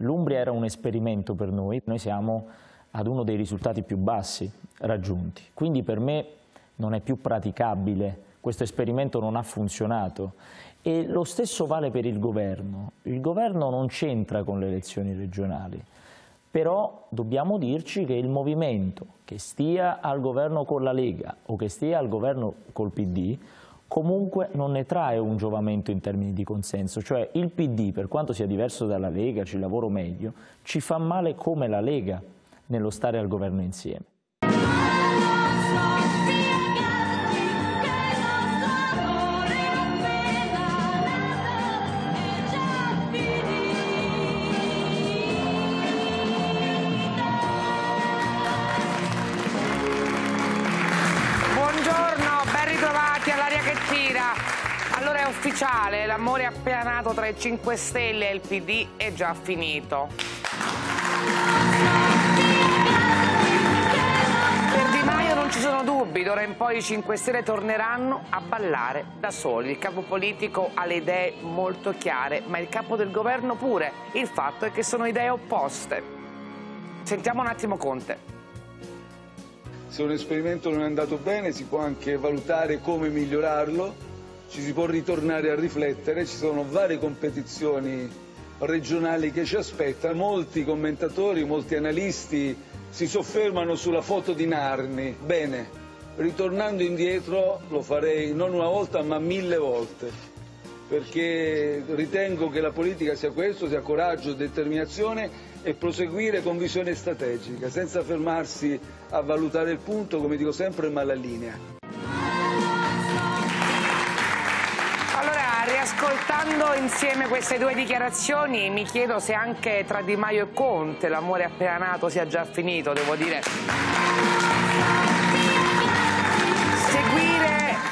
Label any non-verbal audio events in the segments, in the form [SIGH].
L'Umbria era un esperimento per noi, noi siamo ad uno dei risultati più bassi raggiunti, quindi per me non è più praticabile, questo esperimento non ha funzionato e lo stesso vale per il governo, il governo non c'entra con le elezioni regionali, però dobbiamo dirci che il movimento che stia al governo con la Lega o che stia al governo col PD comunque non ne trae un giovamento in termini di consenso, cioè il PD, per quanto sia diverso dalla Lega, ci lavoro meglio, ci fa male come la Lega nello stare al governo insieme. l'amore appianato tra i 5 Stelle e il PD è già finito. Per Di Maio non ci sono dubbi, d'ora in poi i 5 Stelle torneranno a ballare da soli. Il capo politico ha le idee molto chiare, ma il capo del governo pure. Il fatto è che sono idee opposte. Sentiamo un attimo Conte se un esperimento non è andato bene si può anche valutare come migliorarlo ci si può ritornare a riflettere, ci sono varie competizioni regionali che ci aspettano, molti commentatori, molti analisti si soffermano sulla foto di Narni, bene, ritornando indietro lo farei non una volta ma mille volte perché ritengo che la politica sia questo, sia coraggio, determinazione e proseguire con visione strategica, senza fermarsi a valutare il punto, come dico sempre, ma la linea. ascoltando insieme queste due dichiarazioni mi chiedo se anche tra Di Maio e Conte l'amore appena nato sia già finito, devo dire.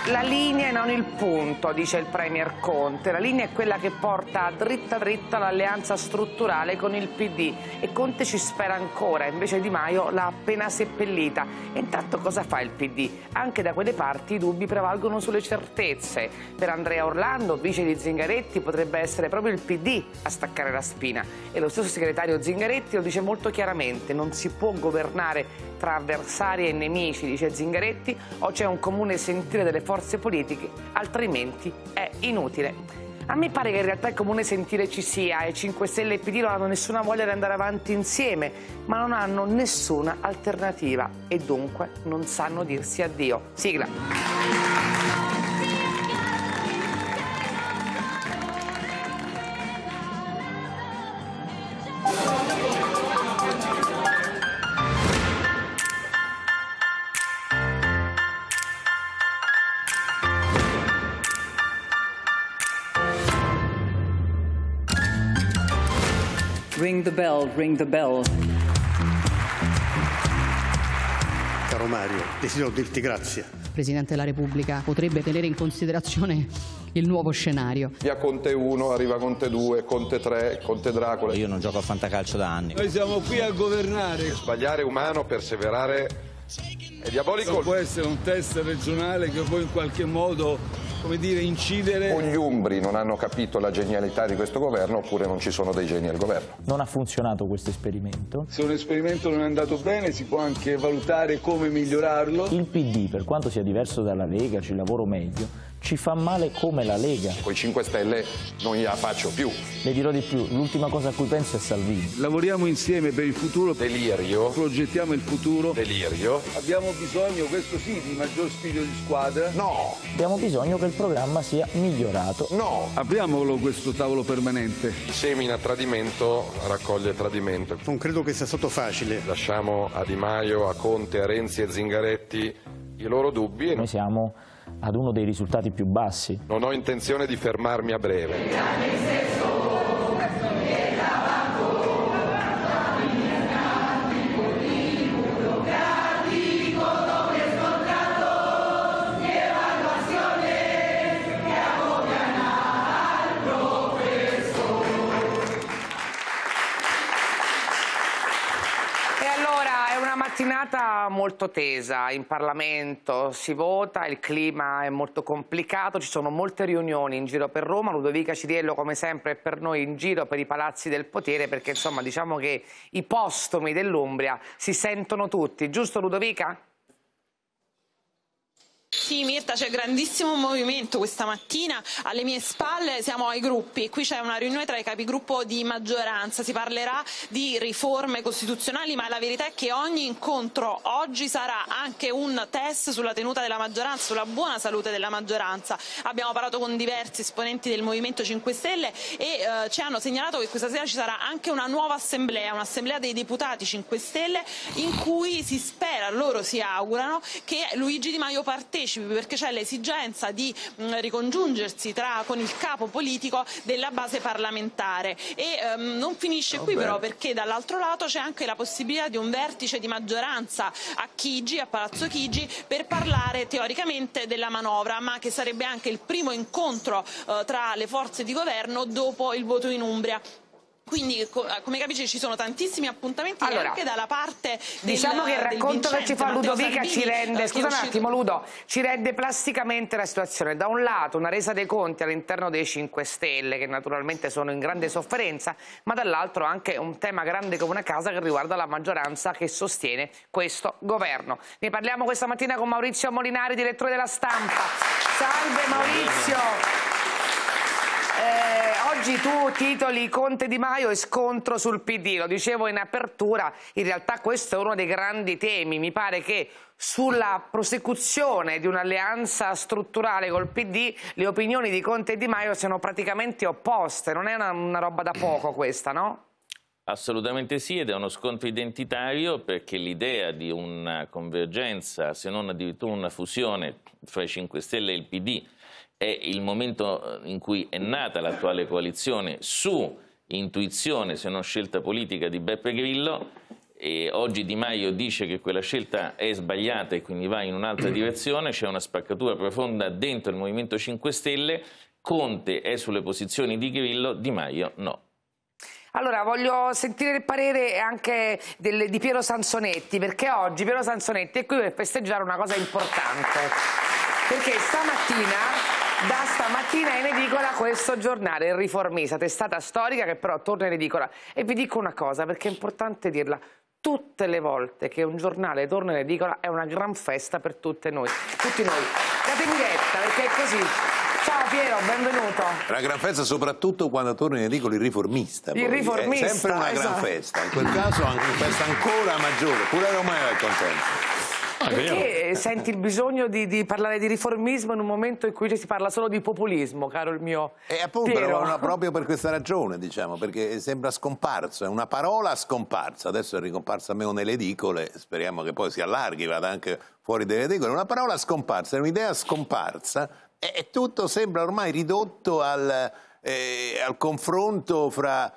La linea e non il punto, dice il Premier Conte. La linea è quella che porta a dritta dritta l'alleanza strutturale con il PD e Conte ci spera ancora, invece Di Maio l'ha appena seppellita. E intanto cosa fa il PD? Anche da quelle parti i dubbi prevalgono sulle certezze. Per Andrea Orlando, vice di Zingaretti, potrebbe essere proprio il PD a staccare la spina. E lo stesso segretario Zingaretti lo dice molto chiaramente, non si può governare tra avversari e nemici, dice Zingaretti, o c'è un comune sentire delle forze forze politiche, altrimenti è inutile. A me pare che in realtà il Comune Sentire ci sia e 5 Stelle e PD non hanno nessuna voglia di andare avanti insieme, ma non hanno nessuna alternativa e dunque non sanno dirsi addio. Sigla. the bell, ring the bell. Caro Mario, desidero dirti grazie. Il Presidente della Repubblica potrebbe tenere in considerazione il nuovo scenario. Via Conte 1, arriva Conte 2, Conte 3, Conte Dracula. Io non gioco a fantacalcio da anni. Noi siamo qui a governare. Sbagliare umano, perseverare è diabolico. Questo può essere un test regionale che poi in qualche modo come dire, incidere... O gli umbri non hanno capito la genialità di questo governo oppure non ci sono dei geni al governo. Non ha funzionato questo esperimento? Se un esperimento non è andato bene si può anche valutare come migliorarlo. Il PD, per quanto sia diverso dalla Lega, ci lavoro meglio, ci fa male come la Lega. Con i 5 Stelle non gliela faccio più. Le dirò di più, l'ultima cosa a cui penso è Salvini. Lavoriamo insieme per il futuro. Delirio. Progettiamo il futuro. Delirio. Abbiamo bisogno, questo sì, di maggior spirito di squadra. No. Abbiamo bisogno che il programma sia migliorato. No. Apriamolo questo tavolo permanente. Semina tradimento, raccoglie tradimento. Non credo che sia stato facile. Lasciamo a Di Maio, a Conte, a Renzi e Zingaretti i loro dubbi. Noi siamo ad uno dei risultati più bassi. Non ho intenzione di fermarmi a breve. mattinata molto tesa in Parlamento, si vota, il clima è molto complicato, ci sono molte riunioni in giro per Roma, Ludovica Ciriello come sempre è per noi in giro per i palazzi del potere perché insomma diciamo che i postumi dell'Umbria si sentono tutti, giusto Ludovica? Sì Mirta, c'è grandissimo movimento questa mattina, alle mie spalle siamo ai gruppi, qui c'è una riunione tra i capigruppo di maggioranza, si parlerà di riforme costituzionali ma la verità è che ogni incontro oggi sarà anche un test sulla tenuta della maggioranza, sulla buona salute della maggioranza. Abbiamo parlato con diversi esponenti del Movimento 5 Stelle e eh, ci hanno segnalato che questa sera ci sarà anche una nuova assemblea, un'assemblea dei deputati 5 Stelle in cui si spera, loro si augurano, che Luigi Di Maio partecipi partecipi perché c'è l'esigenza di mm, ricongiungersi tra, con il capo politico della base parlamentare e ehm, non finisce qui però perché dall'altro lato c'è anche la possibilità di un vertice di maggioranza a Chigi, a Palazzo Chigi per parlare teoricamente della manovra ma che sarebbe anche il primo incontro eh, tra le forze di governo dopo il voto in Umbria. Quindi ah, come capisci ci sono tantissimi appuntamenti allora, anche dalla parte del Diciamo che il racconto Vincente, che ci fa Ludovica Sarbini, ci rende, scusa un attimo Ludo, ci rende plasticamente la situazione. Da un lato una resa dei conti all'interno dei 5 Stelle che naturalmente sono in grande sofferenza, ma dall'altro anche un tema grande come una casa che riguarda la maggioranza che sostiene questo governo. Ne parliamo questa mattina con Maurizio Molinari, direttore della stampa. Salve Maurizio! Oggi tu titoli Conte Di Maio e scontro sul PD, lo dicevo in apertura, in realtà questo è uno dei grandi temi, mi pare che sulla prosecuzione di un'alleanza strutturale col PD le opinioni di Conte e Di Maio siano praticamente opposte, non è una, una roba da poco questa, no? Assolutamente sì, ed è uno scontro identitario perché l'idea di una convergenza, se non addirittura una fusione fra i 5 Stelle e il PD, è il momento eh, in cui è nata l'attuale coalizione su intuizione, se non scelta politica, di Beppe Grillo. E oggi Di Maio dice che quella scelta è sbagliata e quindi va in un'altra [CLEARS THROAT] direzione, c'è una spaccatura profonda dentro il Movimento 5 Stelle, Conte è sulle posizioni di Grillo, Di Maio no. Allora, voglio sentire il parere anche del, di Piero Sansonetti, perché oggi Piero Sansonetti è qui per festeggiare una cosa importante. Perché stamattina da stamattina in edicola questo giornale, il Riformista, testata storica che però torna in edicola. E vi dico una cosa, perché è importante dirla. Tutte le volte che un giornale torna in edicola è una gran festa per tutte noi, tutti noi. Date in perché è così. Ciao Piero, benvenuto. Una gran festa soprattutto quando torna in edicola il riformista. Il eh, riformista. È sempre una gran esatto. festa, in quel caso è una festa ancora maggiore, pure Romeo è contento. Perché senti il bisogno di, di, parlare di riformismo in un momento in cui si parla solo di populismo, caro il mio E appunto, Piero. [LAUGHS] proprio per questa ragione, diciamo, perché sembra scomparso, è una parola scomparsa. Adesso è ricomparsa a nelle edicole, speriamo che poi si allarghi, vada anche fuori delle edicole. Una parola scomparsa, è un'idea scomparsa e tutto sembra ormai ridotto al, eh, al confronto fra,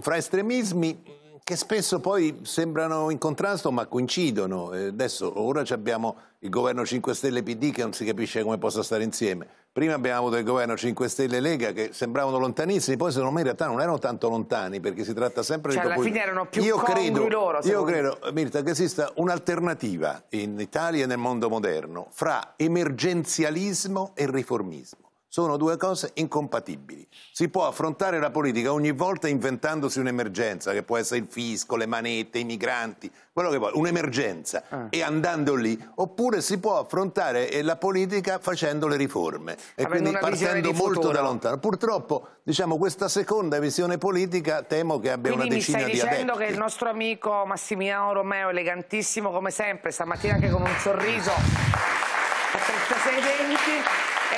fra estremismi che spesso poi sembrano in contrasto ma coincidono. Eh, adesso ora abbiamo il governo 5 Stelle PD che non si capisce come possa stare insieme. Prima abbiamo avuto il governo 5 Stelle Lega che sembravano lontanissimi, poi secondo me in realtà non erano tanto lontani perché si tratta sempre cioè, di... Cioè alla fine erano più credo, loro. Io credo, Mirta, che esista un'alternativa in Italia e nel mondo moderno fra emergenzialismo e riformismo. Sono due cose incompatibili. Si può affrontare la politica ogni volta inventandosi un'emergenza, che può essere il fisco, le manette, i migranti, quello che vuoi, un'emergenza, eh. e andando lì. Oppure si può affrontare eh, la politica facendo le riforme, e Avendo quindi partendo molto futuro. da lontano. Purtroppo, diciamo, questa seconda visione politica temo che abbia quindi una decina di adepti. mi stai dicendo che il nostro amico Massimiliano Romeo, elegantissimo come sempre, stamattina anche con un sorriso a 36 denti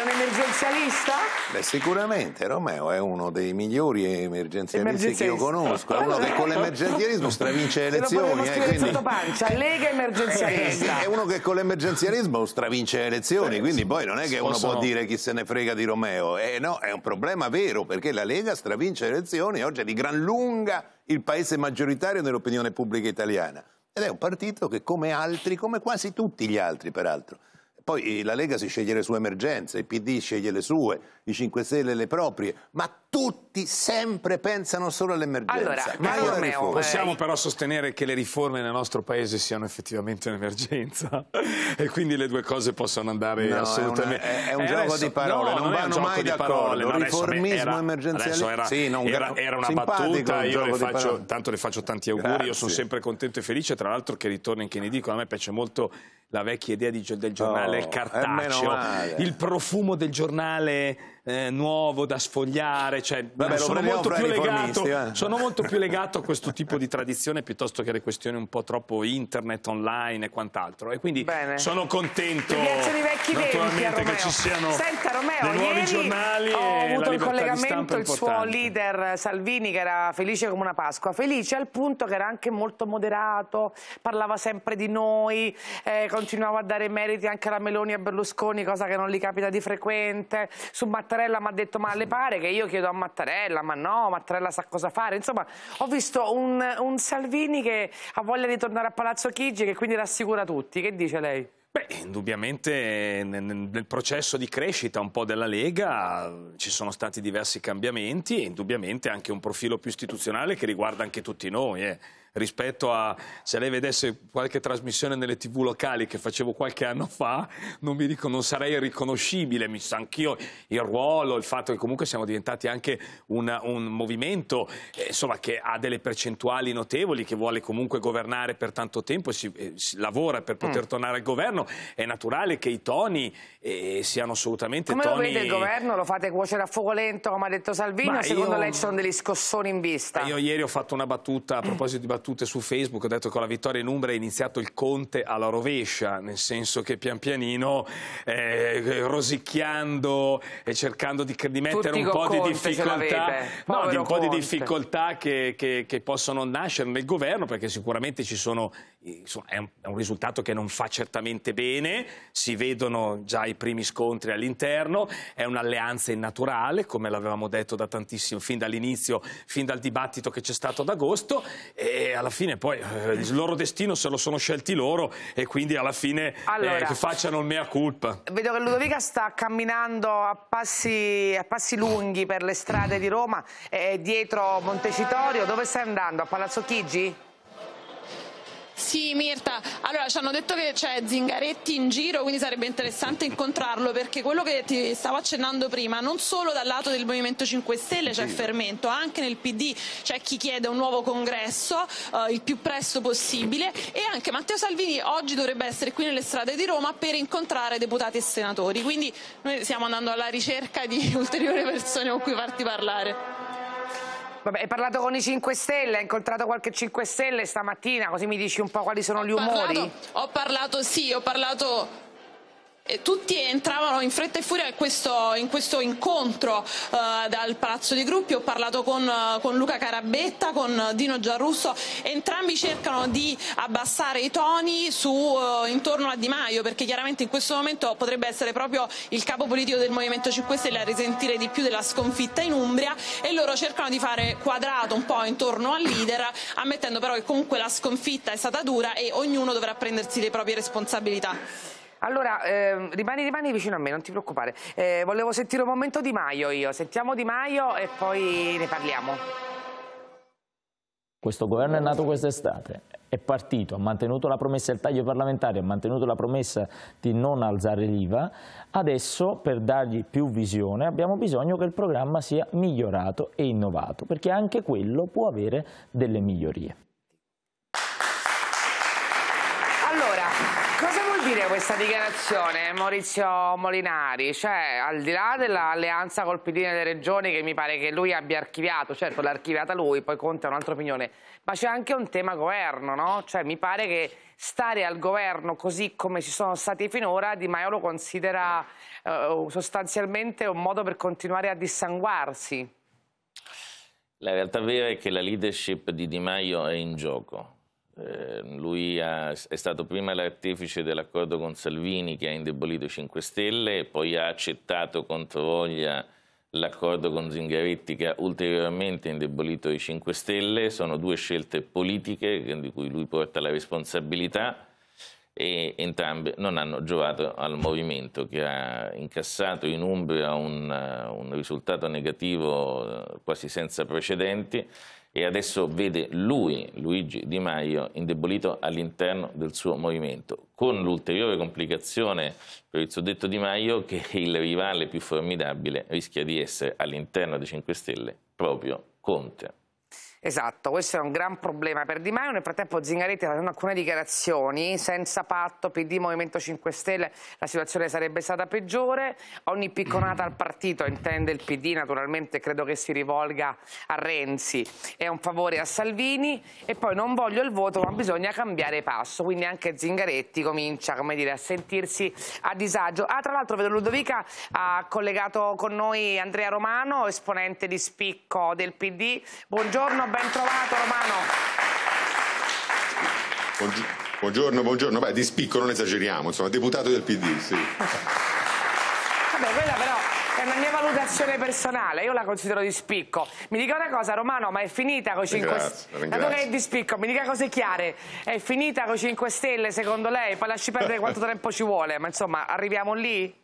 un emergenzialista? Beh, sicuramente Romeo è uno dei migliori emergenzialisti che io conosco. È uno che con l'emergenzialismo stravince le elezioni. Eh, quindi... pancia, Lega emergenzialista. È uno che con l'emergenzialismo stravince le elezioni, quindi poi non è che uno può dire chi se ne frega di Romeo. Eh, no, è un problema vero perché la Lega stravince le elezioni oggi è di gran lunga il paese maggioritario nell'opinione pubblica italiana. Ed è un partito che come altri, come quasi tutti gli altri peraltro, poi eh, la Lega si sceglie le sue emergenze, il PD sceglie le sue, i 5 Stelle le proprie, ma tutti sempre pensano solo all'emergenza. Allora, Mario Romeo, possiamo eh, però sostenere che le riforme nel nostro paese siano effettivamente un'emergenza [LAUGHS] e quindi le due cose possono andare no, assolutamente. È, una, è, è un adesso, gioco di parole, no, non, non vanno mai di d'accordo. Riformismo emergenziale. Era, sì, non, era, era, una battuta, io le faccio, tanto le faccio tanti auguri, Grazie. io sono sempre contento e felice, tra l'altro che ritorni anche in edicola, a me piace molto la vecchia idea di, del giornale, oh, il cartaceo, il profumo del giornale eh, nuovo da sfogliare, cioè, Vabbè, sono, molto legato, eh. sono, molto più legato, a questo tipo di tradizione piuttosto che alle questioni un po' troppo internet, online e quant'altro. E quindi Bene. sono contento naturalmente che ci siano Senta, Romeo, nuovi giornali. Ho avuto il collegamento, il suo leader Salvini che era felice come una Pasqua, felice al punto che era anche molto moderato, parlava sempre di noi, eh, continuava a dare meriti anche alla Meloni e a Berlusconi, cosa che non gli capita di frequente, su Matteo Mattarella mi ha detto ma le pare che io chiedo a Mattarella, ma no, Mattarella sa cosa fare. Insomma, ho visto un, un Salvini che ha voglia di tornare a Palazzo Chigi che quindi rassicura tutti. Che dice lei? Beh, indubbiamente nel processo di crescita un po' della Lega ci sono stati diversi cambiamenti e indubbiamente anche un profilo più istituzionale che riguarda anche tutti noi. Eh rispetto a se lei vedesse qualche trasmissione nelle tv locali che facevo qualche anno fa, non mi dico, non sarei riconoscibile, mi sa anch'io il ruolo, il fatto che comunque siamo diventati anche una, un movimento eh, insomma, che ha delle percentuali notevoli, che vuole comunque governare per tanto tempo, si, eh, si lavora per poter mm. tornare al governo, è naturale che i toni eh, siano assolutamente Come toni... Come lo vede il governo? Lo fate cuocere a fuoco lento, come ha detto Salvini, Ma o secondo io... lei ci sono degli scossoni in vista? Io ieri ho fatto una battuta a proposito di battuta battute su Facebook, ho detto che con la vittoria in Umbria è iniziato il Conte alla rovescia, nel senso che pian pianino eh, rosicchiando e cercando di, di mettere un po, di difficoltà, no, di un po' di difficoltà, che, che, che, possono nascere nel governo, perché sicuramente ci sono, insomma, è, un, è un risultato che non fa certamente bene, si vedono già i primi scontri all'interno, è un'alleanza innaturale, come l'avevamo detto da tantissimo, fin dall'inizio, fin dal dibattito che c'è stato ad agosto. E, alla fine poi eh, il loro destino se lo sono scelti loro e quindi alla fine eh, allora, eh, che facciano il mea culpa. Vedo che Ludovica sta camminando a passi, a passi lunghi per le strade di Roma, eh, dietro Montecitorio. Dove stai andando? A Palazzo Chigi? Sì, Mirta. Allora, ci hanno detto che c'è Zingaretti in giro, quindi sarebbe interessante incontrarlo perché quello che ti stavo accennando prima, non solo dal lato del Movimento 5 Stelle c'è fermento, anche nel PD c'è chi chiede un nuovo congresso eh, il più presto possibile e anche Matteo Salvini oggi dovrebbe essere qui nelle strade di Roma per incontrare deputati e senatori. Quindi noi stiamo andando alla ricerca di [LAUGHS] ulteriori persone con cui farti parlare. Vabbè, hai parlato con i 5 Stelle, hai incontrato qualche 5 Stelle stamattina, così mi dici un po' quali sono gli ho umori. ho parlato, sì, ho parlato tutti entravano in fretta e furia in questo, in questo incontro eh, dal Palazzo dei Gruppi, ho parlato con, con, Luca Carabetta, con Dino Giarrusso, entrambi cercano di abbassare i toni su, eh, intorno a Di Maio perché chiaramente in questo momento potrebbe essere proprio il capo politico del Movimento 5 Stelle a risentire di più della sconfitta in Umbria e loro cercano di fare quadrato un po' intorno al leader ammettendo però che comunque la sconfitta è stata dura e ognuno dovrà prendersi le proprie responsabilità. Allora, eh, rimani, rimani, vicino a me, non ti preoccupare. Eh, volevo sentire un momento Di Maio io. Sentiamo Di Maio e poi ne parliamo. Questo governo è nato quest'estate, è partito, ha mantenuto la promessa del taglio parlamentare, ha mantenuto la promessa di non alzare l'IVA, adesso per dargli più visione abbiamo bisogno che il programma sia migliorato e innovato, perché anche quello può avere delle migliorie. dire questa dichiarazione, Maurizio Molinari? Cioè, al di là dell'alleanza col PD delle regioni che mi pare che lui abbia archiviato, certo l'ha archiviata lui, poi conta un'altra opinione, ma c'è anche un tema governo, no? Cioè, mi pare che stare al governo così come ci sono stati finora, Di Maio lo considera eh, sostanzialmente un modo per continuare a dissanguarsi. La realtà vera è che la leadership di Di Maio è in gioco Ehm, lui ha, è stato prima l'artefice dell'accordo con Salvini che ha indebolito 5 Stelle e poi ha accettato contro voglia l'accordo con Zingaretti che ha ulteriormente indebolito i 5 Stelle. Sono due scelte politiche di cui lui porta la responsabilità e entrambe non hanno giovato al movimento che ha incassato in Umbria un, un risultato negativo eh, quasi senza precedenti e adesso vede lui, Luigi Di Maio, indebolito all'interno del suo movimento, con l'ulteriore complicazione per il suddetto Di Maio che il rivale più formidabile rischia di essere all'interno dei 5 Stelle proprio Conte. Esatto, questo è un gran problema per Di Maio. Nel frattempo Zingaretti ha fatto alcune dichiarazioni, senza patto, PD, Movimento 5 Stelle, la situazione sarebbe stata peggiore. Ogni picconata al partito, intende il PD, naturalmente credo che si rivolga a Renzi, è un favore a Salvini. E poi non voglio il voto, ma bisogna cambiare passo. Quindi anche Zingaretti comincia, dire, a sentirsi a disagio. Ah, tra l'altro, vedo Ludovica ha collegato con noi Andrea Romano, esponente di spicco del PD. Buongiorno, ben trovato Romano. Buongiorno, buongiorno. Beh, di spicco non esageriamo, insomma, deputato del PD, sì. Vabbè, quella però è una mia valutazione personale, io la considero di spicco. Mi dica una cosa, Romano, ma è finita con 5 Stelle? Dato che è di spicco, mi dica cose chiare. È finita con 5 Stelle, secondo lei? Poi lasci perdere quanto [LAUGHS] tempo ci vuole, ma insomma, arriviamo lì?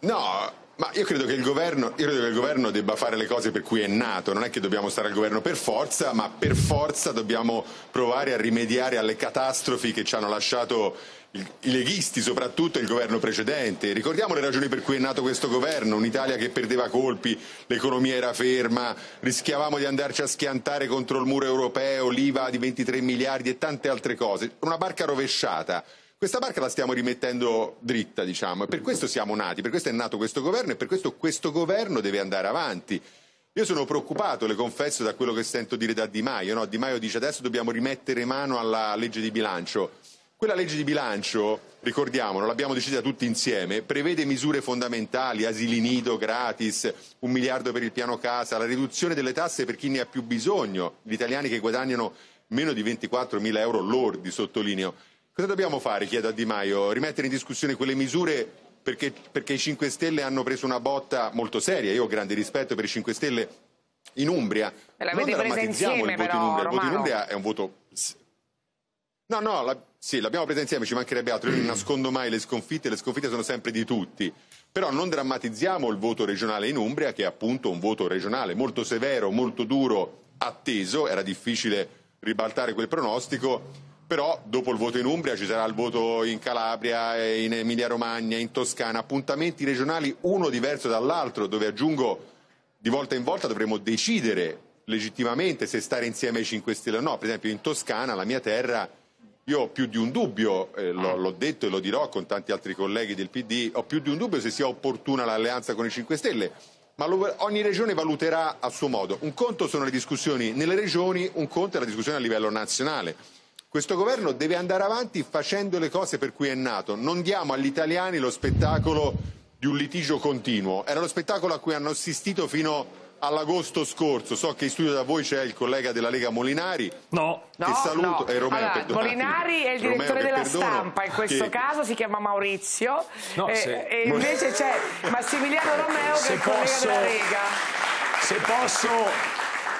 No, ma io credo, governo, io credo, che il governo, debba fare le cose per cui è nato, non è che dobbiamo stare al governo per forza, ma per forza dobbiamo provare a rimediare alle catastrofi che ci hanno lasciato i leghisti, soprattutto il governo precedente. Ricordiamo le ragioni per cui è nato questo governo, un'Italia che perdeva colpi, l'economia era ferma, rischiavamo di andarci a schiantare contro il muro europeo, l'IVA di 23 miliardi e tante altre cose. Una barca rovesciata. Questa barca la stiamo rimettendo dritta, diciamo, e per questo siamo nati, per questo è nato questo governo e per questo questo governo deve andare avanti. Io sono preoccupato, le confesso, da quello che sento dire da Di Maio. No? Di Maio dice adesso dobbiamo rimettere mano alla legge di bilancio. Quella legge di bilancio, ricordiamolo, l'abbiamo decisa tutti insieme, prevede misure fondamentali, asili nido gratis, un miliardo per il piano casa, la riduzione delle tasse per chi ne ha più bisogno, gli italiani che guadagnano meno di 24 mila euro lordi, sottolineo. Cosa dobbiamo fare, chiede a Di Maio? Rimettere in discussione quelle misure perché, perché i 5 Stelle hanno preso una botta molto seria. Io ho grande rispetto per i 5 Stelle in Umbria. Non drammatizziamo il voto però, in Umbria. Il voto in Umbria è un voto... No, no, la... sì, l'abbiamo presa insieme, ci mancherebbe altro. Io non nascondo mai le sconfitte, le sconfitte sono sempre di tutti. Però non drammatizziamo il voto regionale in Umbria, che è appunto un voto regionale molto severo, molto duro, atteso. Era difficile ribaltare quel pronostico però dopo il voto in Umbria ci sarà il voto in Calabria, in Emilia Romagna, in Toscana, appuntamenti regionali uno diverso dall'altro, dove aggiungo di volta in volta dovremo decidere legittimamente se stare insieme ai 5 Stelle o no. Per esempio in Toscana, la mia terra, io ho più di un dubbio, eh, l'ho detto e lo dirò con tanti altri colleghi del PD, ho più di un dubbio se sia opportuna l'alleanza con i 5 Stelle ma ogni regione valuterà a suo modo. Un conto sono le discussioni nelle regioni, un conto è la discussione a livello nazionale. Questo governo deve andare avanti facendo le cose per cui è nato. Non diamo agli italiani lo spettacolo di un litigio continuo. Era lo spettacolo a cui hanno assistito fino all'agosto scorso. So che in studio da voi c'è il collega della Lega Molinari. No, che no, saluto. No. Eh, Romeo, allora, Molinari è il direttore Romeo, della perdono, stampa, in questo che... caso si chiama Maurizio. No, eh, se... E invece c'è Massimiliano Romeo che se è il collega della Lega. Se posso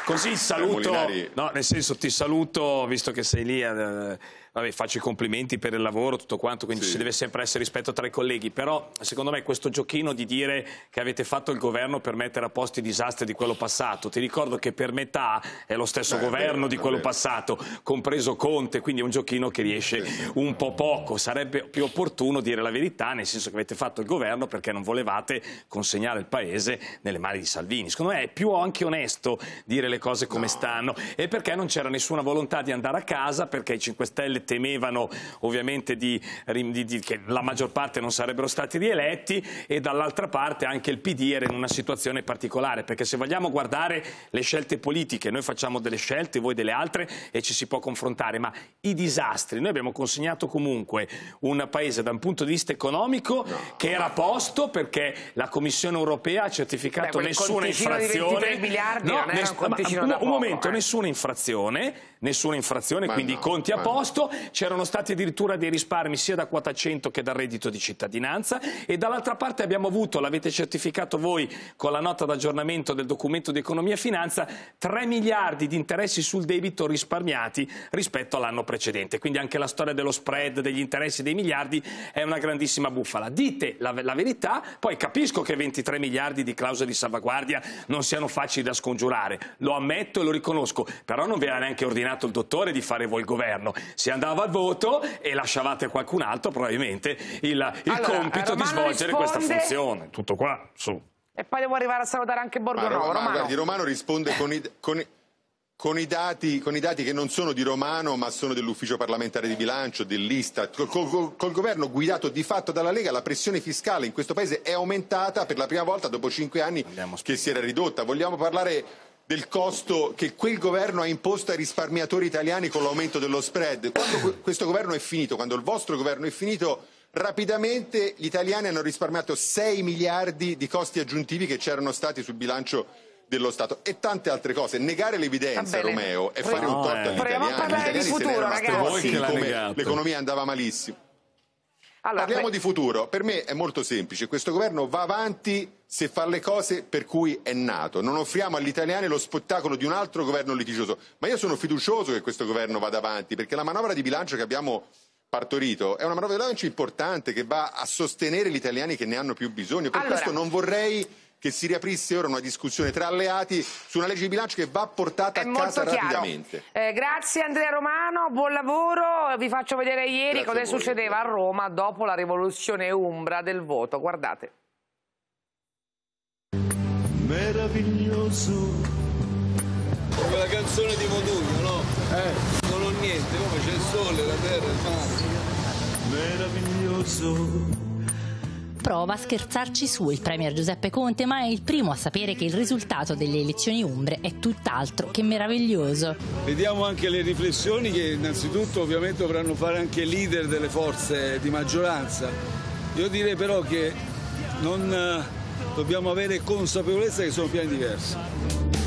Così saluto, no, nel senso ti saluto, visto che sei lì, eh, vabbè, faccio i complimenti per il lavoro, tutto quanto, quindi sì. ci deve sempre essere rispetto tra i colleghi, però secondo me questo giochino di dire che avete fatto il governo per mettere a posto i disastri di quello passato, ti ricordo che per metà è lo stesso no, governo vero, di quello passato, compreso Conte, quindi è un giochino che riesce un po' poco, sarebbe più opportuno dire la verità, nel senso che avete fatto il governo perché non volevate consegnare il paese nelle mani di Salvini, secondo me è più anche onesto dire le cose come no. stanno e perché non c'era nessuna volontà di andare a casa perché i 5 Stelle temevano ovviamente di, di, di, che la maggior parte non sarebbero stati rieletti e dall'altra parte anche il PD era in una situazione particolare, perché se vogliamo guardare le scelte politiche, noi facciamo delle scelte, voi delle altre e ci si può confrontare, ma i disastri, noi abbiamo consegnato comunque un paese da un punto di vista economico no. che era a posto perché la Commissione europea ha certificato Beh, nessuna infrazione. Di miliardi no, non era un, ma, un, un momento, eh. nessuna infrazione nessuna infrazione, ma quindi no, i conti a posto, c'erano stati addirittura dei risparmi sia da quota 100 che dal reddito di cittadinanza e dall'altra parte abbiamo avuto, l'avete certificato voi con la nota d'aggiornamento del documento di economia e finanza, 3 miliardi di interessi sul debito risparmiati rispetto all'anno precedente, quindi anche la storia dello spread, degli interessi dei miliardi è una grandissima bufala. Dite la, la verità, poi capisco che 23 miliardi di clausole di salvaguardia non siano facili da scongiurare, lo ammetto e lo riconosco, però non vi era neanche ordinato ordinato il dottore di fare voi il governo. Si andava al voto e lasciavate a qualcun altro probabilmente il, il allora, compito Romano di svolgere risponde... questa funzione. Tutto qua, su. E poi devo arrivare a salutare anche Borgonovo. Roma, Romano. Guardi, Romano risponde con i, con, con, i dati, con i, dati, che non sono di Romano ma sono dell'ufficio parlamentare di bilancio, dell'Istat. Col, col, col, governo guidato di fatto dalla Lega la pressione fiscale in questo paese è aumentata per la prima volta dopo cinque anni che si era ridotta. Vogliamo parlare del costo che quel governo ha imposto ai risparmiatori italiani con l'aumento dello spread. Quando questo governo è finito, quando il vostro governo è finito, rapidamente gli italiani hanno risparmiato 6 miliardi di costi aggiuntivi che c'erano stati sul bilancio dello Stato e tante altre cose. Negare l'evidenza, Romeo, è fare no, un torto eh. agli Proviamo italiani. Proviamo a parlare di futuro, ragazzi. Voi che l'economia andava malissimo. Allora, Parliamo beh... di futuro. Per me è molto semplice. Questo governo va avanti se fa le cose per cui è nato. Non offriamo agli italiani lo spettacolo di un altro governo litigioso. Ma io sono fiducioso che questo governo vada avanti, perché la manovra di bilancio che abbiamo partorito è una manovra di bilancio importante che va a sostenere gli italiani che ne hanno più bisogno. Per allora... questo non vorrei che si riaprisse ora una discussione tra alleati su una legge di bilancio che va portata È a casa chiaro. rapidamente. Eh, grazie Andrea Romano, buon lavoro. Vi faccio vedere ieri grazie cosa succedeva a Roma dopo la rivoluzione umbra del voto. Guardate. Meraviglioso. Come la canzone di Modugno, no? Eh. Non ho niente, come c'è il sole, la terra, il mare. Meraviglioso Prova a scherzarci su il Premier Giuseppe Conte, ma è il primo a sapere che il risultato delle elezioni umbre è tutt'altro che meraviglioso. Vediamo anche le riflessioni che innanzitutto ovviamente dovranno fare anche i leader delle forze di maggioranza. Io direi però che non eh, dobbiamo avere consapevolezza che sono piani diversi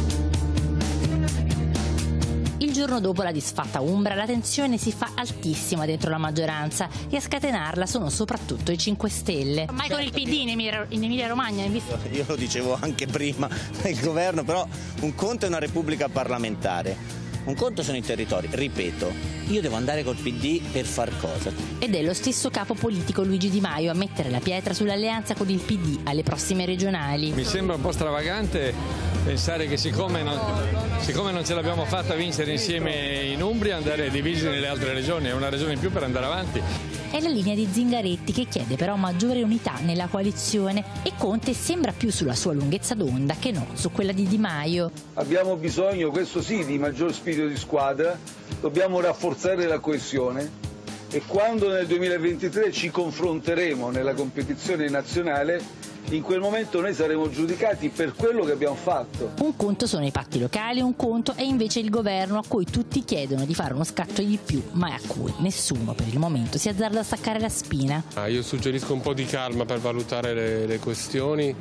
giorno dopo la disfatta Umbra la tensione si fa altissima dentro la maggioranza e a scatenarla sono soprattutto i 5 Stelle. Ormai certo, con il PD io... in Emilia Romagna. In... Io lo dicevo anche prima il governo, però un conto è una repubblica parlamentare. Un conto sono i territori, ripeto, io devo andare col PD per far cosa? Ed è lo stesso capo politico Luigi Di Maio a mettere la pietra sull'alleanza con il PD alle prossime regionali. Mi sembra un po' stravagante pensare che siccome non, siccome non ce l'abbiamo fatta vincere insieme in Umbria andare divisi nelle altre regioni, è una ragione in più per andare avanti. È la linea di Zingaretti che chiede però maggiore unità nella coalizione e Conte sembra più sulla sua lunghezza d'onda che non su quella di Di Maio. Abbiamo bisogno, questo sì, di maggior spirito di squadra, dobbiamo rafforzare la coesione e quando nel 2023 ci confronteremo nella competizione nazionale in quel momento noi saremo giudicati per quello che abbiamo fatto. Un conto sono i patti locali, un conto è invece il governo a cui tutti chiedono di fare uno scatto di più, ma è a cui nessuno per il momento si azzarda a staccare la spina. Ah, io suggerisco un po' di calma per valutare le, le questioni.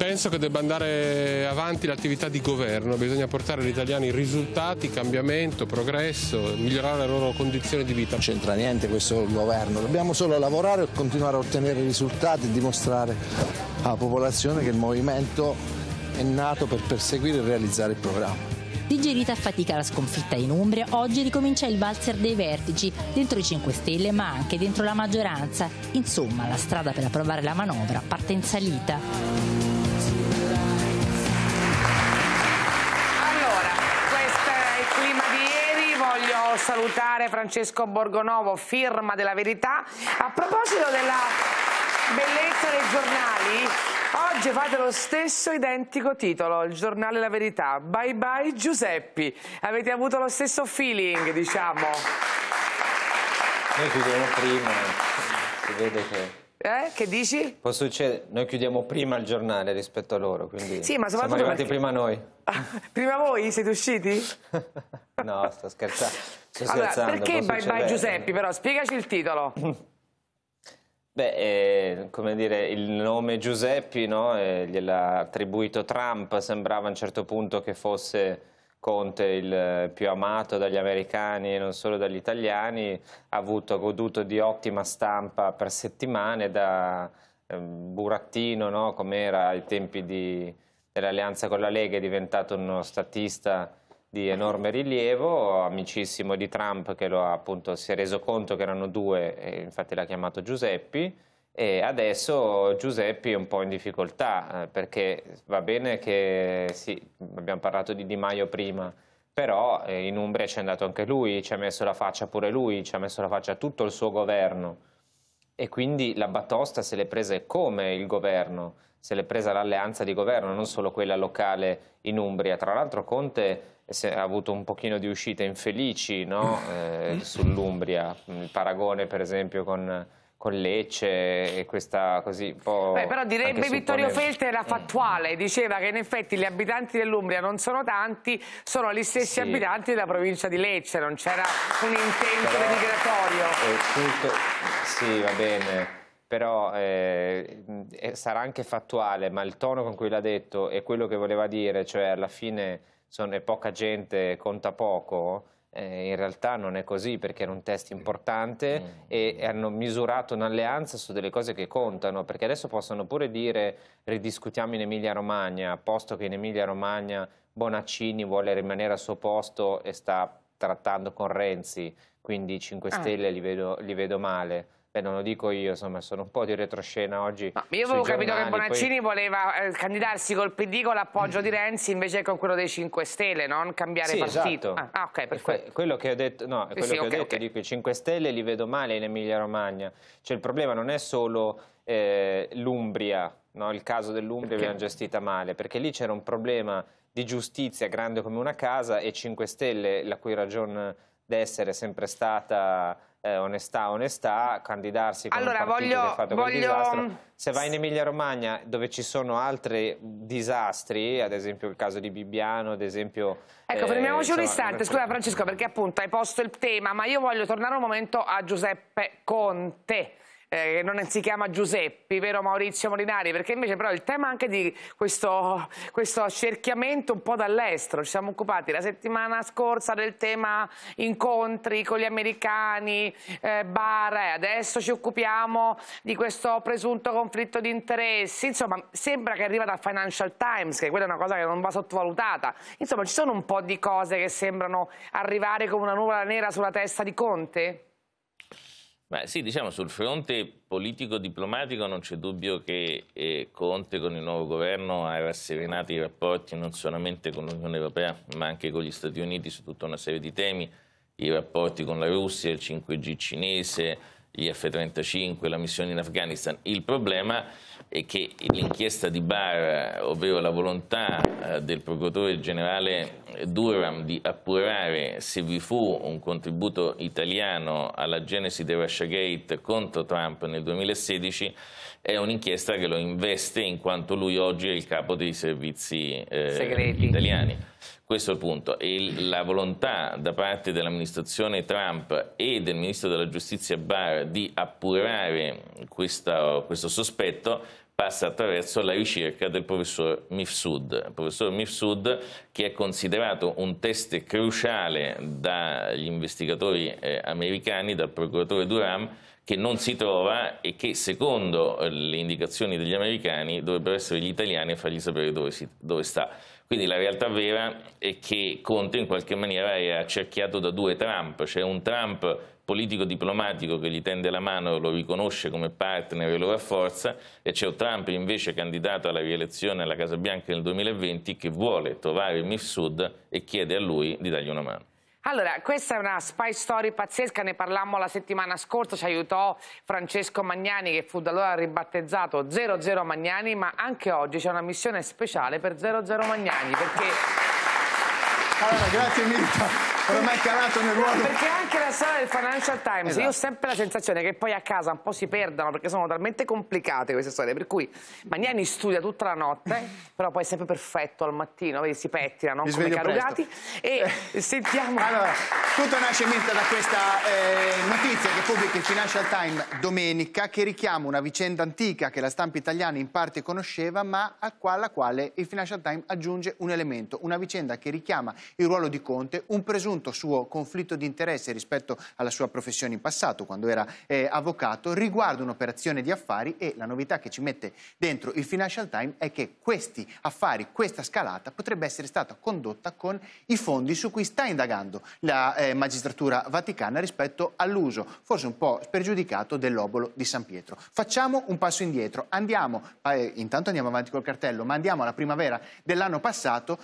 Penso che debba andare avanti l'attività di governo, bisogna portare agli italiani risultati, cambiamento, progresso, migliorare la loro condizione di vita. Non c'entra niente questo governo, dobbiamo solo lavorare e continuare a ottenere risultati e dimostrare alla popolazione che il movimento è nato per perseguire e realizzare il programma. Digerita a fatica la sconfitta in Umbria, oggi ricomincia il valzer dei vertici, dentro i 5 Stelle ma anche dentro la maggioranza. Insomma, la strada per approvare la manovra parte in salita. Allora, questo è il clima di ieri. Voglio salutare Francesco Borgonovo, firma della verità. A proposito della bellezza dei giornali. Oggi fate lo stesso identico titolo, il giornale La Verità. Bye bye Giuseppi. Avete avuto lo stesso feeling, diciamo. Noi chiudiamo prima, si vede che... Eh? Che dici? Può succedere, noi chiudiamo prima il giornale rispetto a loro, quindi sì, ma siamo arrivati perché... prima noi. [LAUGHS] prima voi? Siete usciti? [LAUGHS] no, sto scherzando. Sto allora, scherzando, perché Bye Bye Giuseppi però? Spiegaci il titolo. [LAUGHS] Beh, eh, come dire, il nome Giuseppi no? eh, gliel'ha attribuito Trump, sembrava a un certo punto che fosse Conte il eh, più amato dagli americani e non solo dagli italiani, ha avuto, goduto di ottima stampa per settimane da eh, Burattino, no? come era ai tempi dell'alleanza con la Lega, è diventato uno statista di enorme rilievo, amicissimo di Trump che lo ha, appunto, si è reso conto che erano due, e infatti l'ha chiamato Giuseppi, e adesso Giuseppi è un po' in difficoltà, eh, perché va bene che sì, abbiamo parlato di Di Maio prima, però eh, in Umbria ci è andato anche lui, ci ha messo la faccia pure lui, ci ha messo la faccia tutto il suo governo e quindi la batosta se l'è presa come il governo, se l'è presa l'alleanza di governo, non solo quella locale in Umbria. Tra l'altro Conte ha avuto un pochino di uscite infelici no? Mm. eh, mm. sull'Umbria, il paragone per esempio con, con Lecce e questa così un po'... Beh, però direbbe Vittorio Feltri era mm. fattuale, diceva che in effetti gli abitanti dell'Umbria non sono tanti, sono gli stessi sì. abitanti della provincia di Lecce, non c'era un intento però, migratorio. Tutto... Sì, va bene però eh, sarà anche fattuale, ma il tono con cui l'ha detto e quello che voleva dire, cioè alla fine sono, è poca gente, conta poco, eh, in realtà non è così perché era un test importante mm. e, e hanno misurato un'alleanza su delle cose che contano perché adesso possono pure dire ridiscutiamo in Emilia Romagna posto che in Emilia Romagna Bonaccini vuole rimanere al suo posto e sta trattando con Renzi quindi 5 ah. Stelle li vedo, li vedo male Beh, non lo dico io, insomma, sono un po' di retroscena oggi. No, io avevo capito che Bonaccini poi... voleva eh, candidarsi col PD con l'appoggio di Renzi invece con quello dei 5 Stelle, non cambiare sì, partito. Esatto. Ah, ah ok, perfetto. quello che ho detto, no, sì, quello sì, che okay, ho detto, okay. dico, i 5 Stelle li vedo male in Emilia Romagna. Cioè il problema non è solo eh, l'Umbria, no? il caso dell'Umbria l'abbiamo gestita male, perché lì c'era un problema di giustizia grande come una casa e 5 Stelle, la cui ragione d'essere è sempre stata eh, onestà, onestà, candidarsi con allora, un partito voglio, che è fatto voglio... disastro. Se vai in Emilia Romagna dove ci sono altri disastri, ad esempio il caso di Bibbiano, ad esempio... Ecco, eh, fermiamoci insomma, un istante, scusa Francesco, perché appunto hai posto il tema, ma io voglio tornare un momento a Giuseppe Conte eh, non si chiama Giuseppi, vero Maurizio Molinari? Perché invece però il tema anche di questo, questo accerchiamento un po' dall'estero, ci siamo occupati la settimana scorsa del tema incontri con gli americani, eh, bar, eh. adesso ci occupiamo di questo presunto conflitto di interessi, insomma sembra che arriva dal Financial Times, che quella è una cosa che non va sottovalutata, insomma ci sono un po' di cose che sembrano arrivare come una nuvola nera sulla testa di Conte? Beh, sì, diciamo sul fronte politico-diplomatico non c'è dubbio che eh, Conte con il nuovo governo ha rasserenato i rapporti non solamente con l'Unione Europea ma anche con gli Stati Uniti su tutta una serie di temi, i rapporti con la Russia, il 5G cinese, gli F-35, la missione in Afghanistan. Il problema è e che l'inchiesta di Barr, ovvero la volontà eh, del procuratore generale Durham di appurare se vi fu un contributo italiano alla genesi del Russiagate contro Trump nel 2016, è un'inchiesta che lo investe in quanto lui oggi è il capo dei servizi eh, italiani. Questo è il punto. E la volontà da parte dell'amministrazione Trump e del ministro della giustizia Barr di appurare questa, questo sospetto passa attraverso la ricerca del professor Mifsud. Il professor Mifsud che è considerato un test cruciale dagli investigatori eh, americani, dal procuratore Durham, che non si trova e che secondo eh, le indicazioni degli americani dovrebbero essere gli italiani a fargli sapere dove, si, dove sta. Quindi la realtà vera è che Conte in qualche maniera è accerchiato da due Trump, cioè un Trump politico-diplomatico che gli tende la mano, lo riconosce come partner e lo rafforza, e c'è Trump invece candidato alla rielezione alla Casa Bianca nel 2020 che vuole trovare Mifsud e chiede a lui di dargli una mano. Allora, questa è una spy story pazzesca, ne parlammo la settimana scorsa, ci aiutò Francesco Magnani che fu da allora ribattezzato 00 Magnani, ma anche oggi c'è una missione speciale per 00 Magnani perché... Allora, grazie Mirta non è mai calato nel ruolo. Perché anche la sala del Financial Times, esatto. io ho esatto. sempre la sensazione che poi a casa un po' si perdano perché sono talmente complicate queste storie, per cui Magnani studia tutta la notte, [LAUGHS] però poi è sempre perfetto al mattino, vedi, si pettina, non Mi come carugati. E [LAUGHS] sentiamo... Allora, tutto nasce mentre da questa eh, notizia che pubblica il Financial Times domenica, che richiama una vicenda antica che la stampa italiana in parte conosceva, ma alla quale il Financial Times aggiunge un elemento, una vicenda che richiama il ruolo di Conte, un presunto presunto suo conflitto di interesse rispetto alla sua professione in passato, quando era eh, avvocato, riguarda un'operazione di affari e la novità che ci mette dentro il Financial Times è che questi affari, questa scalata potrebbe essere stata condotta con i fondi su cui sta indagando la eh, magistratura vaticana rispetto all'uso, forse un po' spregiudicato, dell'obolo di San Pietro. Facciamo un passo indietro, andiamo, eh, intanto andiamo avanti col cartello, ma andiamo alla primavera dell'anno passato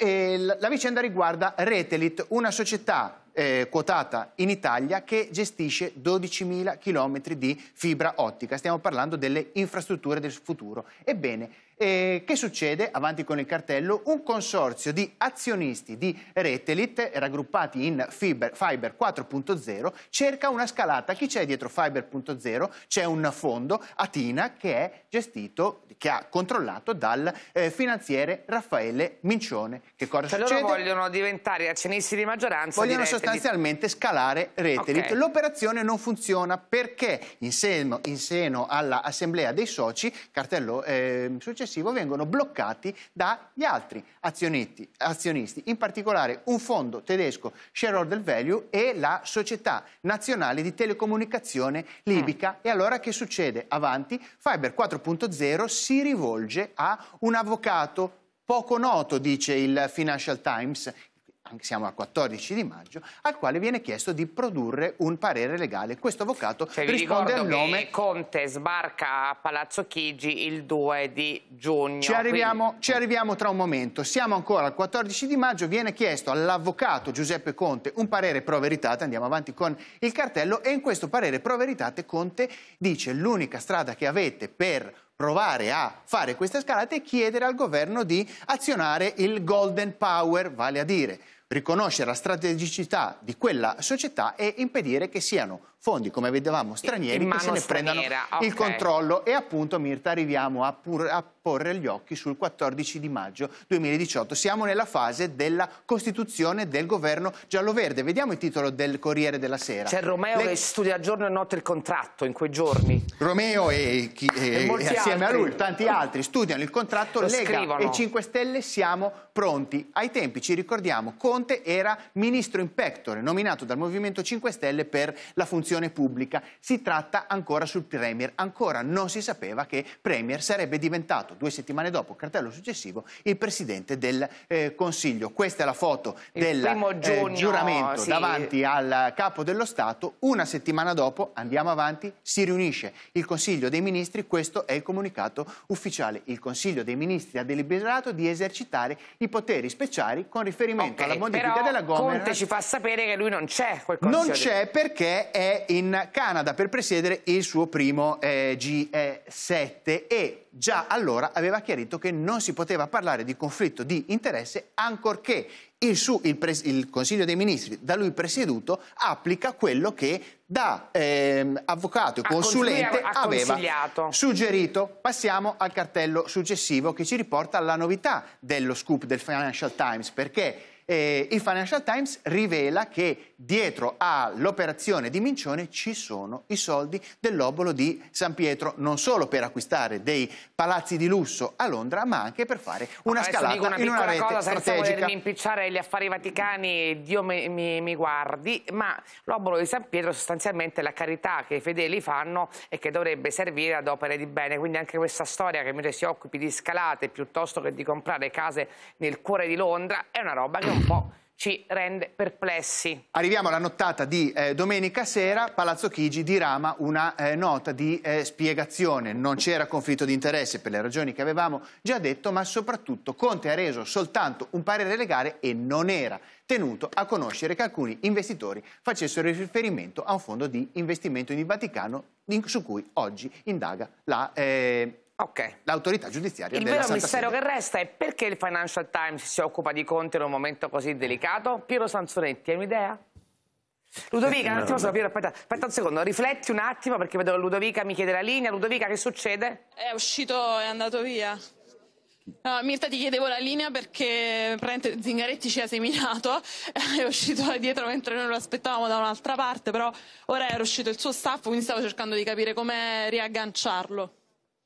la vicenda riguarda Retelit, una società eh, quotata in Italia che gestisce 12.000 km di fibra ottica. Stiamo parlando delle infrastrutture del futuro. Ebbene, e che succede? Avanti con il cartello, un consorzio di azionisti di Retelit, raggruppati in Fiber, Fiber 4.0, cerca una scalata. Chi c'è dietro Fiber.0? C'è un fondo, Atina, che è gestito, che ha controllato dal eh, finanziere Raffaele Mincione. Che cosa cioè succede? loro vogliono diventare azionisti di maggioranza. Vogliono di sostanzialmente scalare Retelit. Okay. L'operazione non funziona perché in seno, in seno all'assemblea dei soci, cartello eh, successivo, successivo vengono bloccati dagli altri azionisti, in particolare un fondo tedesco Shareholder Value e la società nazionale di telecomunicazione libica. Mm. E allora che succede? Avanti, Fiber 4.0 si rivolge a un avvocato poco noto, dice il Financial Times, siamo al 14 di maggio, al quale viene chiesto di produrre un parere legale. Questo avvocato cioè, risponde al nome... Conte sbarca a Palazzo Chigi il 2 di giugno. Ci arriviamo, quindi... ci arriviamo tra un momento. Siamo ancora al 14 di maggio, viene chiesto all'avvocato Giuseppe Conte un parere pro veritate, andiamo avanti con il cartello, e in questo parere pro veritate Conte dice l'unica strada che avete per provare a fare queste scalate e chiedere al governo di azionare il golden power, vale a dire riconoscere la strategicità di quella società e impedire che siano fondi, come vedevamo, stranieri che se ne straniera. prendano okay. il controllo. E appunto, Mirta, arriviamo a, pur, a, porre gli occhi sul 14 di maggio 2018. Siamo nella fase della costituzione del governo giallo-verde. Vediamo il titolo del Corriere della Sera. C'è Romeo Le... che studia giorno e notte il contratto in quei giorni. Romeo e, chi, e, e assieme altri. a lui tanti altri studiano il contratto, Lo Lega scrivono. e 5 Stelle siamo pronti. Ai tempi, ci ricordiamo, con Conte era ministro in pectore, nominato dal Movimento 5 Stelle per la funzione pubblica. Si tratta ancora sul Premier, ancora non si sapeva che Premier sarebbe diventato due settimane dopo, cartello successivo, il Presidente del eh, Consiglio. Questa è la foto del eh, giugno, eh, giuramento sì. davanti al Capo dello Stato. Una settimana dopo, andiamo avanti, si riunisce il Consiglio dei Ministri, questo è il comunicato ufficiale. Il Consiglio dei Ministri ha deliberato di esercitare i poteri speciali con riferimento okay. alla modifica Però della Gomera... Conte eh? ci fa sapere che lui non c'è quel Non c'è perché è in Canada per presiedere il suo primo eh, G7 e già allora aveva chiarito che non si poteva parlare di conflitto di interesse ancorché il, su, il, pres, il Consiglio dei Ministri da lui presieduto applica quello che da eh, avvocato e consulente ha aveva suggerito. Passiamo al cartello successivo che ci riporta alla novità dello scoop del Financial Times perché eh, il Financial Times rivela che dietro all'operazione di Mincione ci sono i soldi dell'obolo di San Pietro, non solo per acquistare dei palazzi di lusso a Londra, ma anche per fare una Adesso scalata una in una rete cosa, strategica. Senza volermi impicciare gli affari vaticani, Dio mi, mi, mi guardi, ma l'obolo di San Pietro sostanzialmente è la carità che i fedeli fanno e che dovrebbe servire ad opere di bene, quindi anche questa storia che invece si occupi di scalate piuttosto che di comprare case nel cuore di Londra è una roba che un po' ci rende perplessi. Arriviamo alla nottata di eh, domenica sera, Palazzo Chigi dirama una eh, nota di eh, spiegazione, non c'era conflitto di interesse per le ragioni che avevamo già detto, ma soprattutto Conte ha reso soltanto un parere legale e non era tenuto a conoscere che alcuni investitori facessero riferimento a un fondo di investimento in Vaticano su cui oggi indaga la eh, Okay. L'autorità giudiziaria Il vero mistero Sede. che resta è perché il Financial Times si occupa di Conte in un momento così delicato? Piero Sanzonetti, hai un'idea? Ludovica, un attimo, no. Piero, aspetta, aspetta, un secondo, rifletti un attimo perché vedo che Ludovica mi chiede la linea. Ludovica, che succede? È uscito, è andato via. No, Mirta ti chiedevo la linea perché Zingaretti ci ha seminato, [LAUGHS] è uscito da dietro mentre noi lo aspettavamo da un'altra parte, però ora era uscito il suo staff, quindi stavo cercando di capire come riagganciarlo.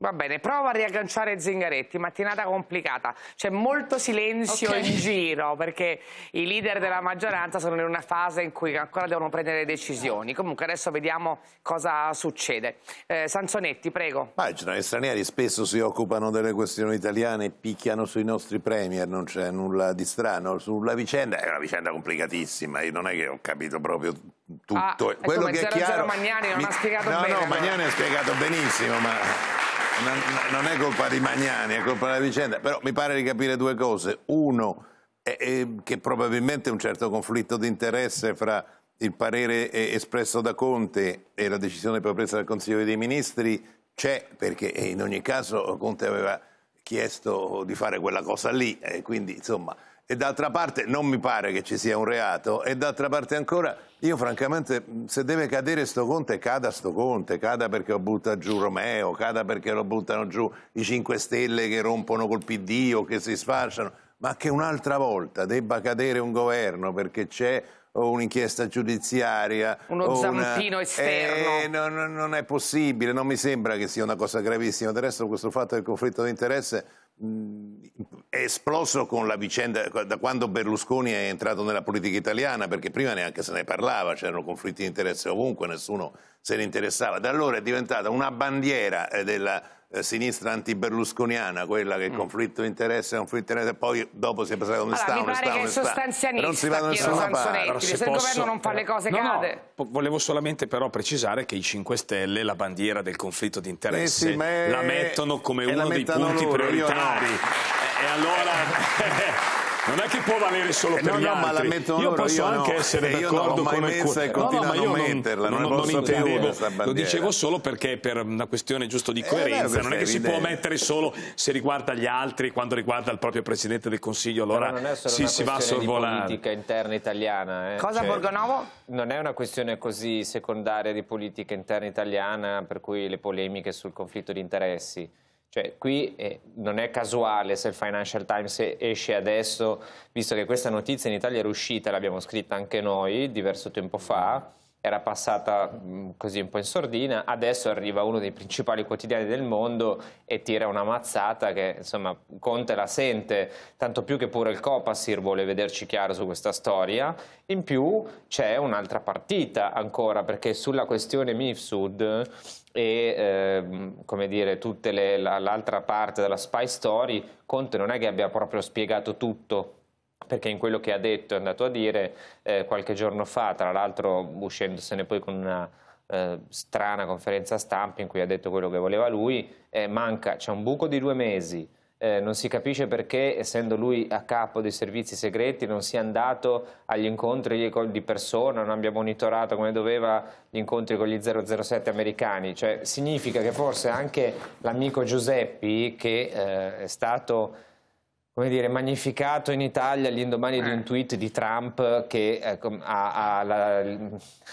Va bene, prova a riagganciare Zingaretti, mattinata complicata, c'è molto silenzio okay. in giro perché i leader della maggioranza sono in una fase in cui ancora devono prendere decisioni, comunque adesso vediamo cosa succede. Eh, Sanzonetti, prego. Ma i giornali stranieri spesso si occupano delle questioni italiane, e picchiano sui nostri premier, non c'è nulla di strano, sulla vicenda è una vicenda complicatissima, io non è che ho capito proprio tutto. Ah, Quello ecco, che è chiaro... Magnani non mi... ha spiegato no, bene. No, no, Magnani ha spiegato benissimo, ma... Non, non, è colpa di Magnani, è colpa della vicenda, però mi pare di capire due cose. Uno, è, è che probabilmente un certo conflitto di interesse fra il parere eh, espresso da Conte e la decisione poi presa dal Consiglio dei Ministri c'è, perché eh, in ogni caso Conte aveva chiesto di fare quella cosa lì, eh, quindi insomma e d'altra parte non mi pare che ci sia un reato e d'altra parte ancora io francamente se deve cadere sto conte cada sto conte cada perché lo butta giù Romeo cada perché lo buttano giù i 5 Stelle che rompono col PD o che si sfasciano ma che un'altra volta debba cadere un governo perché c'è o un'inchiesta giudiziaria. Uno zampino una... esterno. Eh, no, non è possibile, non mi sembra che sia una cosa gravissima. Del resto questo fatto del conflitto di interesse è esploso con la vicenda da quando Berlusconi è entrato nella politica italiana perché prima neanche se ne parlava c'erano conflitti di interesse ovunque nessuno se ne interessava da allora è diventata una bandiera eh, della, eh, sinistra anti-berlusconiana, quella che mm. conflitto di interesse, conflitto di interesse, poi dopo si è passata come allora, sta, mi pare che sostanzialista non si va da nessuna Allora, se, se posso... il governo non fa le cose no, cade. No, volevo solamente però precisare che i 5 Stelle la bandiera del conflitto di interesse eh sì, è... la mettono come uno dei punti loro, prioritari. E allora... [LAUGHS] non è che può valere solo eh per no, gli no, altri. Ma la mettono io posso io anche no. essere eh, d'accordo con messa e no, no, metterla, non, non, non intendevo, lo dicevo solo perché per una questione giusto di eh, coerenza, eh, non è che si può mettere solo se riguarda gli altri, quando riguarda il proprio Presidente del Consiglio, allora si, si va a sorvolare. Non è una questione di politica interna italiana. Eh. Cosa cioè, Borgonovo? Non è una questione così secondaria di politica interna italiana, per cui le polemiche sul conflitto di interessi cioè, qui eh, non è casuale se il Financial Times esce adesso, visto che questa notizia in Italia era uscita, l'abbiamo scritta anche noi diverso tempo fa, era passata mm, così un po' in sordina, adesso arriva uno dei principali quotidiani del mondo e tira una mazzata che insomma Conte la sente, tanto più che pure il Copasir vuole vederci chiaro su questa storia, in più c'è un'altra partita ancora perché sulla questione Mifsud e eh, come dire tutta l'altra parte della spy story Conte non è che abbia proprio spiegato tutto perché in quello che ha detto è andato a dire eh, qualche giorno fa, tra l'altro uscendosene poi con una eh, strana conferenza stampa in cui ha detto quello che voleva lui, eh, manca, c'è un buco di due mesi, eh, non si capisce perché, essendo lui a capo dei servizi segreti, non sia andato agli incontri di persona, non abbia monitorato come doveva gli incontri con gli 007 americani. Cioè, significa che forse anche l'amico Giuseppi, che eh, è stato come dire, magnificato in Italia l'indomani di un eh. tweet di Trump che eh, ha, ha la,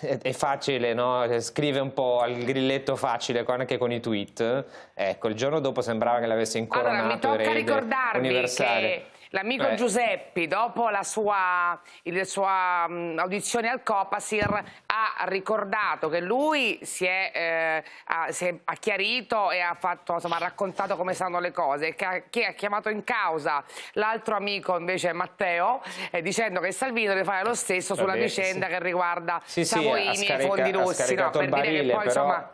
è facile, no? scrive un po' al grilletto facile anche con i tweet. Ecco, il giorno dopo sembrava che l'avesse incoronato allora, mi tocca ricordarvi universale. Che L'amico eh. Giuseppi, dopo la sua, la sua mm, audizione al Copasir, ha ricordato che lui si è, eh, ha, si è ha chiarito e ha, fatto, insomma, ha, raccontato come stanno le cose, e che ha, che ha chiamato in causa l'altro amico invece Matteo, eh, dicendo che Salvini deve fare lo stesso sulla Vabbè, vicenda sì. che riguarda sì, Savoini sì, e i fondi russi. No, per barile, dire che poi, però... insomma,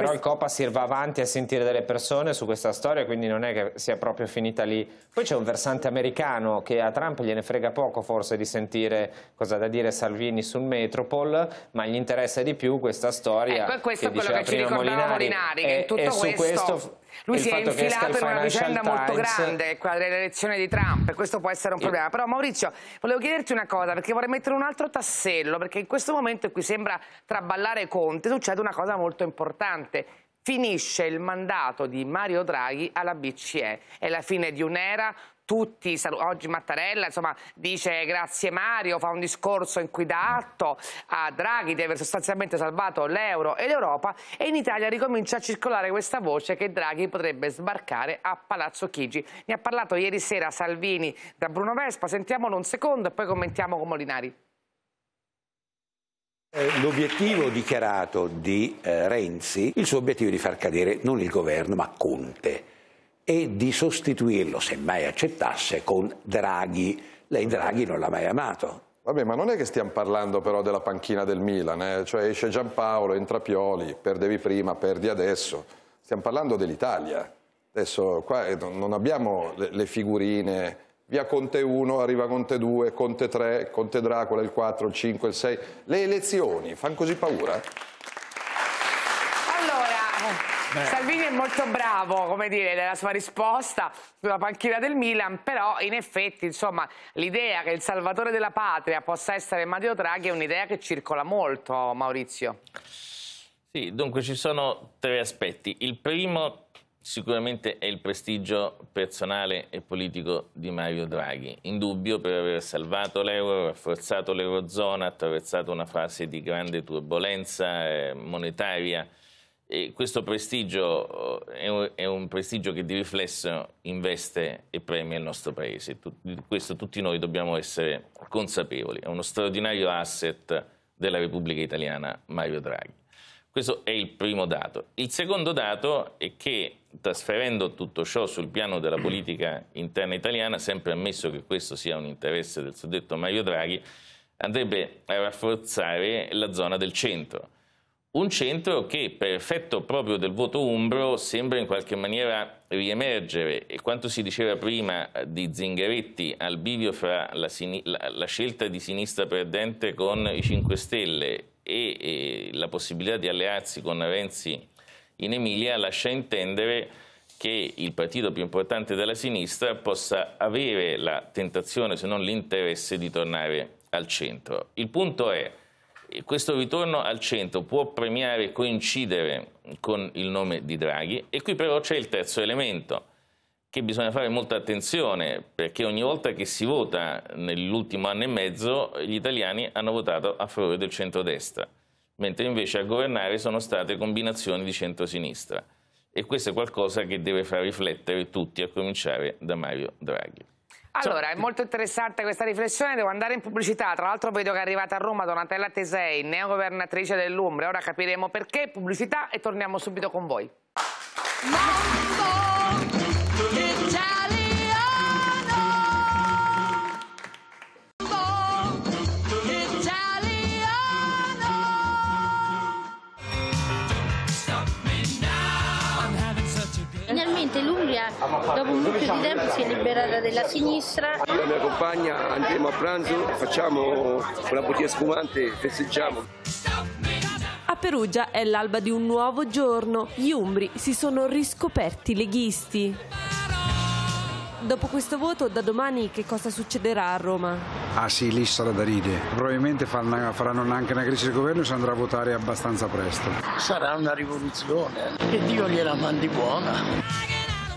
però il Copasir va avanti a sentire delle persone su questa storia, quindi non è che sia proprio finita lì. Poi c'è un versante americano che a Trump gliene frega poco forse di sentire cosa da dire Salvini sul Metropol, ma gli interessa di più questa storia. Ecco, questo è quello che ci ricordava Molinari. Molinari e, che in tutto e questo... su questo lui si è infilato in una vicenda Times... molto grande, quella dell'elezione di Trump, e questo può essere un problema. Però Maurizio, volevo chiederti una cosa, perché vorrei mettere un altro tassello, perché in questo momento in cui sembra traballare Conte, succede una cosa molto importante finisce il mandato di Mario Draghi alla BCE. È la fine di un'era, tutti, oggi Mattarella insomma, dice grazie Mario, fa un discorso in cui dà atto a Draghi di aver sostanzialmente salvato l'euro e l'Europa e in Italia ricomincia a circolare questa voce che Draghi potrebbe sbarcare a Palazzo Chigi. Ne ha parlato ieri sera Salvini da Bruno Vespa, sentiamolo un secondo e poi commentiamo con Molinari. L'obiettivo dichiarato di eh, Renzi, il suo obiettivo è di far cadere non il governo ma Conte e di sostituirlo, se mai accettasse, con Draghi. Lei Draghi non l'ha mai amato. Vabbè, ma non è che stiamo parlando però della panchina del Milan, eh? cioè esce Giampaolo, entra Pioli, perdevi prima, perdi adesso. Stiamo parlando dell'Italia. Adesso qua eh, non abbiamo le figurine, via Conte 1, arriva Conte 2, Conte 3, Conte Dracula, il 4, il 5, il 6. Le elezioni fanno così paura? Beh. Salvini è molto bravo, come dire, nella sua risposta sulla panchina del Milan, però in effetti, insomma, l'idea che il salvatore della patria possa essere Matteo Draghi è un'idea che circola molto, Maurizio. Sì, dunque ci sono tre aspetti. Il primo sicuramente è il prestigio personale e politico di Mario Draghi, indubbio per aver salvato l'euro, rafforzato l'eurozona, attraversato una fase di grande turbolenza eh, monetaria e questo prestigio eh, è un, prestigio che di riflesso investe e premia il nostro paese. di questo tutti noi dobbiamo essere consapevoli. È uno straordinario asset della Repubblica Italiana Mario Draghi. Questo è il primo dato. Il secondo dato è che trasferendo tutto ciò sul piano della politica interna italiana, sempre ammesso che questo sia un interesse del suddetto Mario Draghi, andrebbe a rafforzare la zona del centro un centro che per effetto proprio del voto umbro sembra in qualche maniera riemergere e quanto si diceva prima di Zingaretti al bivio fra la, la, la scelta di sinistra perdente con i 5 Stelle e, e la possibilità di allearsi con Renzi in Emilia lascia intendere che il partito più importante della sinistra possa avere la tentazione, se non l'interesse, di tornare al centro. Il punto è questo ritorno al centro può premiare, e coincidere con il nome di Draghi e qui però c'è il terzo elemento che bisogna fare molta attenzione perché ogni volta che si vota nell'ultimo anno e mezzo gli italiani hanno votato a favore del centrodestra mentre invece a governare sono state combinazioni di centrosinistra e questo è qualcosa che deve far riflettere tutti a cominciare da Mario Draghi. Cioè, allora, è molto interessante questa riflessione, devo andare in pubblicità, tra l'altro vedo che è arrivata a Roma Donatella Tesei, neogovernatrice dell'Umbria, ora capiremo perché, pubblicità e torniamo subito con voi. No! Dopo un mucchio di tempo si è liberata della sinistra. Io e mia compagna andremo a pranzo, facciamo una bottiglia spumante, festeggiamo. A Perugia è l'alba di un nuovo giorno. Gli umbri si sono riscoperti leghisti. Dopo questo voto, da domani che cosa succederà a Roma? Ah sì, lì sarà da ride. Probabilmente faranno, anche una crisi di governo e si andrà a votare abbastanza presto. Sarà una rivoluzione. Che Dio gliela mandi buona.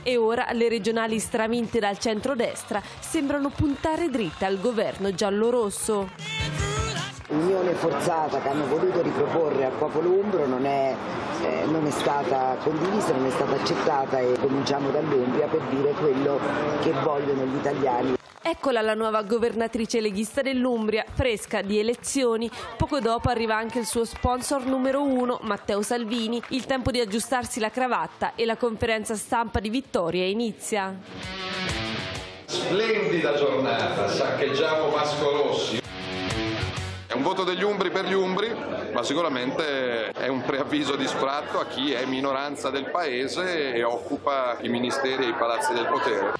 E ora le regionali straminte dal centro-destra sembrano puntare dritte al governo giallorosso. rosso L'unione forzata che hanno voluto riproporre al popolo umbro non è, eh, non è stata condivisa, non è stata accettata e cominciamo dall'Umbria per dire quello che vogliono gli italiani. Eccola la nuova governatrice leghista dell'Umbria, fresca di elezioni. Poco dopo arriva anche il suo sponsor numero uno, Matteo Salvini. Il tempo di aggiustarsi la cravatta e la conferenza stampa di Vittoria inizia. Splendida giornata, saccheggiamo Vasco Rossi. È un voto degli Umbri per gli Umbri, ma sicuramente è un preavviso di sfratto a chi è minoranza del Paese e occupa i ministeri e i palazzi del potere.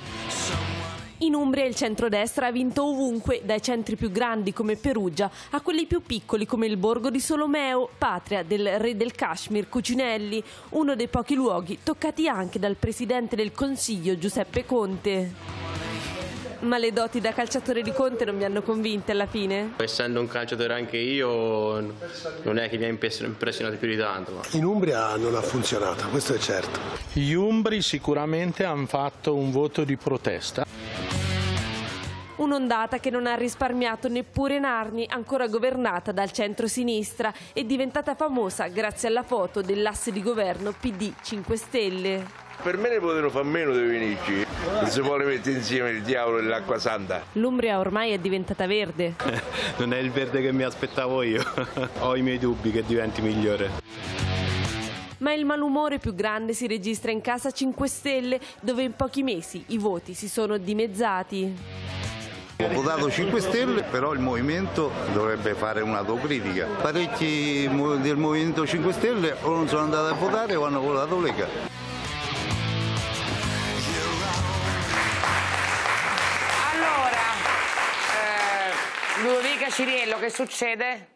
In Umbria il centrodestra ha vinto ovunque, dai centri più grandi come Perugia a quelli più piccoli come il borgo di Solomeo, patria del re del Kashmir Cucinelli, uno dei pochi luoghi toccati anche dal presidente del Consiglio Giuseppe Conte. Ma le doti da calciatore di Conte non mi hanno convinte alla fine? Essendo un calciatore anche io, non è che mi ha impressionato più di tanto. Ma... In Umbria non ha funzionato, questo è certo. Gli Umbri sicuramente hanno fatto un voto di protesta. Un'ondata che non ha risparmiato neppure Narni, ancora governata dal centro-sinistra è diventata famosa grazie alla foto dell'asse di governo PD 5 Stelle. Per me ne potevano far meno dei vinici. Non si vuole mettere insieme il diavolo e l'acqua santa. L'Umbria ormai è diventata verde. [LAUGHS] non è il verde che mi aspettavo io. [LAUGHS] Ho i miei dubbi che diventi migliore. Ma il malumore più grande si registra in casa 5 Stelle, dove in pochi mesi i voti si sono dimezzati. Ho votato 5 Stelle, però il movimento dovrebbe fare un'autocritica. Parecchi del Movimento 5 Stelle o non sono andati a votare o hanno votato Lega. Ludovica Ciriello, che succede?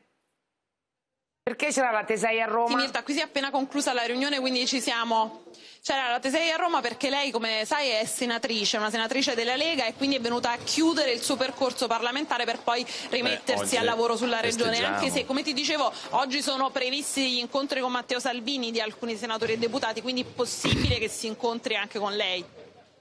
Perché c'era la Tesei a Roma? Sì, Mirta, qui si è appena conclusa la riunione, quindi ci siamo. C'era la Tesei a Roma perché lei, come sai, è senatrice, una senatrice della Lega e quindi è venuta a chiudere il suo percorso parlamentare per poi rimettersi Beh, al lavoro sulla regione. Anche se, come ti dicevo, oggi sono previsti gli incontri con Matteo Salvini di alcuni senatori e deputati, quindi è possibile che si incontri anche con lei.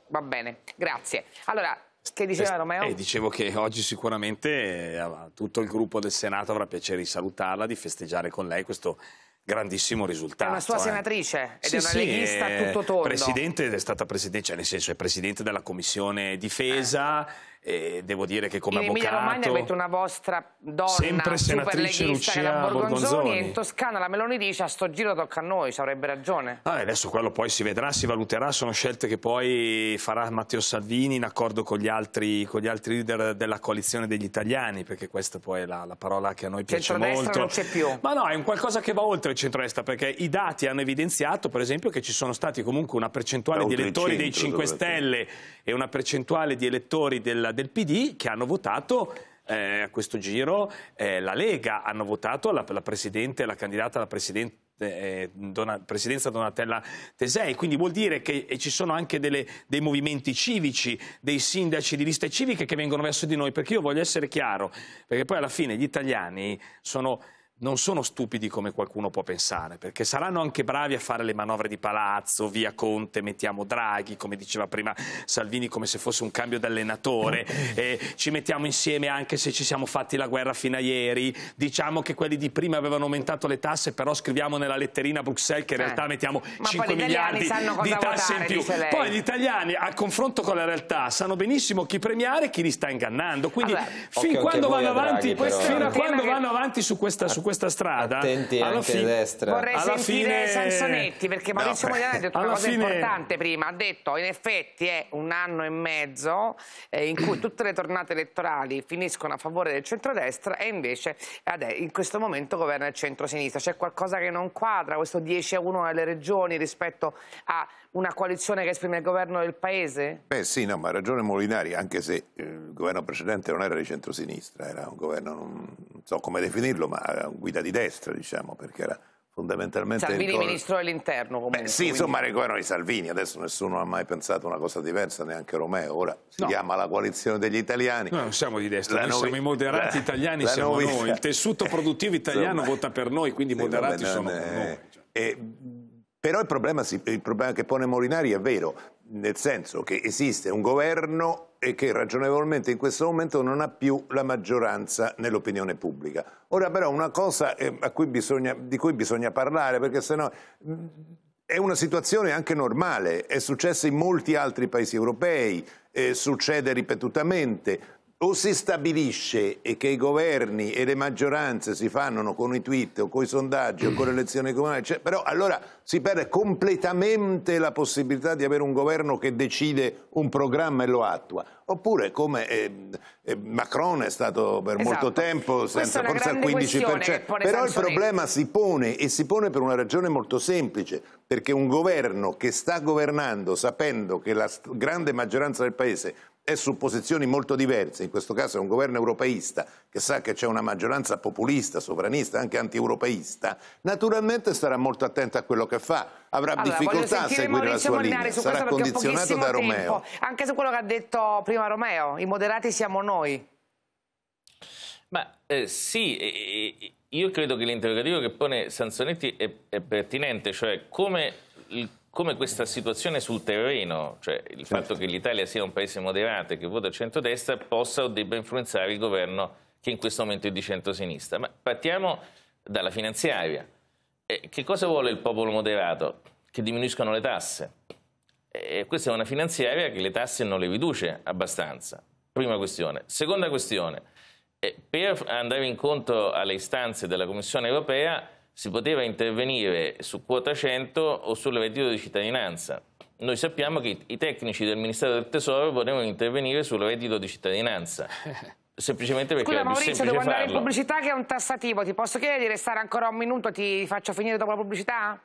Va bene, grazie. Allora, che eh, diceva Romeo? E eh, dicevo che oggi sicuramente eh, tutto il gruppo del Senato avrà piacere di salutarla, di festeggiare con lei questo grandissimo risultato. È una sua eh. senatrice ed sì, è una sì, leghista a tutto tondo. Presidente, è stata presidente, cioè nel senso è presidente della Commissione Difesa, eh e devo dire che come in avvocato... In Emilia Romagna avete una vostra donna sempre senatrice Lucia Borgonzoni, e in Toscana la Meloni dice a sto giro tocca a noi, ci avrebbe ragione. Ah, adesso quello poi si vedrà, si valuterà, sono scelte che poi farà Matteo Salvini in accordo con gli altri, con gli altri leader della coalizione degli italiani, perché questa poi è la, la parola che a noi piace molto. non c'è più. Ma no, è un qualcosa che va oltre il centrodestra, perché i dati hanno evidenziato per esempio che ci sono stati comunque una percentuale da di elettori dei 5 Stelle e una percentuale di elettori della quella del PD che hanno votato eh, a questo giro eh, la Lega, hanno votato la, la, la candidata alla presidente, eh, Dona, presidenza Donatella Tesei, quindi vuol dire che eh, ci sono anche delle, dei movimenti civici, dei sindaci di liste civiche che vengono verso di noi, perché io voglio essere chiaro, perché poi alla fine gli italiani sono non sono stupidi come qualcuno può pensare, perché saranno anche bravi a fare le manovre di palazzo, via Conte, mettiamo Draghi, come diceva prima Salvini, come se fosse un cambio d'allenatore, [LAUGHS] ci mettiamo insieme anche se ci siamo fatti la guerra fino a ieri, diciamo che quelli di prima avevano aumentato le tasse, però scriviamo nella letterina a Bruxelles che in eh. realtà mettiamo Ma 5 miliardi di tasse votare, in più. Poi gli italiani, a confronto con la realtà, sanno benissimo chi premiare e chi li sta ingannando, quindi Vabbè, fin quando vanno avanti, Draghi, fino eh. quando che... vanno avanti su questa... Su questa questa strada attenti alla anche fi- destra vorrei alla sentire fine... Sansonetti perché Maurizio no, Mogliano ha detto una cosa fine... importante prima ha detto in effetti è un anno e mezzo eh, in cui tutte le tornate elettorali finiscono a favore del centrodestra e invece in questo momento governa il centrosinistra c'è qualcosa che non quadra questo 10 a 1 alle regioni rispetto a una coalizione che esprime il governo del Paese? Beh sì, no, ma ha ragione Molinari, anche se eh, il governo precedente non era di centrosinistra, era un governo, non so come definirlo, ma guida di destra, diciamo, perché era fondamentalmente... Salvini governo... ministro dell'interno comunque. Beh sì, quindi... insomma era il governo di Salvini, adesso nessuno ha mai pensato una cosa diversa, neanche Romeo, ora si no. chiama la coalizione degli italiani. No, non siamo di destra, la noi novi... siamo i moderati la... italiani, la siamo novità. noi, il tessuto produttivo italiano insomma... vota per noi, quindi sì, moderati sono è... noi. Cioè. E però il problema, il problema che pone Molinari è vero, nel senso che esiste un governo e che ragionevolmente in questo momento non ha più la maggioranza nell'opinione pubblica. Ora però una cosa eh, cui bisogna, di cui bisogna parlare, perché sennò è una situazione anche normale, è successa in molti altri paesi europei, eh, succede ripetutamente, o si stabilisce che i governi e le maggioranze si fanno con i tweet o con i sondaggi o con le elezioni comunali, cioè, però allora si perde completamente la possibilità di avere un governo che decide un programma e lo attua. Oppure come eh, eh, Macron è stato per esatto. molto tempo, senza, forse al 15%. Però il problema si pone e si pone per una ragione molto semplice, perché un governo che sta governando sapendo che la grande maggioranza del paese è su posizioni molto diverse, in questo caso è un governo europeista che sa che c'è una maggioranza populista, sovranista, anche anti-europeista, naturalmente starà molto attenta a quello che fa, avrà allora, difficoltà a seguire Maurizio la sua Molinari linea, sarà condizionato da Romeo. Tempo. Anche su quello che ha detto prima Romeo, i moderati siamo noi. Ma eh, sì, io credo che l'interrogativo che pone Sanzonetti è, è pertinente, cioè come il come questa situazione sul terreno, cioè il certo. fatto che l'Italia sia un paese moderato e che vota centrodestra, possa o debba influenzare il governo che in questo momento è di centrosinistra. Ma partiamo dalla finanziaria. Eh, che cosa vuole il popolo moderato? Che diminuiscano le tasse. Eh, questa è una finanziaria che le tasse non le riduce abbastanza. Prima questione. Seconda questione. Eh, per andare incontro alle istanze della Commissione europea, si poteva intervenire su quota 100 o sul reddito di cittadinanza. Noi sappiamo che i tecnici del Ministero del Tesoro volevano intervenire sul reddito di cittadinanza. [LAUGHS] semplicemente perché Scusa, Maurizio, devo andare farlo. in pubblicità che è un tassativo. Ti posso chiedere di restare ancora un minuto? Ti faccio finire dopo la pubblicità?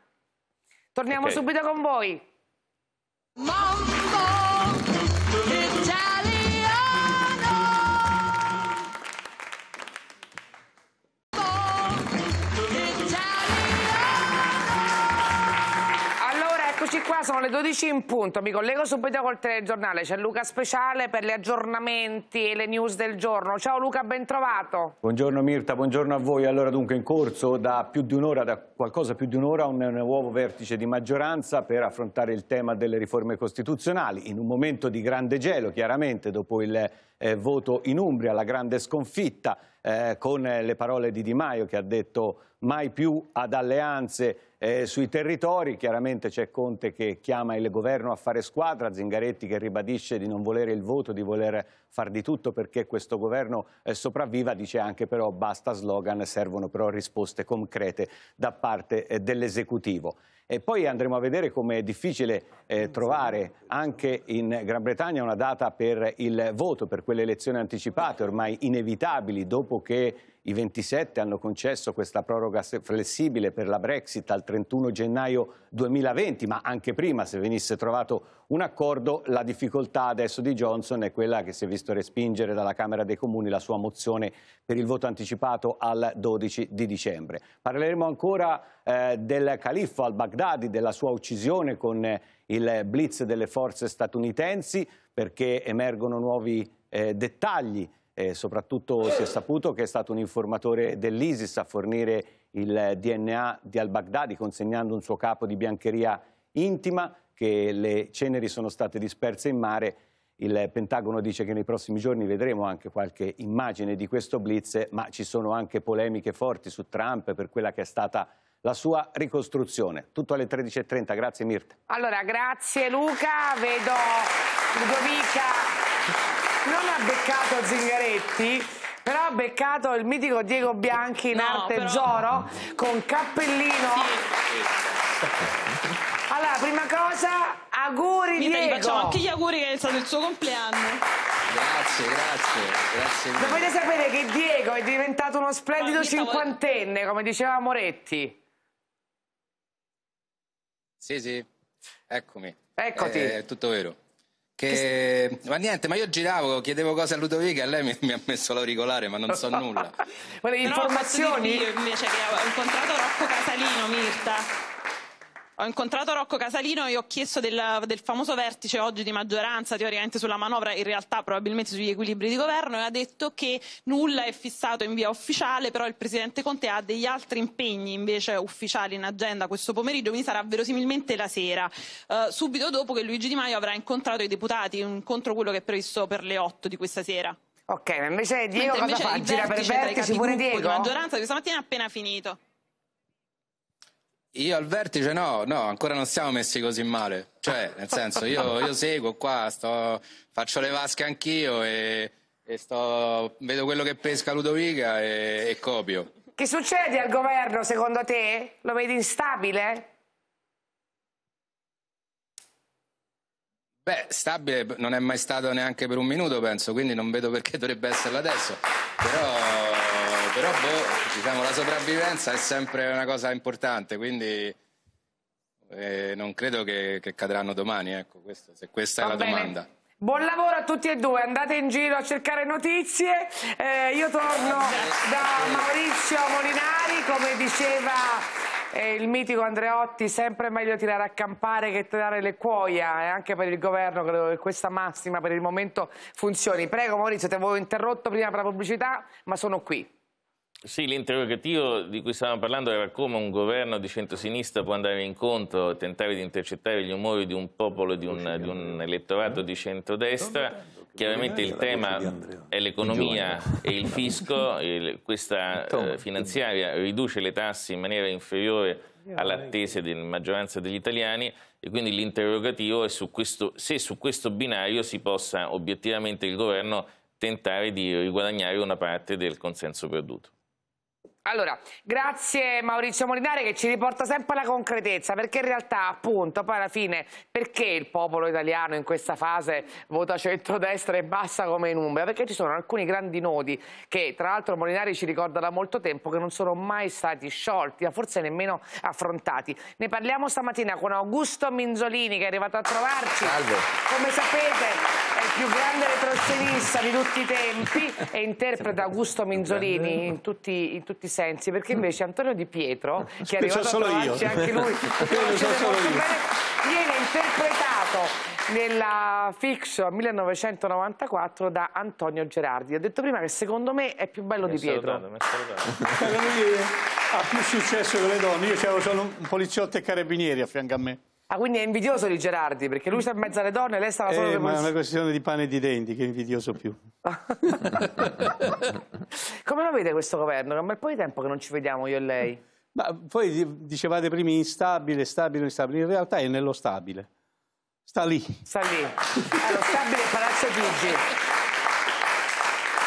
Torniamo okay. subito con voi. Mom. qua sono le 12 in punto, mi collego subito col telegiornale, c'è Luca Speciale per gli aggiornamenti e le news del giorno. Ciao Luca, ben trovato. Buongiorno Mirta, buongiorno a voi. Allora dunque in corso da più di un'ora, da qualcosa più di un'ora, un nuovo vertice di maggioranza per affrontare il tema delle riforme costituzionali in un momento di grande gelo, chiaramente dopo il eh, voto in Umbria, la grande sconfitta eh, con le parole di Di Maio che ha detto mai più ad alleanze eh, sui territori chiaramente c'è Conte che chiama il governo a fare squadra, Zingaretti che ribadisce di non volere il voto, di voler far di tutto perché questo governo eh, sopravviva, dice anche però basta slogan, servono però risposte concrete da parte eh, dell'esecutivo e poi andremo a vedere come è difficile eh, trovare anche in Gran Bretagna una data per il voto, per quelle elezioni anticipate ormai inevitabili dopo che i 27 hanno concesso questa proroga flessibile per la Brexit al 31 gennaio 2020, ma anche prima se venisse trovato un accordo, la difficoltà adesso di Johnson è quella che si è visto respingere dalla Camera dei Comuni la sua mozione per il voto anticipato al 12 di dicembre. Parleremo ancora eh, del califfo al-Baghdadi, della sua uccisione con eh, il blitz delle forze statunitensi, perché emergono nuovi eh, dettagli. soprattutto si è saputo che è stato un informatore dell'ISIS a fornire il DNA di al-Baghdadi, consegnando un suo capo di biancheria intima, che le ceneri sono state disperse in mare il Pentagono dice che nei prossimi giorni vedremo anche qualche immagine di questo blitz, ma ci sono anche polemiche forti su Trump per quella che è stata la sua ricostruzione. Tutto alle 13.30, grazie Mirta. Allora, grazie Luca, vedo Ludovica non ha beccato Zingaretti però ha beccato il mitico Diego Bianchi in no, arte però... Zoro con cappellino. Sì. Allora, prima cosa Auguri Mita, Diego! facciamo anche gli auguri che è stato il suo compleanno. Grazie, grazie, grazie mille. Dovete sapere che Diego è diventato uno splendido cinquantenne, come diceva Moretti. Sì, sì, eccomi. Eccoti. Eh, è tutto vero. Che... Ma niente, ma io giravo, chiedevo cose a Ludovica e lei mi, mi ha messo l'auricolare, ma non so nulla. [LAUGHS] Vuole informazioni? Io invece che ho incontrato Rocco Casalino, Mirta ho incontrato Rocco Casalino e gli ho chiesto del, del, famoso vertice oggi di maggioranza teoricamente sulla manovra, in realtà probabilmente sugli equilibri di governo e ha detto che nulla è fissato in via ufficiale, però il Presidente Conte ha degli altri impegni invece ufficiali in agenda questo pomeriggio, quindi sarà verosimilmente la sera, eh, subito dopo che Luigi Di Maio avrà incontrato i deputati, un incontro quello che è previsto per le 8 di questa sera. Ok, ma invece Diego Mentre invece fa? Gira per vertice pure Diego? La maggioranza di stamattina è appena finito. Io al vertice no, no, ancora non siamo messi così male. Cioè, nel senso, io, io seguo qua, sto, faccio le vasche anch'io e, e sto, vedo quello che pesca Ludovica e, e copio. Che succede al governo, secondo te? Lo vedi instabile? Beh, stabile non è mai stato neanche per un minuto, penso, quindi non vedo perché dovrebbe esserlo adesso. Però... Però boh, diciamo, la sopravvivenza è sempre una cosa importante, quindi eh, non credo che, che cadranno domani, ecco, questo, se questa Va è la bene. domanda. Buon lavoro a tutti e due, andate in giro a cercare notizie, eh, io torno da Maurizio Molinari, come diceva eh, il mitico Andreotti, sempre meglio tirare a campare che tirare le cuoia, e eh, anche per il governo credo che questa massima per il momento funzioni. Prego Maurizio, ti avevo interrotto prima per la pubblicità, ma sono qui. Sì, l'interrogativo di cui stavamo parlando era come un governo di centrosinistra può andare incontro e tentare di intercettare gli umori di un popolo e di, di un, elettorato di centrodestra. Chiaramente il tema è l'economia e il fisco, questa [LAUGHS] eh, finanziaria riduce le tasse in maniera inferiore all'attesa della maggioranza degli italiani e quindi l'interrogativo è su questo, se su questo binario si possa obiettivamente il governo tentare di riguadagnare una parte del consenso perduto. Allora, grazie Maurizio Molinari che ci riporta sempre alla concretezza, perché in realtà appunto poi alla fine perché il popolo italiano in questa fase vota centrodestra e bassa come in Umbria? Perché ci sono alcuni grandi nodi che tra l'altro Molinari ci ricorda da molto tempo che non sono mai stati sciolti, ma forse nemmeno affrontati. Ne parliamo stamattina con Augusto Minzolini che è arrivato a trovarci. Salve. Come sapete il più grande retrossevista di tutti i tempi e interpreta Augusto Minzolini in tutti, in tutti, i sensi, perché invece Antonio Di Pietro, che è arrivato solo a trovarci io. anche lui, [LAUGHS] viene interpretato nella fiction 1994 da Antonio Gerardi. ha detto prima che secondo me è più bello mi di Pietro. Dato, mi [LAUGHS] ah, ha più successo che le donne. Io c'avevo solo un poliziotto e carabinieri a fianco a me. Ah, quindi è invidioso di Gerardi, perché lui sta in mezzo alle donne e lei stava solo... Eh, ma è una questione di pane e di denti che è invidioso più. [LAUGHS] Come lo vede questo governo? È un bel po' di tempo che non ci vediamo io e lei. Ma poi dicevate prima instabile, stabile, instabile. In realtà è nello stabile. Sta lì. Sta lì. È lo stabile Palazzo Chigi.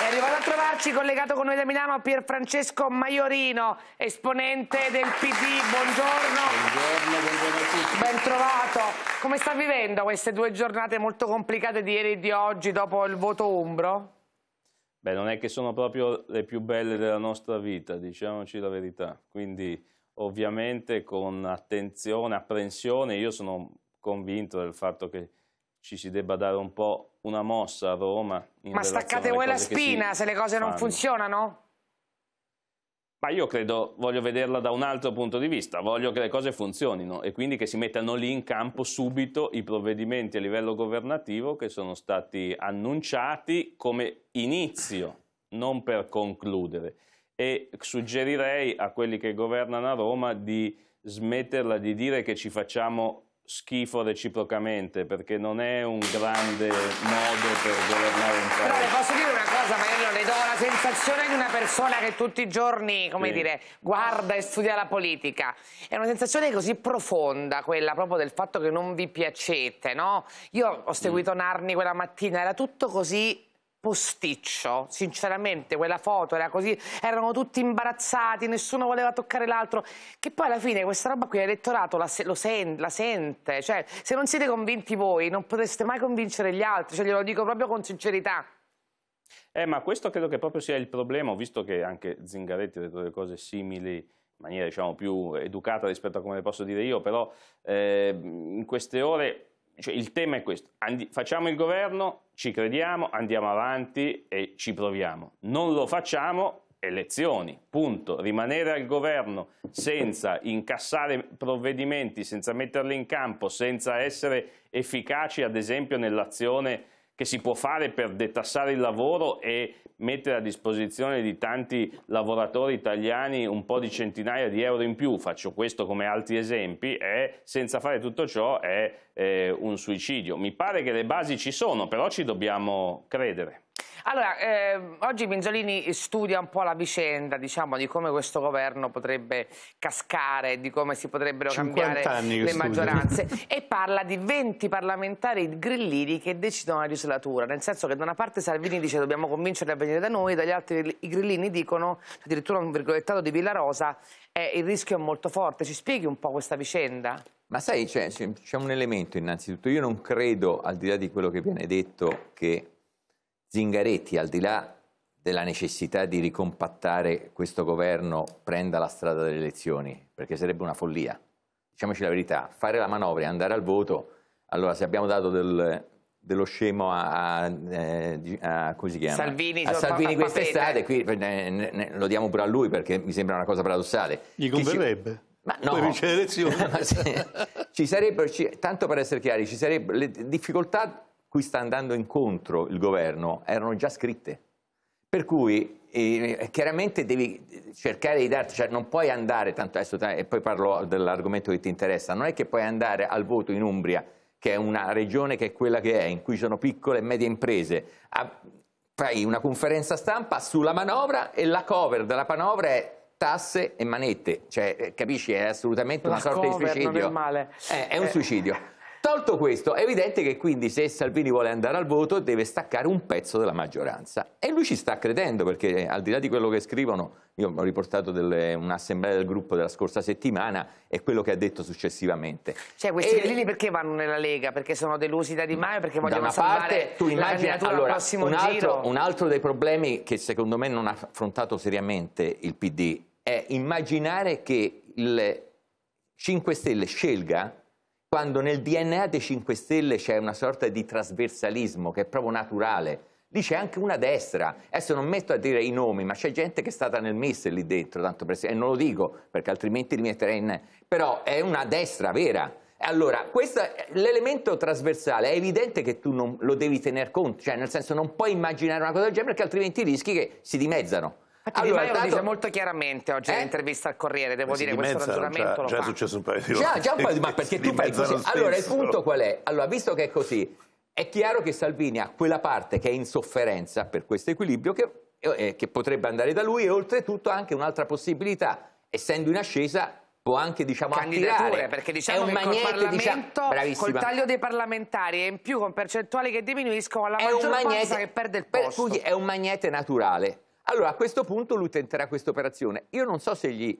È arrivato Eccoci collegato con noi da Milano Pier Francesco Maiorino, esponente del PD. Buongiorno. Buongiorno, buongiorno a tutti. Ben trovato. Come sta vivendo queste due giornate molto complicate di ieri e di oggi dopo il voto umbro? Beh, non è che sono proprio le più belle della nostra vita, diciamoci la verità. Quindi ovviamente con attenzione, apprensione, io sono convinto del fatto che ci si debba dare un po' una mossa a Roma. Ma staccate voi la spina se le cose non funzionano? Ma io credo, voglio vederla da un altro punto di vista, voglio che le cose funzionino e quindi che si mettano lì in campo subito i provvedimenti a livello governativo che sono stati annunciati come inizio, non per concludere. E suggerirei a quelli che governano a Roma di smetterla di dire che ci facciamo schifo reciprocamente perché non è un grande modo per governare un paese. Però le posso dire una cosa, Maria, le do la sensazione di una persona che tutti i giorni, come sì. dire, guarda e studia la politica. È una sensazione così profonda quella proprio del fatto che non vi piacete, no? Io ho seguito mm. Narni quella mattina, era tutto così posticcio, sinceramente quella foto era così, erano tutti imbarazzati, nessuno voleva toccare l'altro, che poi alla fine questa roba qui l'elettorato la, se sen la, sente, cioè se non siete convinti voi non potreste mai convincere gli altri, cioè glielo dico proprio con sincerità. Eh ma questo credo che proprio sia il problema, visto che anche Zingaretti ha detto delle cose simili in maniera diciamo più educata rispetto a come le posso dire io, però eh, in queste ore cioè, il tema è questo, Andi, facciamo il governo, ci crediamo, andiamo avanti e ci proviamo. Non lo facciamo, elezioni, punto. Rimanere al governo senza incassare provvedimenti, senza metterli in campo, senza essere efficaci ad esempio nell'azione che si può fare per detassare il lavoro e mettere a disposizione di tanti lavoratori italiani un po' di centinaia di euro in più, faccio questo come altri esempi, è, senza fare tutto ciò è, è eh, un suicidio. Mi pare che le basi ci sono, però ci dobbiamo credere. Allora, eh, oggi Minzolini studia un po' la vicenda, diciamo, di come questo governo potrebbe cascare, di come si potrebbero cambiare le maggioranze e parla di 20 parlamentari grillini che decidono la legislatura, nel senso che da una parte Salvini dice dobbiamo convincerli a venire da noi, dagli altri i grillini dicono, addirittura un virgolettato di Villarosa, eh, il rischio è molto forte. Ci spieghi un po' questa vicenda? Ma sai, c'è un elemento innanzitutto, io non credo, al di là di quello che viene detto, che Zingaretti, al di là della necessità di ricompattare questo governo, prenda la strada delle elezioni, perché sarebbe una follia. Diciamoci la verità, fare la manovra e andare al voto, allora se abbiamo dato del, dello scemo a, a, eh, a, chiama, Salvini, a Salvini quest'estate, qui eh, ne, ne, ne, lo diamo pure a lui perché mi sembra una cosa paradossale. Gli converrebbe. ma no, vince le elezioni. [LAUGHS] ci sarebbero, ci, tanto per essere chiari, ci sarebbero le difficoltà cui sta andando incontro il governo erano già scritte. Per cui eh, chiaramente devi cercare di darti, cioè non puoi andare, tanto adesso e poi parlo dell'argomento che ti interessa, non è che puoi andare al voto in Umbria, che è una regione che è quella che è, in cui sono piccole e medie imprese, a, fai una conferenza stampa sulla manovra e la cover della manovra è tasse e manette, cioè eh, capisci è assolutamente la una sorta di suicidio. Non è, male. È, eh, è un eh. suicidio. Tolto questo, è evidente che quindi se Salvini vuole andare al voto deve staccare un pezzo della maggioranza e lui ci sta credendo perché al di là di quello che scrivono, io ho riportato un'assemblea del gruppo della scorsa settimana e quello che ha detto successivamente. Cioè questi e... perché vanno nella Lega? Perché sono delusi da Di Maio? Perché vogliono da salvare parte, immagini, allora, prossimo un altro, giro? Un altro dei problemi che secondo me non ha affrontato seriamente il PD è immaginare che il 5 Stelle scelga quando nel DNA dei 5 Stelle c'è una sorta di trasversalismo che è proprio naturale. Lì c'è anche una destra, adesso non metto a dire i nomi, ma c'è gente che è stata nel MIS lì dentro, tanto per... e non lo dico perché altrimenti li metterei in... però è una destra vera. Allora, l'elemento trasversale è evidente che tu non, lo devi tener conto, cioè nel senso non puoi immaginare una cosa del genere perché altrimenti rischi che si dimezzano. Infatti allora, Di Maio dato... dice molto chiaramente oggi eh? nell'intervista al Corriere, devo dire, questo ragionamento già, già è successo un paio di volte. Già, un paio di [LAUGHS] ma perché tu fai così. Allora, il punto qual è? Allora, visto che è così, è chiaro che Salvini ha quella parte che è in sofferenza per questo equilibrio che, eh, che potrebbe andare da lui e oltretutto anche un'altra possibilità, essendo in ascesa, può anche diciamo attirare perché diciamo è un che magnete, diciamo, col Parlamento diciamo, col taglio dei parlamentari e in più con percentuali che diminuiscono la è maggior un magnete, che perde il posto per, è un magnete naturale allora a questo punto lui tenterà questa operazione. Io non so se gli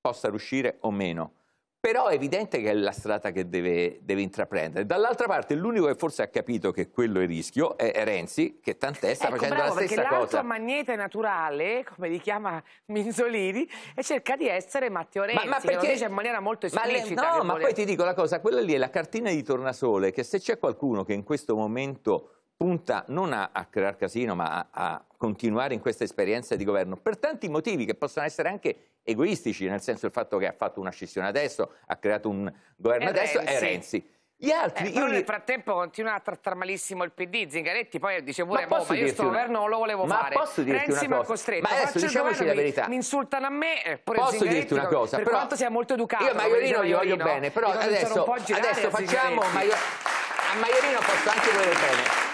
possa riuscire o meno, però è evidente che è la strada che deve, deve intraprendere. Dall'altra parte l'unico che forse ha capito che quello è rischio è, Renzi, che tant'è sta ecco, facendo bravo, la stessa cosa. L'altro magnete naturale, come li chiama Minzolini, e cerca di essere Matteo Renzi, ma, ma perché, lo dice in maniera molto esplicita. Ma le, no, ma vuole... poi ti dico la cosa, quella lì è la cartina di tornasole, che se c'è qualcuno che in questo momento punta non a, a creare casino, ma a, a continuare in questa esperienza di governo, per tanti motivi che possono essere anche egoistici, nel senso il fatto che ha fatto una scissione adesso, ha creato un governo e adesso, Renzi. è Renzi. Gli altri, eh, però io... nel frattempo continua a trattare malissimo il PD, Zingaretti poi dice pure ma, boh, ma io sto governo non lo volevo ma fare, posso dirti Renzi mi ha costretto, ma adesso diciamoci la verità. Mi, mi insultano a me, eh, pure posso dirti una cosa, per però... quanto sia molto educato. Io a Maiorino gli voglio bene, però adesso, adesso facciamo, Maio... a Maiorino posso anche voler bene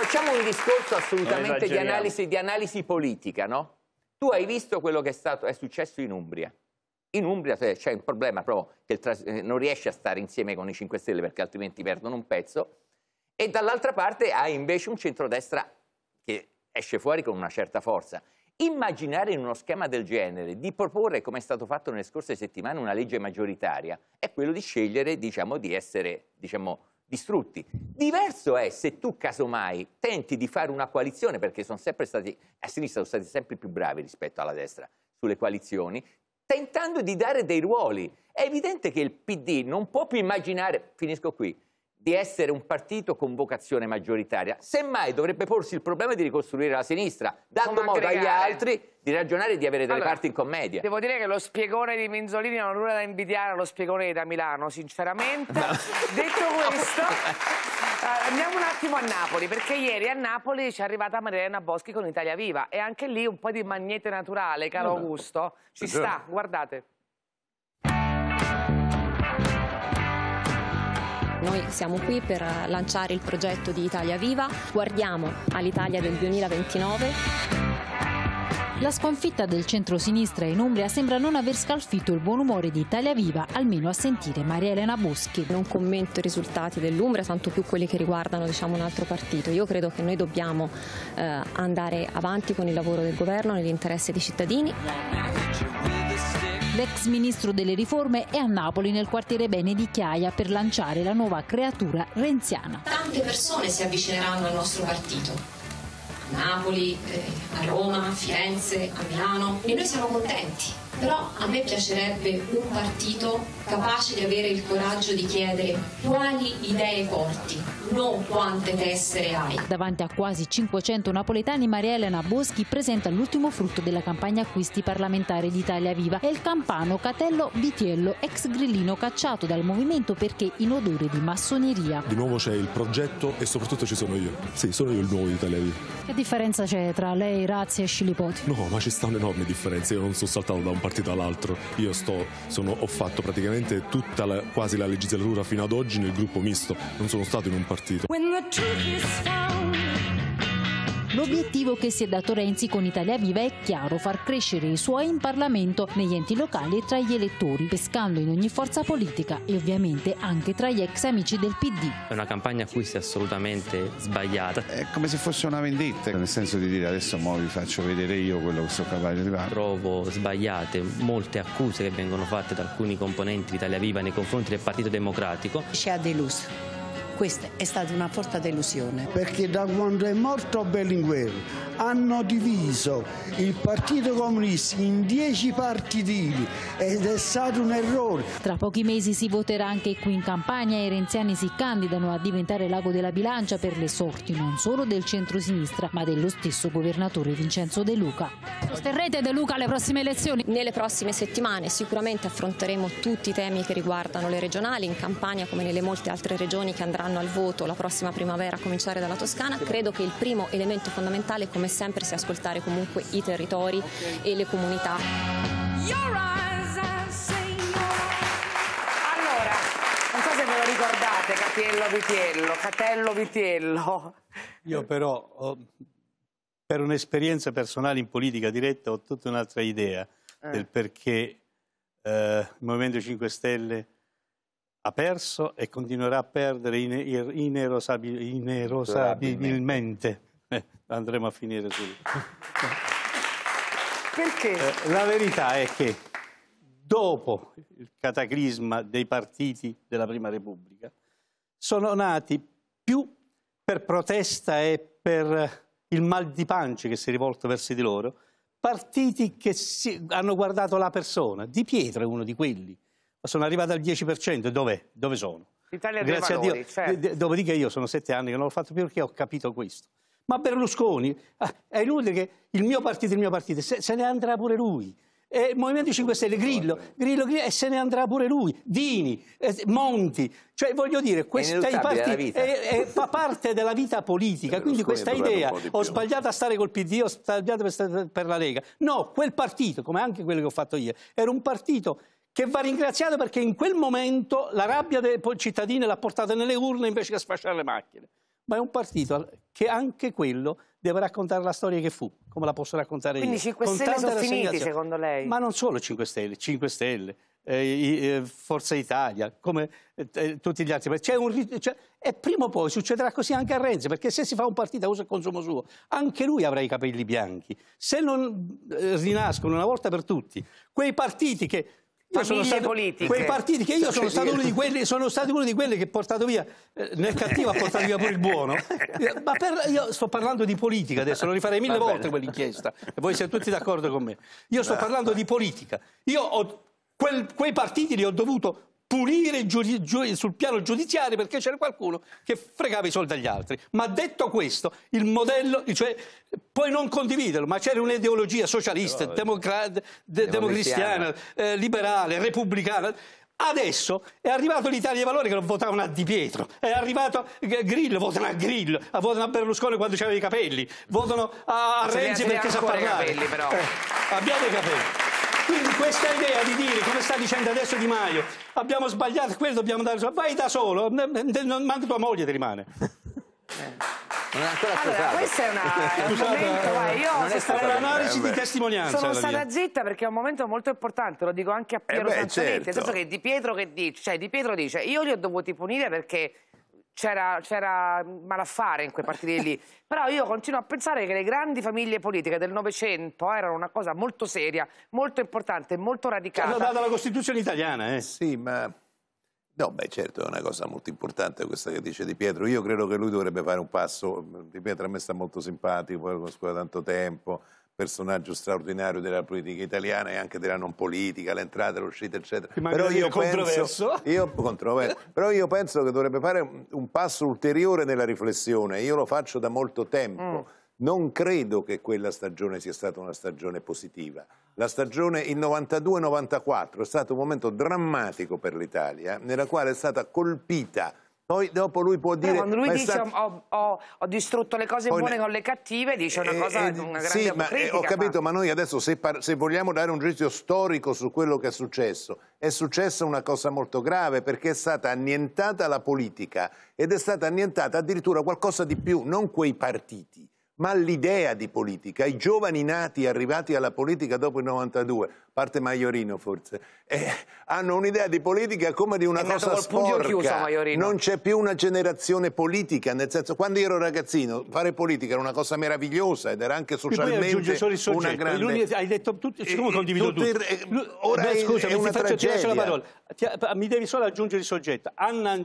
facciamo un discorso assolutamente di analisi, di analisi, politica, no? Tu hai visto quello che è, stato, è successo in Umbria. In Umbria c'è un problema proprio che eh, non riesce a stare insieme con i 5 Stelle perché altrimenti perdono un pezzo e dall'altra parte hai invece un centrodestra che esce fuori con una certa forza. Immaginare in uno schema del genere di proporre, come è stato fatto nelle scorse settimane, una legge maggioritaria è quello di scegliere diciamo, di essere diciamo, distrutti. Diverso è se tu casomai tenti di fare una coalizione, perché sono sempre stati, a sinistra sono stati sempre più bravi rispetto alla destra sulle coalizioni, tentando di dare dei ruoli. È evidente che il PD non può più immaginare, finisco qui, di essere un partito con vocazione maggioritaria. Semmai dovrebbe porsi il problema di ricostruire la sinistra, dando modo agli altri di ragionare e di avere delle allora, parti in commedia. Devo dire che lo spiegone di Minzolini non ha nulla da invidiare allo spiegone da Milano, sinceramente. No. Detto [LAUGHS] questo, eh, andiamo un attimo a Napoli, perché ieri a Napoli ci è arrivata Mariana Boschi con Italia Viva e anche lì un po' di magnete naturale, caro no, no. Augusto, ci sta, guardate. Noi siamo qui per lanciare il progetto di Italia Viva, guardiamo all'Italia del 2029. La sconfitta del centro-sinistra in Umbria sembra non aver scalfito il buon umore di Italia Viva, almeno a sentire Maria Elena Boschi. Non commento i risultati dell'Umbria, tanto più quelli che riguardano diciamo, un altro partito. Io credo che noi dobbiamo eh, andare avanti con il lavoro del governo nell'interesse dei cittadini l'ex ministro delle riforme è a Napoli nel quartiere Bene di Chiaia per lanciare la nuova creatura renziana. Tante persone si avvicineranno al nostro partito, a Napoli, eh, a Roma, a Firenze, a Milano e noi siamo contenti però a me piacerebbe un partito capace di avere il coraggio di chiedere quali idee porti, non quante tessere hai. Davanti a quasi 500 napoletani, Maria Elena Boschi presenta l'ultimo frutto della campagna acquisti parlamentare di Italia Viva È il campano Catello Vitiello, ex grillino cacciato dal movimento perché in odore di massoneria. Di nuovo c'è il progetto e soprattutto ci sono io. Sì, sono io il nuovo di Italia Viva. Che differenza c'è tra lei, Razzi e Scilipoti? No, ma ci sta un'enorme differenza. Io non sono saltato da un partito partito all'altro. Io sto, sono, ho fatto praticamente tutta la, quasi la legislatura fino ad oggi nel gruppo misto, non sono stato in un partito. When the truth is found. L'obiettivo che si è dato Renzi con Italia Viva è chiaro, far crescere i suoi in Parlamento, negli enti locali e tra gli elettori, pescando in ogni forza politica e ovviamente anche tra gli ex amici del PD. È una campagna a cui si è assolutamente sbagliata. È come se fosse una vendetta, nel senso di dire adesso vi faccio vedere io quello che sto capace di fare. Trovo sbagliate molte accuse che vengono fatte da alcuni componenti di Italia Viva nei confronti del Partito Democratico. Ci ha deluso questa è stata una forte delusione. Perché da quando è morto Berlinguer hanno diviso il Partito Comunista in dieci partitini ed è stato un errore. Tra pochi mesi si voterà anche qui in Campania e i renziani si candidano a diventare l'ago della bilancia per le sorti non solo del centro-sinistra ma dello stesso governatore Vincenzo De Luca. Sosterrete De Luca alle prossime elezioni? Nelle prossime settimane sicuramente affronteremo tutti i temi che riguardano le regionali in Campania come nelle molte altre regioni che andranno andranno al voto la prossima primavera a cominciare dalla Toscana, credo che il primo elemento fondamentale come sempre sia ascoltare comunque i territori e le comunità. Allora, non so se ve lo ricordate, Catiello Vitiello, Catello Vitiello. Io però per un'esperienza personale in politica diretta ho tutta un'altra idea eh. del perché eh, il Movimento 5 Stelle ha perso e continuerà a perdere inerosabilmente. Eh, [LAUGHS] andremo a finire subito. Perché? Eh, la verità è che dopo il cataclisma dei partiti della Prima Repubblica sono nati più per protesta e per il mal di pancia che si è rivolto verso di loro, partiti che si, hanno guardato la persona. Di Pietro è uno di quelli sono arrivato al 10%, dov'è? Dove sono? L'Italia dei valori, a Dio. Certo. Dopodiché io sono sette anni che non l'ho fatto più perché ho capito questo. Ma Berlusconi, ah, è inutile che il mio partito, il mio partito, se, se ne andrà pure lui. il eh, Movimento 5 Stelle, Grillo, Grillo, Grillo, e se ne andrà pure lui, Dini, eh, Monti, cioè voglio dire, questa parti, è, è, fa parte della vita politica, quindi questa idea, ho sbagliato a stare col PD, ho sbagliato per, per la Lega, no, quel partito, come anche quello che ho fatto io, era un partito che va ringraziato perché in quel momento la rabbia dei cittadini l'ha portata nelle urne invece che a sfasciare le macchine. Ma è un partito che anche quello deve raccontare la storia che fu, come la posso raccontare Quindi io. Quindi 5 Stelle sono finiti secondo lei? Ma non solo 5 Stelle, 5 Stelle, eh, eh, Forza Italia, come eh, eh tutti gli altri. Un, cioè, e prima o poi succederà così anche a Renzi, perché se si fa un partito a uso e consumo suo, anche lui avrà i capelli bianchi. Se non eh, rinascono una volta per tutti quei partiti che sono stato, politiche. Quei partiti che io sono cioè, stato, uno di quelli, sono stato uno di quelli che ha portato via, eh, nel cattivo ha portato via pure il buono. Eh, ma per, io sto parlando di politica adesso, lo rifarei mille volte quell'inchiesta, e voi siete tutti d'accordo con me. Io sto parlando di politica. Io ho, quel, quei partiti li ho dovuto punire giuri, giuri, sul piano giudiziario perché c'era qualcuno che fregava i soldi agli altri. Ma detto questo, il modello, cioè, puoi non condividerlo, ma c'era un'ideologia socialista, eh, democrat, de, democristiana, eh, liberale, repubblicana. Adesso è arrivato l'Italia dei Valori che non votavano a Di Pietro, è arrivato Grillo, votano a Grillo, votano a Berlusconi quando c'aveva i capelli, votano a Renzi perché sa parlare. Abbiamo i Capelli, però. Eh, abbiamo i capelli. Quindi questa idea di dire, come sta dicendo adesso Di Maio, abbiamo sbagliato, quello dobbiamo dare, vai da solo, manca tua moglie ti rimane. Eh. Non è ancora allora, questo è, una, [LAUGHS] è un Scusate, momento, vai, io è stata un'analisi eh, di testimonianza. Sono stata mia. zitta perché è un momento molto importante, lo dico anche a eh, Piero eh beh, Santonetti, certo. nel senso certo. che Di Pietro che dice, cioè Di Pietro dice, io li ho dovuti punire perché c'era, malaffare in quei partiti lì. [LAUGHS] Però io continuo a pensare che le grandi famiglie politiche del Novecento eh, erano una cosa molto seria, molto importante, molto radicale. È cioè, data la Costituzione italiana, eh? Sì, ma... No, beh, certo, è una cosa molto importante questa che dice Di Pietro. Io credo che lui dovrebbe fare un passo... Di Pietro a me sta molto simpatico, poi lo conosco da tanto tempo personaggio straordinario della politica italiana e anche della non politica, l'entrata, l'uscita, eccetera. Però io, penso, [LAUGHS] io, controverso, però io, penso, che dovrebbe fare un, un, passo ulteriore nella riflessione. Io lo faccio da molto tempo. Mm. Non credo che quella stagione sia stata una stagione positiva. La stagione il 92-94 è stato un momento drammatico per l'Italia, nella quale è stata colpita poi dopo lui può dire... No, quando lui dice stato... ho, ho, ho, distrutto le cose Poi buone ne... con le cattive, dice una eh, cosa, eh, eh, una grande sì, ma, eh, Ho capito, ma... ma noi adesso se, se, vogliamo dare un giudizio storico su quello che è successo, è successa una cosa molto grave perché è stata annientata la politica ed è stata annientata addirittura qualcosa di più, non quei partiti, ma l'idea di politica, i giovani nati arrivati alla politica dopo il 92, parte Maiorino forse, eh, hanno un'idea di politica come di una È cosa sporca. Chiuso, non c'è più una generazione politica, nel senso quando io ero ragazzino fare politica era una cosa meravigliosa ed era anche socialmente una grande... Lui hai detto tutto, siccome eh, condivido tutto. tutto. Il... Ora Beh, scusa, è, è una faccio, tragedia. la parola. Ti, mi devi solo aggiungere il soggetto, hanno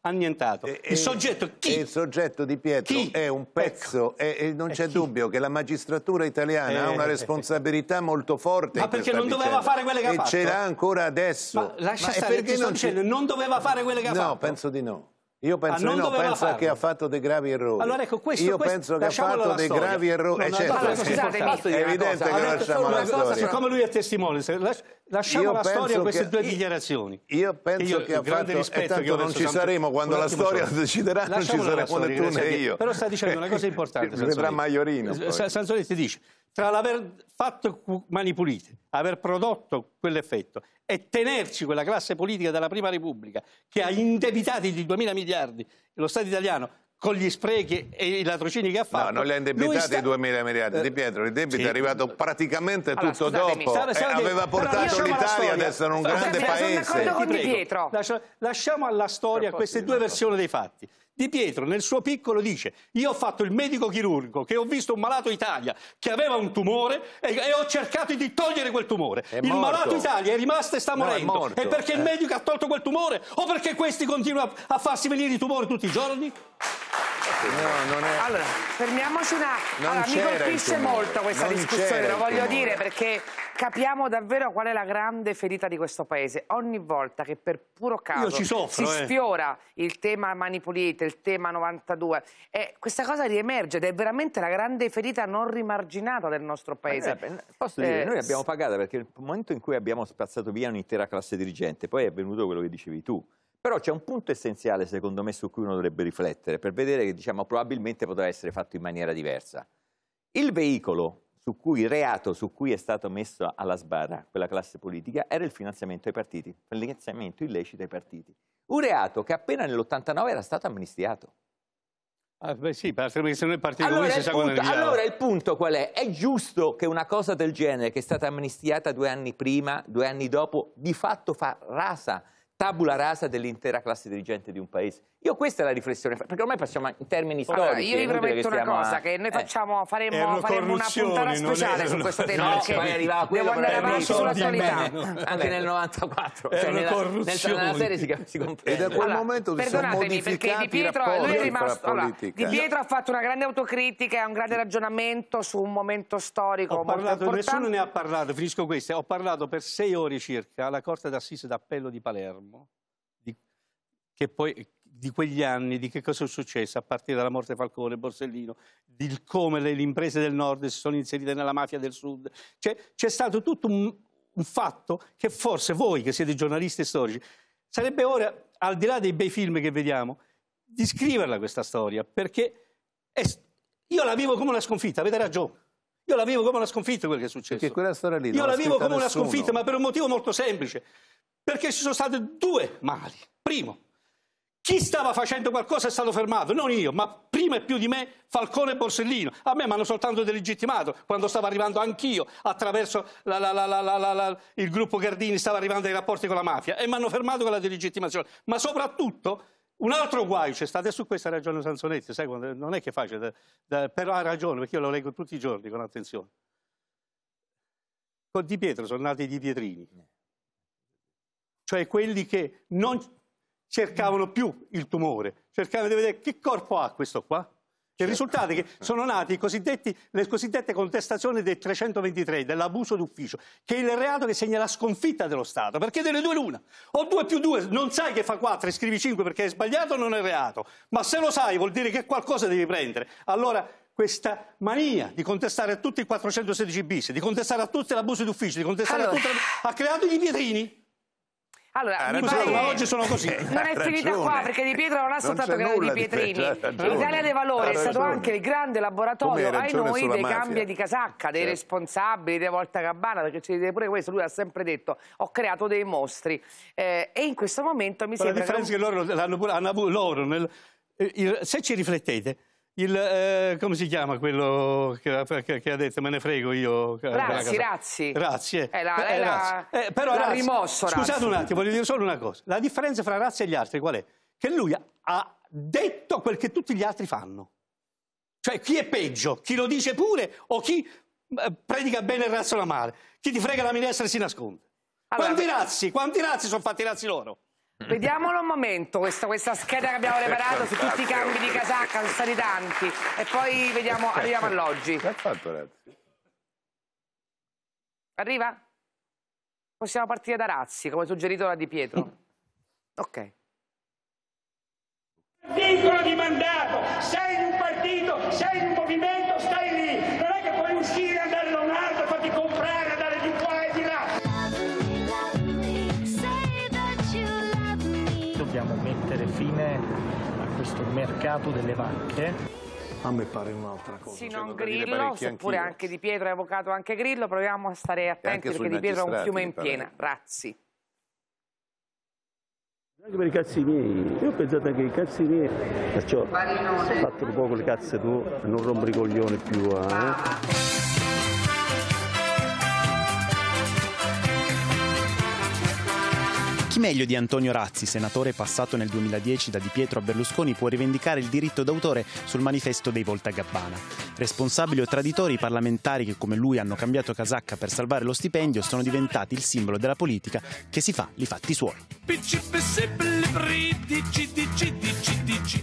annientato. Eh, il, eh, soggetto chi? il soggetto di Pietro chi? è un ecco. pezzo... Ecco. È, non eh, c'è dubbio che la magistratura italiana eh, ha una eh. responsabilità molto forte. Ma perché non vicenda. doveva fare quelle che ha fatto? E ce l'ha ancora adesso. Ma lascia Ma stare perché non, non doveva fare quelle che ha no, fatto? No, penso di no. Io ah, penso ah, che no, penso che ha fatto dei gravi errori. Allora, ecco, questo, Io questo, penso che ha fatto dei gravi errori. Eh, certo, è evidente che lasciamo la storia. Siccome lui è testimone, lasciamo la storia a queste due dichiarazioni. Io penso che ha fatto... Rispetto e non ci saremo quando la storia deciderà, non ci saremo né tu né io. Però sta dicendo una cosa importante. Vedrà Maiorino. Sanzoni ti dice, tra l'aver fatto mani pulite, aver prodotto quell'effetto e tenerci quella classe politica della Prima Repubblica che ha indebitati di 2.000 miliardi lo Stato italiano con gli sprechi e i latrocini che ha fatto. No, non li ha indebitati sta... 2.000 miliardi. Eh, di Pietro, il debito sì. è arrivato praticamente allora, tutto scusatemi. dopo. Sare, sare, eh, aveva portato l'Italia ad essere un scusatemi, grande paese. Lasciamo, lasciamo alla storia queste due versioni dei fatti. Di Pietro nel suo piccolo dice io ho fatto il medico chirurgo che ho visto un malato Italia che aveva un tumore e, e ho cercato di togliere quel tumore. È il morto. malato Italia è rimasto e sta morendo. No, è, è, perché il eh. medico ha tolto quel tumore o perché questi continuano a farsi venire i tumori tutti i giorni? No, non è... Allora, fermiamoci un attimo. Allora, mi colpisce molto questa non discussione, lo voglio dire, perché capiamo davvero qual è la grande ferita di questo paese. Ogni volta che per puro caso soffro, si eh. sfiora il tema Mani Pulite, il tema 92, eh, questa cosa riemerge ed è veramente la grande ferita non rimarginata del nostro paese. Noi, eh, posso dire, eh, noi abbiamo pagato perché nel momento in cui abbiamo spazzato via un'intera classe dirigente, poi è venuto quello che dicevi tu. Però c'è un punto essenziale, secondo me, su cui uno dovrebbe riflettere, per vedere che diciamo, probabilmente potrà essere fatto in maniera diversa. Il veicolo su cui, il reato su cui è stato messo alla sbarra quella classe politica era il finanziamento ai partiti, finanziamento illecito ai partiti. Un reato che appena nell'89 era stato amnistiato. Ah, beh sì, perché se non è partito allora, il punto, allora il punto qual è? È giusto che una cosa del genere, che è stata amnistiata due anni prima, due anni dopo, di fatto fa rasa tabula rasa dell'intera classe dirigente di un paese. Io questa è la riflessione, perché ormai passiamo in termini allora, storici. io vi prometto una cosa, a... che noi eh. facciamo, faremo, faremo una puntata speciale su questo tema, no, perché poi arrivava quello devo andare avanti sulla sull'attualità. Anche nel 94, cioè corruzione. nella, nella serie si, si comprende. E da quel momento allora, Perdonatemi, perché Di Pietro, rimasto, allora, di Pietro ha fatto una grande autocritica e un grande ragionamento su un momento storico Ho parlato, Nessuno ne ha parlato, finisco questo. Ho parlato per sei ore circa alla Corte d'Assise d'Appello di Palermo, che poi di quegli anni, di che cosa è successo a partire dalla morte Falcone, e Borsellino, di come le, le imprese del nord si sono inserite nella mafia del sud. Cioè, c'è stato tutto un, un, fatto che forse voi, che siete giornalisti storici, sarebbe ora, al di là dei bei film che vediamo, di scriverla questa storia, perché è, io la vivo come una sconfitta, avete ragione. Io la vivo come una sconfitta quel che è successo. Perché quella storia lì Io la vivo come nessuno. una sconfitta, ma per un motivo molto semplice. Perché ci sono stati due mali. Primo, chi stava facendo qualcosa è stato fermato, non io, ma prima e più di me Falcone e Borsellino. A me mi hanno soltanto delegittimato quando stavo arrivando anch'io attraverso la, la, la, il gruppo Gardini, stava arrivando ai rapporti con la mafia e mi hanno fermato con la delegittimazione. Ma soprattutto un altro guaio c'è stato, e su questa ragione Sansonetti, sai, non è che è facile, da, da, però ha ragione perché io lo leggo tutti i giorni con attenzione. Con Di Pietro sono nati i Di Pietrini. Cioè quelli che non, cercavano più il tumore, cercavano di vedere che corpo ha questo qua. Il certo. risultato è che sono nati le cosiddette contestazioni del 323 dell'abuso d'ufficio, che è il reato che segna la sconfitta dello Stato, perché delle due l'una. O due più due, non sai che fa quattro e scrivi cinque perché è sbagliato, non è reato. Ma se lo sai vuol dire che qualcosa devi prendere. Allora questa mania di contestare a tutti i 416 bis, di contestare a tutti l'abuso d'ufficio, di contestare allora... a tutti... ha creato gli pietrini. Allora, ah, pare... ma oggi sono così. non è [LAUGHS] finita qua perché Di Pietro non ha soltanto creato dei pietrini. L'Italia dei Valori è stato anche il grande laboratorio ai noi dei cambi di casacca, dei certo. responsabili, dei volta cabana, perché ci dite pure questo, lui ha sempre detto ho creato dei mostri. Eh, e in questo momento mi Ma sembra... La differenza che, un... che loro, hanno, hanno, loro nel, eh, se ci riflettete, il, eh, come si chiama quello che, che, che, ha detto me ne frego io? Eh, razzi, Razzi. Razzi, eh. È eh, la, è eh, la, eh, però l'ha rimosso Scusate un attimo, voglio dire solo una cosa. La differenza fra Razzi e gli altri qual è? Che lui ha detto quel che tutti gli altri fanno. Cioè chi è peggio? Chi lo dice pure o chi predica bene e razzola male? Chi ti frega la minestra e si nasconde? Allora, quanti razzi, quanti razzi sono fatti i razzi loro? Vediamolo un momento, questa, questa scheda che abbiamo preparato su tutti i cambi di casacca, sono stati tanti. E poi vediamo, arriviamo all'oggi. [LAUGHS] Arriva? Possiamo partire da Razzi, come suggerito da Di Pietro. [LAUGHS] Ok. Articolo di mandato, sei in un partito, sei in un movimento, stai lì. Non è che puoi uscire, andare da un altro, farti comprare. insieme a questo mercato delle vacche. A me pare un'altra cosa. Sì, cioè, non Grillo, oppure anche Di Pietro è evocato anche Grillo, proviamo a stare attenti perché Di Pietro è un fiume in piena. Razzi. Anche per i cazzi miei, io ho pensato anche ai cazzi miei, perciò Marinone. fatto un po' con le cazze tu, non rompere i coglioni più a... Eh. Chi meglio di Antonio Razzi, senatore passato nel 2010 da Di Pietro a Berlusconi, può rivendicare il diritto d'autore sul manifesto dei Volta Gabbana? Responsabili o traditori, i parlamentari che come lui hanno cambiato casacca per salvare lo stipendio sono diventati il simbolo della politica che si fa li fatti suoi.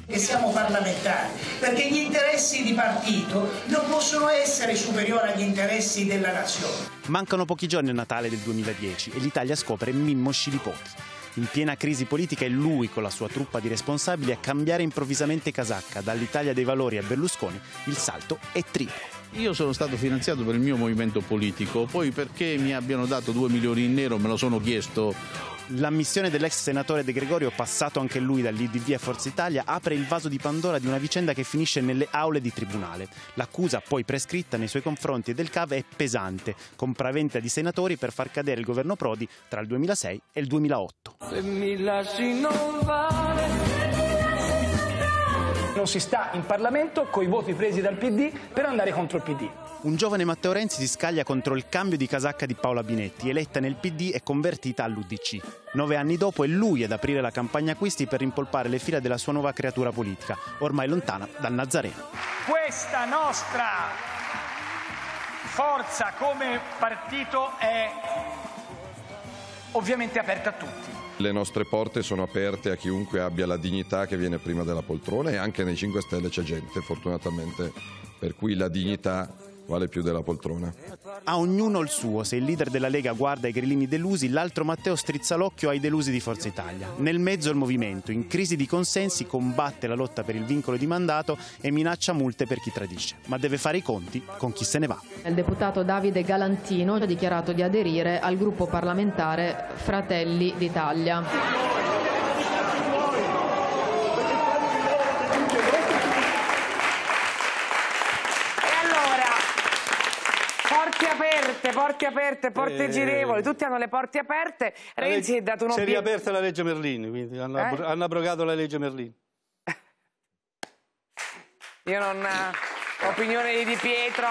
Che siamo parlamentari, perché gli interessi di partito non possono essere superiori agli interessi della nazione. Mancano pochi giorni a Natale del 2010 e l'Italia scopre Mimmo Scilipoti in piena crisi politica è lui con la sua truppa di responsabili a cambiare improvvisamente casacca dall'Italia dei valori a Berlusconi, il salto è triplo. Io sono stato finanziato per il mio movimento politico, poi perché mi abbiano dato 2 milioni in nero me lo sono chiesto L'ammissione dell'ex senatore De Gregorio, passato anche lui dall'IDV a Forza Italia, apre il vaso di Pandora di una vicenda che finisce nelle aule di tribunale. L'accusa, poi prescritta nei suoi confronti del CAV, è pesante, compraventa di senatori per far cadere il governo Prodi tra il 2006 e il 2008. Se mi lasci non vale, non si sta in Parlamento con i voti presi dal PD per andare contro il PD. Un giovane Matteo Renzi si scaglia contro il cambio di casacca di Paola Binetti, eletta nel PD e convertita all'UDC. Nove anni dopo è lui ad aprire la campagna acquisti per rimpolpare le fila della sua nuova creatura politica, ormai lontana dal Nazareno. Questa nostra forza come partito è ovviamente aperta a tutti le nostre porte sono aperte a chiunque abbia la dignità che viene prima della poltrona e anche nei 5 Stelle c'è gente, fortunatamente, per cui la dignità vale più della poltrona. A ognuno il suo, se il leader della Lega guarda i grillini delusi, l'altro Matteo strizza l'occhio ai delusi di Forza Italia. Nel mezzo il movimento, in crisi di consensi, combatte la lotta per il vincolo di mandato e minaccia multe per chi tradisce, ma deve fare i conti con chi se ne va. Il deputato Davide Galantino ha dichiarato di aderire al gruppo parlamentare Fratelli d'Italia. porte aperte, porte aperte, porte eh, girevoli, tutti hanno le porte aperte. Renzi legge, è dato un Si è riaperta la legge Merlin, quindi hanno, eh? hanno abrogato la legge Merlin. [LAUGHS] Io non ho eh, opinione di Di Pietro.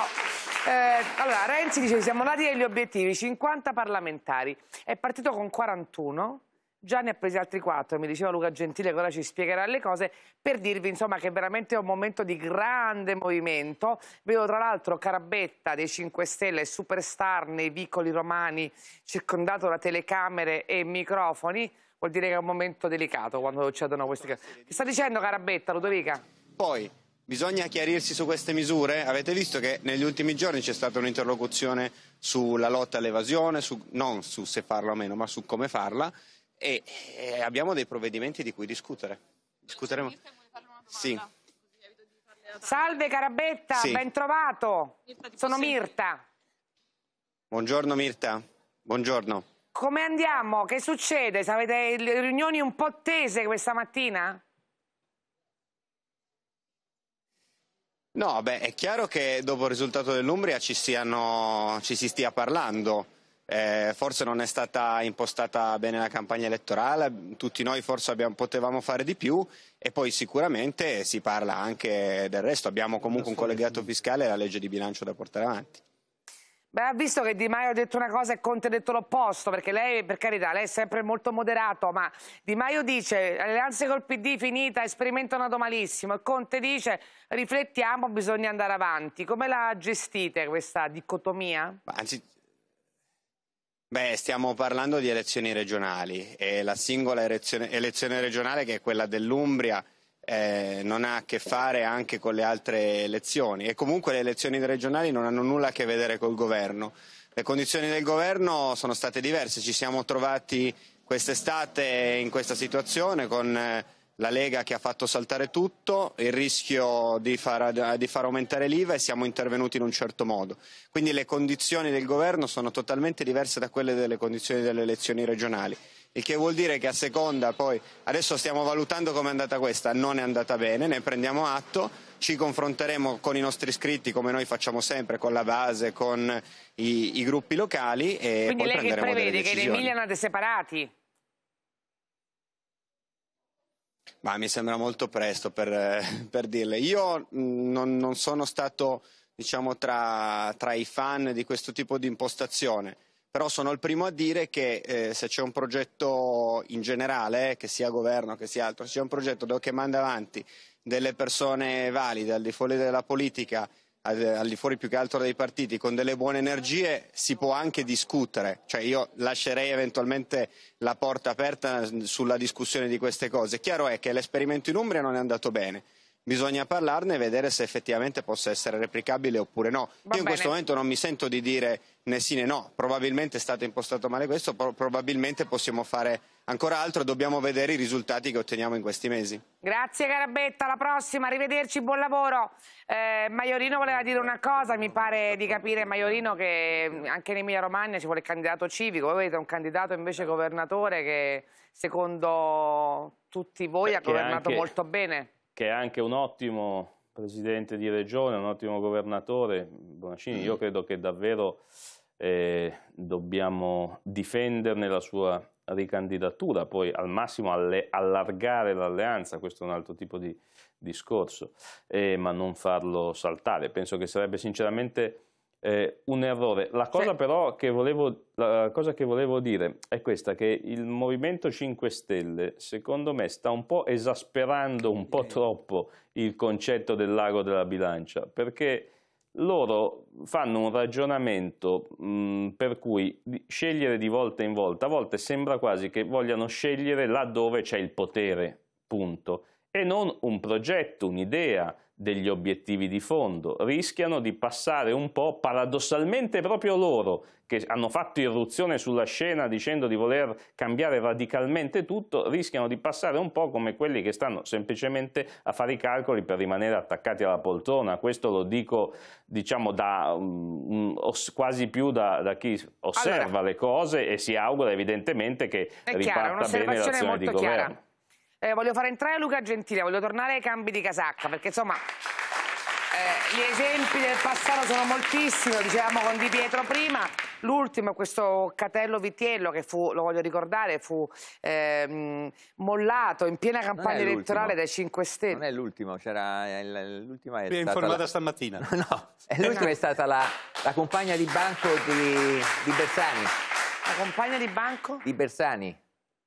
Eh, allora, Renzi dice siamo nati agli obiettivi, 50 parlamentari, è partito con 41, Già ne ha presi altri quattro, mi diceva Luca Gentile che ora ci spiegherà le cose, per dirvi insomma che veramente è un momento di grande movimento. Vedo tra l'altro Carabetta dei 5 Stelle, superstar nei vicoli romani, circondato da telecamere e microfoni. Vuol dire che è un momento delicato quando succedono questi casi. Che sta dicendo Carabetta, Ludovica? Poi, Bisogna chiarirsi su queste misure? Avete visto che negli ultimi giorni c'è stata un'interlocuzione sulla lotta all'evasione, non su se farla o meno, ma su come farla e, e eh, abbiamo dei provvedimenti di cui discutere. Discuteremo. Sì. Salve Carabetta, sì. ben trovato. Sono Mirta. Buongiorno Mirta, buongiorno. Come andiamo? Che succede? Avete riunioni un po' tese questa mattina? No, beh, è chiaro che dopo il risultato dell'Umbria ci, ci si stia parlando. Eh, forse non è stata impostata bene la campagna elettorale, tutti noi forse abbiamo, potevamo fare di più e poi sicuramente si parla anche del resto, abbiamo comunque un collegato fiscale e la legge di bilancio da portare avanti. Beh, ha visto che Di Maio ha detto una cosa e Conte ha detto l'opposto, perché lei, per carità, lei è sempre molto moderato, ma Di Maio dice alleanze col PD finita, esperimento nato malissimo, e Conte dice riflettiamo, bisogna andare avanti. Come la gestite questa dicotomia? Ma anzi, Beh, stiamo parlando di elezioni regionali e la singola elezione, elezione regionale che è quella dell'Umbria eh, non ha a che fare anche con le altre elezioni e comunque le elezioni regionali non hanno nulla a che vedere col governo. Le condizioni del governo sono state diverse, ci siamo trovati quest'estate in questa situazione con eh, la Lega che ha fatto saltare tutto, il rischio di far, di far aumentare l'IVA e siamo intervenuti in un certo modo. Quindi le condizioni del governo sono totalmente diverse da quelle delle condizioni delle elezioni regionali. Il che vuol dire che a seconda poi, adesso stiamo valutando come è andata questa, non è andata bene, ne prendiamo atto, ci confronteremo con i nostri iscritti come noi facciamo sempre, con la base, con i, i gruppi locali e Quindi poi prenderemo delle decisioni. Quindi lei prevede che in Emilia andate separati? Ma mi sembra molto presto per, eh, per dirle. Io mm, non, non sono stato diciamo, tra, tra, i fan di questo tipo di impostazione, però sono il primo a dire che eh, se c'è un progetto in generale, che sia governo, che sia altro, se c'è un progetto che manda avanti delle persone valide al di fuori della politica al di fuori più che altro dei partiti, con delle buone energie si può anche discutere, cioè io lascerei eventualmente la porta aperta sulla discussione di queste cose. Chiaro è che l'esperimento in Umbria non è andato bene, bisogna parlarne e vedere se effettivamente possa essere replicabile oppure no. Va Io bene. in questo momento non mi sento di dire né sì né no, probabilmente è stato impostato male questo, probabilmente possiamo fare ancora altro, e dobbiamo vedere i risultati che otteniamo in questi mesi. Grazie Garabetta, alla prossima, arrivederci, buon lavoro. Eh, Maiorino voleva dire una cosa, mi pare di capire Maiorino che anche in Emilia Romagna ci vuole il candidato civico, voi avete un candidato invece governatore che secondo tutti voi Perché ha governato anche... molto bene che è anche un ottimo presidente di regione, un ottimo governatore, Bonaccini, io mm. credo che davvero eh, dobbiamo difenderne la sua ricandidatura, poi al massimo alle, allargare l'alleanza, questo è un altro tipo di discorso, eh, ma non farlo saltare. Penso che sarebbe sinceramente eh, un errore. La cosa sì. però che volevo, cosa che volevo dire è questa, che il Movimento 5 Stelle secondo me sta un po' esasperando un po' troppo il concetto del lago della bilancia, perché loro fanno un ragionamento mh, per cui scegliere di volta in volta, a volte sembra quasi che vogliano scegliere laddove c'è il potere, punto, e non un progetto, un'idea, degli obiettivi di fondo, rischiano di passare un po' paradossalmente proprio loro, che hanno fatto irruzione sulla scena dicendo di voler cambiare radicalmente tutto, rischiano di passare un po' come quelli che stanno semplicemente a fare i calcoli per rimanere attaccati alla poltrona. Questo lo dico diciamo da, um, os, quasi più da, da chi osserva allora, le cose e si augura evidentemente che riparta chiaro, bene l'azione di governo. Chiara eh, voglio fare entrare Luca Gentile, voglio tornare ai cambi di casacca, perché insomma eh, gli esempi del passato sono moltissimi, lo dicevamo con Di Pietro prima, l'ultimo è questo Catello Vitiello che fu, lo voglio ricordare, fu eh, mollato in piena campagna elettorale dai 5 Stelle. Non è l'ultimo, c'era eh, l'ultima è Mi è informata la... stamattina. [LAUGHS] No, no l'ultima è stata la, la, compagna di banco di, di, Bersani. La compagna di banco? Di Bersani.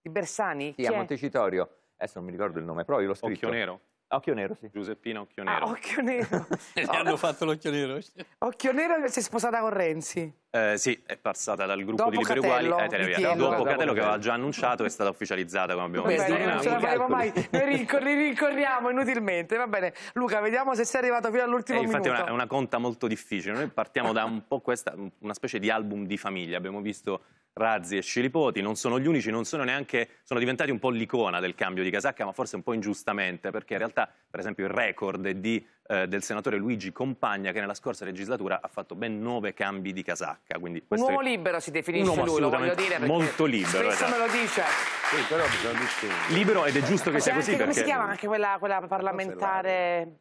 Di Bersani? Sì, Chi a Montecitorio adesso non mi ricordo il nome, però io l'ho scritto. Occhio nero? Occhio nero, sì. Giuseppina Occhio ah, nero. Ah, occhio nero. e [LAUGHS] hanno fatto l'occhio nero. [LAUGHS] Occhio nero si è sposata con Renzi. Eh, sì, è passata dal gruppo Dopo di Liberi Uguali a eh, Televia. Dopo Catello che aveva già annunciato è stata ufficializzata come abbiamo visto. Non ce la faremo mai, noi rincor rincorriamo inutilmente. Va bene, Luca, vediamo se sei arrivato fino all'ultimo eh, infatti Infatti è una, una conta molto difficile. Noi partiamo da un po' questa, una specie di album di famiglia. Abbiamo visto Razzi e Scilipoti, non sono gli unici, non sono neanche, sono diventati un po' l'icona del cambio di casacca, ma forse un po' ingiustamente, perché in realtà, per esempio, il record di, eh, del senatore Luigi Compagna, che nella scorsa legislatura ha fatto ben nove cambi di casacca. Quindi un uomo è... libero si definisce un lui, lo voglio dire. Molto libero. Spesso esatto. me lo dice. Sì, però bisogna distinguere. Libero ed è giusto che sia così. Come perché... si chiama anche quella, quella parlamentare?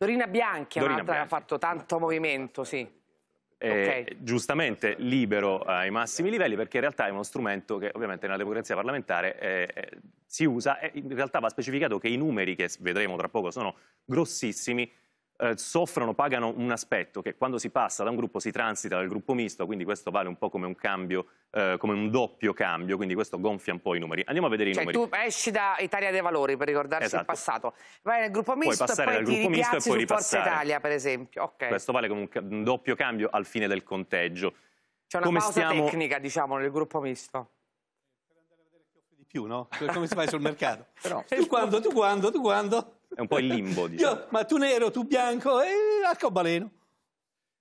Dorina Bianchi, Dorina un'altra che ha fatto tanto movimento, sì okay. Eh, giustamente libero ai massimi livelli perché in realtà è uno strumento che ovviamente nella democrazia parlamentare eh, si usa e in realtà va specificato che i numeri che vedremo tra poco sono grossissimi eh, soffrono, pagano un aspetto che quando si passa da un gruppo si transita dal gruppo misto, quindi questo vale un po' come un cambio, eh, come un doppio cambio, quindi questo gonfia un po' i numeri. Andiamo a vedere cioè, i numeri. tu esci da Italia dei Valori per ricordarsi esatto. il passato, vai nel gruppo misto puoi e poi ti misto e poi ripassare. Forza Italia per esempio. Okay. Questo vale come un, un, doppio cambio al fine del conteggio. C'è una come pausa stiamo... tecnica diciamo nel gruppo misto più, no? Come si fa sul mercato. [LAUGHS] Però, tu quando, tu quando, tu quando è un po' il limbo. Diciamo. Io, ma tu nero, tu bianco e arcobaleno.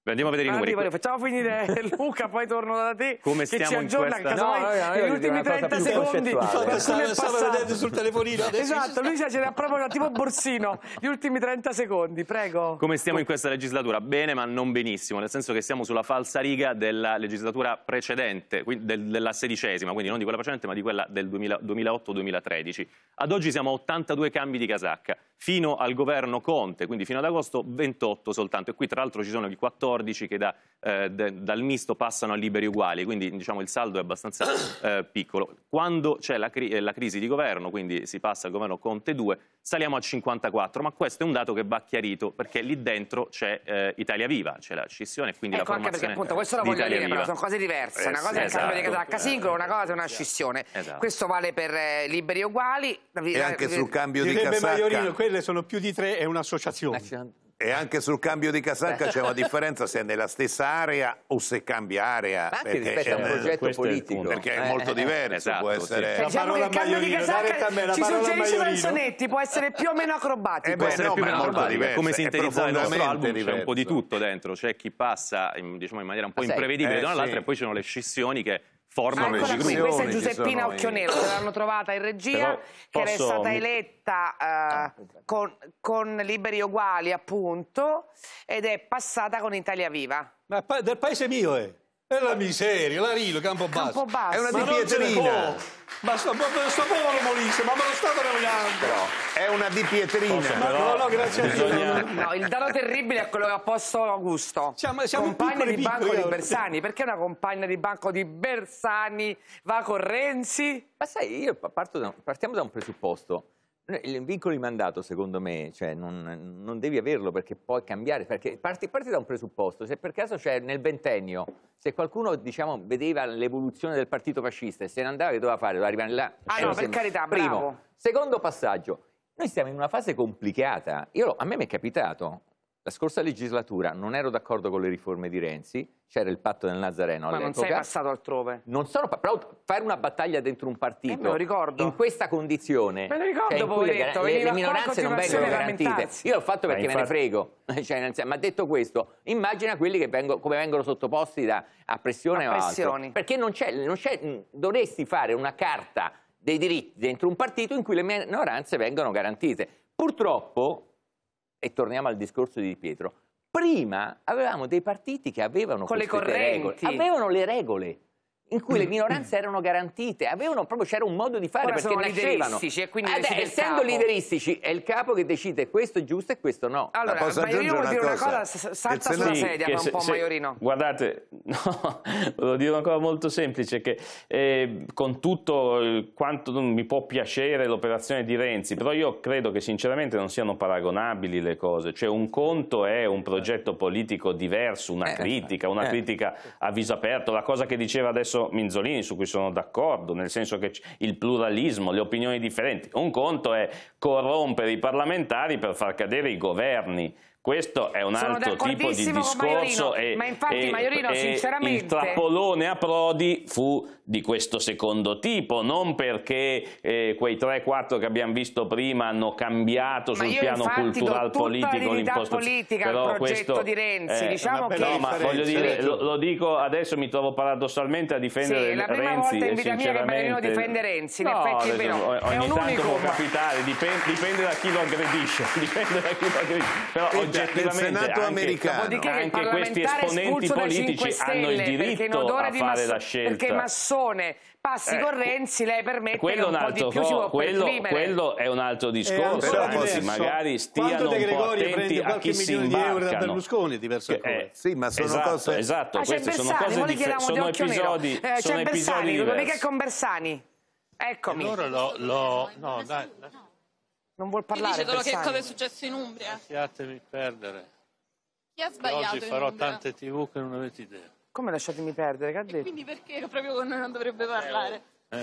Andiamo a vedere Arriva, i numeri. Facciamo finire [LAUGHS] Luca, poi torno da te. Come stiamo in questa... No, no, no, ultimi 30 secondi. Infatti stava, stava vedendo sul telefonino. Adesso. Esatto, lui ce l'ha proprio tipo borsino. Gli ultimi 30 secondi, prego. Come stiamo in questa legislatura? Bene, ma non benissimo. Nel senso che siamo sulla falsa riga della legislatura precedente, del, della sedicesima, quindi non di quella precedente, ma di quella del 2008-2013. Ad oggi siamo a 82 cambi di casacca fino al governo Conte, quindi fino ad agosto 28 soltanto. E qui tra l'altro ci sono i 14 che da eh, dal misto passano a liberi uguali, quindi diciamo, il saldo è abbastanza [COUGHS] eh, piccolo. Quando c'è la, cri la, crisi di governo, quindi si passa al governo Conte 2, saliamo a 54, ma questo è un dato che va chiarito perché lì dentro c'è eh, Italia Viva, c'è la scissione, quindi ecco, la formazione perché, appunto, eh, questo lo voglio dire, Viva. però sono cose diverse, una eh, cosa è esatto. cambio di esatto. casacca singolo, una cosa è una scissione. Esatto. Questo vale per eh, liberi uguali. E anche sul cambio di casacca. Maiorino, quelle sono più di tre, è un'associazione. E anche sul cambio di casacca c'è una [LAUGHS] differenza se è nella stessa area o se cambia area. Ma anche rispetto a un progetto politico. È perché è eh, molto eh, eh. diverso, esatto, può essere... Sì. Diciamo il cambio Maiorino, di casacca ci suggerisce Manzonetti, può essere più o meno acrobatico. Eh beh, può essere no, più o meno acrobatico, è come sintetizzare il nostro album, c'è un po' di tutto dentro, c'è chi passa in, diciamo, in maniera un po' imprevedibile eh, una all'altra sì. e poi ci sono le scissioni che formano Eccola qui, questa è Giuseppina Occhionero, che l'hanno trovata in regia, posso... che era stata eletta eh, con, con, Liberi Uguali appunto ed è passata con Italia Viva. Ma del paese mio è! Eh. È la miseria, la Rilo, Campo basso. È una ma di Pietrina. Ma sto, ma, sto povero Molise, ma me lo state rovinando! Però è una di Pietrina. ma però, no, no, grazie bisogna... a Dio. No, il danno terribile è quello che ha posto Augusto. Siamo, siamo compagna di banco piccoli. di Bersani. Perché una compagna di banco di Bersani va con Renzi? Ma sai, io parto da, partiamo da un presupposto. Il vincolo di mandato, secondo me, cioè, non, non, devi averlo perché puoi cambiare, perché parti, parti da un presupposto, se per caso c'è nel ventennio, se qualcuno diciamo, vedeva l'evoluzione del partito fascista e se ne andava che doveva fare? Doveva arrivare là. Ah no, cioè, per carità, primo. Bravo. Secondo passaggio, noi siamo in una fase complicata. Io, a me mi è capitato, la scorsa legislatura non ero d'accordo con le riforme di Renzi, c'era il patto del Nazareno Ma non sei passato altrove. Non sono, però fare una battaglia dentro un partito. Eh, In questa condizione. Me lo ricordo, cioè poveretto. Le, le minoranze non vengono garantite. Io l'ho fatto perché infatti... me ne frego. [LAUGHS] Cioè, ma detto questo, immagina quelli che vengono, come vengono sottoposti da, a pressione a o altro. Perché non c'è, dovresti fare una carta dei diritti dentro un partito in cui le minoranze vengono garantite. Purtroppo, e torniamo al discorso di Pietro, prima avevamo dei partiti che avevano Con le regole, avevano le regole in cui le mm. minoranze erano garantite, avevano proprio, c'era un modo di fare Ora perché sono nascevano. E quindi Ad, essendo lideristici è il capo che decide questo è giusto e questo no. Allora, posso Maiorino vuol dire una cosa, salta sulla sì, sedia, ma un po' se, Maiorino. Guardate, [LAUGHS] no, volevo dire una cosa molto semplice, che eh, con tutto eh, quanto mi può piacere l'operazione di Renzi, però io credo che sinceramente non siano paragonabili le cose, cioè un conto è un progetto politico diverso, una eh, critica, una eh. critica a viso aperto, la cosa che diceva adesso stesso Minzolini, su cui sono d'accordo, nel senso che il pluralismo, le opinioni differenti, un conto è corrompere i parlamentari per far cadere i governi, questo è un Sono altro tipo di discorso Maiorino, e, ma infatti, e, Maiorino, sinceramente. il trappolone a Prodi fu di questo secondo tipo, non perché eh, quei 3-4 che abbiamo visto prima hanno cambiato sul piano culturale politico l'imposta politica però al progetto questo, di Renzi, eh, diciamo che no, ma voglio dire, lo, lo, dico adesso mi trovo paradossalmente a difendere sì, la prima Renzi volta in vita mia che Marino difende Renzi, no, in effetti adesso, no. ogni tanto unico, può capitare, dipende, dipende, da chi lo aggredisce, [LAUGHS] dipende da chi lo aggredisce. Però Senta, oggettivamente Senato americano. anche, anche questi esponenti politici hanno il diritto a fare la scelta. Perché Massoni Berlusconi passi eh, con Renzi, lei permette quello che un, altro, po' di più si può quello, quello è un altro eh, discorso, eh, anzi magari stiano un po' attenti a chi si imbarcano. Berlusconi è diverso che, eh, sì, ma sono esatto, cose... Esatto, ah, queste sono cose differenti, eh, sono episodi, eh, sono Bersani, episodi che con Bersani. Eccomi. Allora lo, lo, no, dai, Non vuol parlare. di dice che cosa è successo in Umbria. Lasciatemi perdere. Chi ha sbagliato? Oggi farò tante tv che non avete idea. Come lasciatemi perdere? Che ha detto? Quindi perché proprio con noi non dovrebbe eh, parlare? Eh,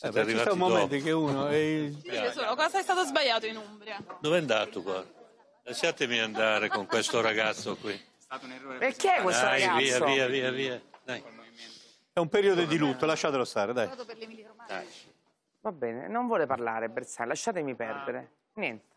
eh, beh, c'è un momento dopo. che uno... È... Dite solo, cosa è stato sbagliato in Umbria? Dove è andato qua? Lasciatemi andare con questo ragazzo qui. È stato un errore. Perché questo dai, ragazzo? Via, via, via, via. Dai. È un periodo di lutto, lasciatelo stare, dai. Va bene, non vuole parlare Bersani, lasciatemi perdere. Niente.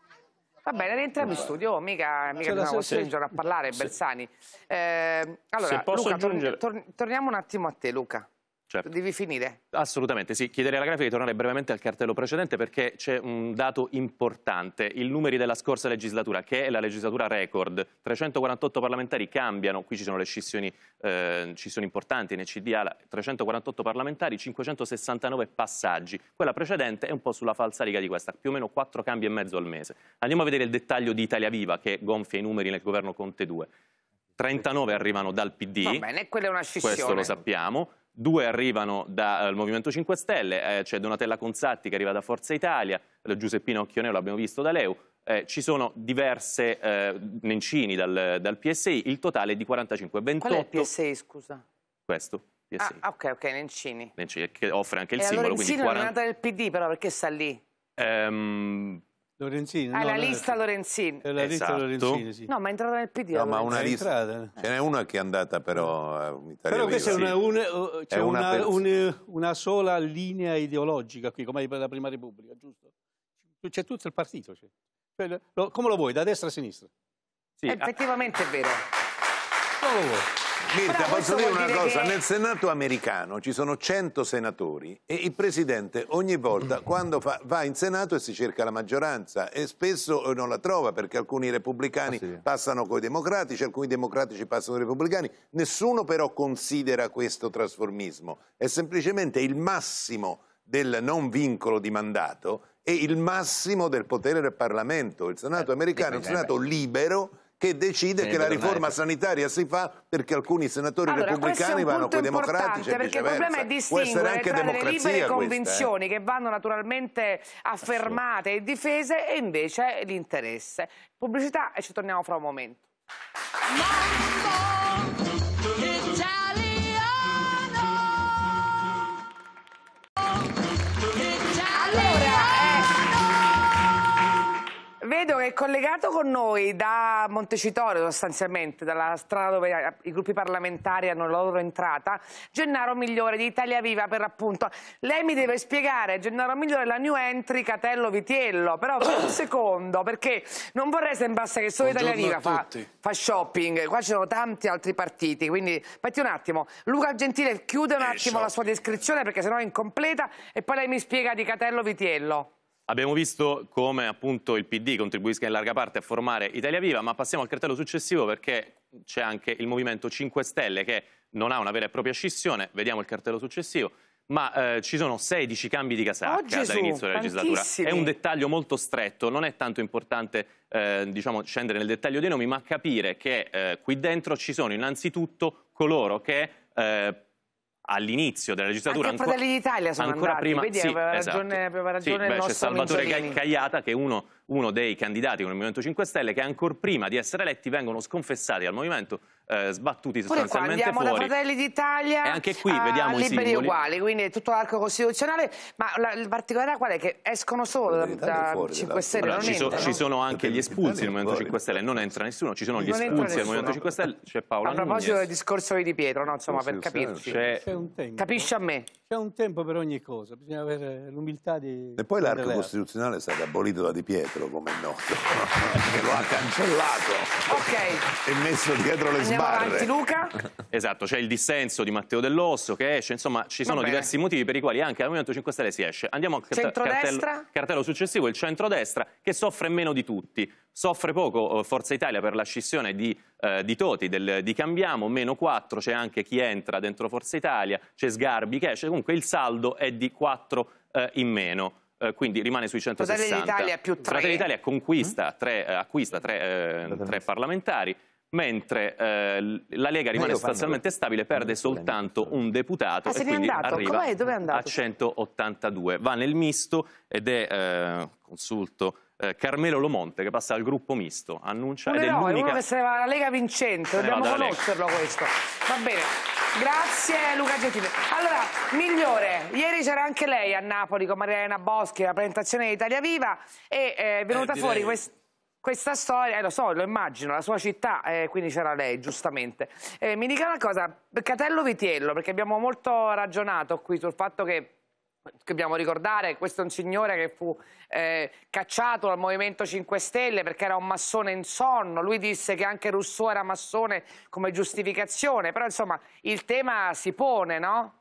Va bene, rientriamo in esatto. studio, mica, mica dobbiamo passare a parlare, sì. Bersani. Eh, allora, Luca, tor torniamo un attimo a te, Luca. Certo. Devi finire. Assolutamente, sì. Chiederei alla grafica di tornare brevemente al cartello precedente perché c'è un dato importante. I numeri della scorsa legislatura, che è la legislatura record, 348 parlamentari cambiano, qui ci sono le scissioni, eh, ci importanti nel CDA, 348 parlamentari, 569 passaggi. Quella precedente è un po' sulla falsariga di questa, più o meno 4 cambi e mezzo al mese. Andiamo a vedere il dettaglio di Italia Viva che gonfia i numeri nel governo Conte 2. 39 arrivano dal PD. Va bene, quella è una scissione. Questo lo sappiamo due arrivano dal eh, Movimento 5 Stelle, eh, c'è Donatella Consatti che arriva da Forza Italia, eh, Giuseppino Occhioneo l'abbiamo visto da Leu, eh, ci sono diverse eh, Nencini dal, dal, PSI, il totale è di 45. 28... Qual è il PSI, scusa? Questo. PSI. Ah, ok, ok, Nencini. Nencini, che offre anche il e simbolo. Allora il quindi simbolo 40... è del PD però, perché sta lì? Um, Lorenzini. Ah, no, la lista no, eh, Lorenzini. La esatto. Lorenzini, sì. No, ma è entrata nel PD. No, ma una lista. Entrata. Ce n'è una che è andata però eh, Però questa eh, sì. è, una, è una, per... una, una, sola linea ideologica qui, come la Prima Repubblica, giusto? C'è tutto il partito. Cioè, come lo vuoi, da destra a sinistra? Sì. Eh, effettivamente è vero. Come lo vuoi. Mirta, posso dire una dire cosa? Che... Nel Senato americano ci sono 100 senatori e il Presidente ogni volta mm. quando fa, va in Senato e si cerca la maggioranza e spesso eh, non la trova perché alcuni repubblicani ah, sì. passano con i democratici, alcuni democratici passano con i repubblicani. Nessuno però considera questo trasformismo, è semplicemente il massimo del non vincolo di mandato e il massimo del potere del Parlamento. Il Senato eh, americano è un Senato libero che decide che la riforma è. sanitaria si fa perché alcuni senatori allora, repubblicani vanno con i democratici perché il problema è distinguere tra le libere eh. convinzioni eh. che vanno naturalmente affermate e difese e invece l'interesse pubblicità e ci torniamo fra un momento Mamma! Vedo che è collegato con noi da Montecitorio sostanzialmente, dalla strada dove eh, i gruppi parlamentari hanno la loro entrata, Gennaro Migliore di Italia Viva per appunto. Lei mi deve spiegare, Gennaro Migliore, la new entry Catello Vitiello, però per un [COUGHS] secondo, perché non vorrei sembrasse che solo Italia Viva fa, fa, shopping, qua ci sono tanti altri partiti, quindi aspetti un attimo. Luca Gentile chiude un attimo esatto. la sua descrizione perché sennò è incompleta e poi lei mi spiega di Catello Vitiello. Abbiamo visto come appunto il PD contribuisca in larga parte a formare Italia Viva, ma passiamo al cartello successivo perché c'è anche il Movimento 5 Stelle che non ha una vera e propria scissione, vediamo il cartello successivo, ma eh, ci sono 16 cambi di casacca oh, dall'inizio della legislatura. È un dettaglio molto stretto, non è tanto importante eh, diciamo, scendere nel dettaglio dei nomi, ma capire che eh, qui dentro ci sono innanzitutto coloro che eh, all'inizio della legislatura. Anche ancora, Fratelli d'Italia sono ancora andati, prima, vedi, sì, aveva, esatto. ragione, aveva ragione, sì, beh, Salvatore Minzolini. Cagliata che è uno uno dei candidati con il Movimento 5 Stelle che ancora prima di essere eletti vengono sconfessati al Movimento eh, sbattuti sostanzialmente Pure qua, andiamo fuori. da Fratelli d'Italia e anche qui vediamo liberi i liberi uguali quindi è tutto l'arco costituzionale ma la, la particolarità qual è che escono solo da, 5 Stelle allora, ci, so, no? ci, sono anche gli espulsi del Movimento 5 Stelle non entra nessuno ci sono gli non espulsi del Movimento 5 Stelle c'è Paola a proposito Nunez. del discorso di Pietro no? insomma per capirci capisci a me c'è un tempo per ogni cosa bisogna avere l'umiltà di e poi l'arco costituzionale è stato abolito da Di Pietro ministro, come è noto, [LAUGHS] che lo ha cancellato okay. e messo dietro le Andiamo sbarre. Avanti, Luca. Esatto, c'è il dissenso di Matteo Dell'Osso che esce, insomma ci sono diversi motivi per i quali anche al Movimento 5 Stelle si esce. Andiamo al cartello, cartello successivo, il centrodestra, che soffre meno di tutti. Soffre poco eh, Forza Italia per la scissione di, eh, di Toti, del, di Cambiamo, meno 4, c'è anche chi entra dentro Forza Italia, c'è Sgarbi che esce, comunque il saldo è di 4 eh, in meno. Eh, quindi rimane sui 160. Fratelli d'Italia più 3. Fratelli d'Italia conquista, mm-hmm. tre, eh, acquista tre, eh, tre parlamentari mentre eh, la Lega rimane sostanzialmente stabile, perde soltanto un deputato ah, e quindi arriva a 182. Va nel misto ed è, eh, consulto eh, Carmelo Lomonte che passa al gruppo misto, annuncia... Un ed eroe, è l'unica... uno che se ne Lega vincente, eh, dobbiamo conoscerlo questo. Va bene, grazie Luca Gentile. Allora, migliore, ieri c'era anche lei a Napoli con Mariana Boschi, la presentazione di Italia Viva e eh, è venuta eh, fuori questa questa storia, eh, lo so, lo immagino, la sua città, eh, quindi c'era lei, giustamente. Eh, mi dica una cosa, Catello Vitiello, perché abbiamo molto ragionato qui sul fatto che dobbiamo ricordare, questo è un signore che fu eh, cacciato dal Movimento 5 Stelle perché era un massone insonno, lui disse che anche Rousseau era massone come giustificazione, però insomma il tema si pone, no?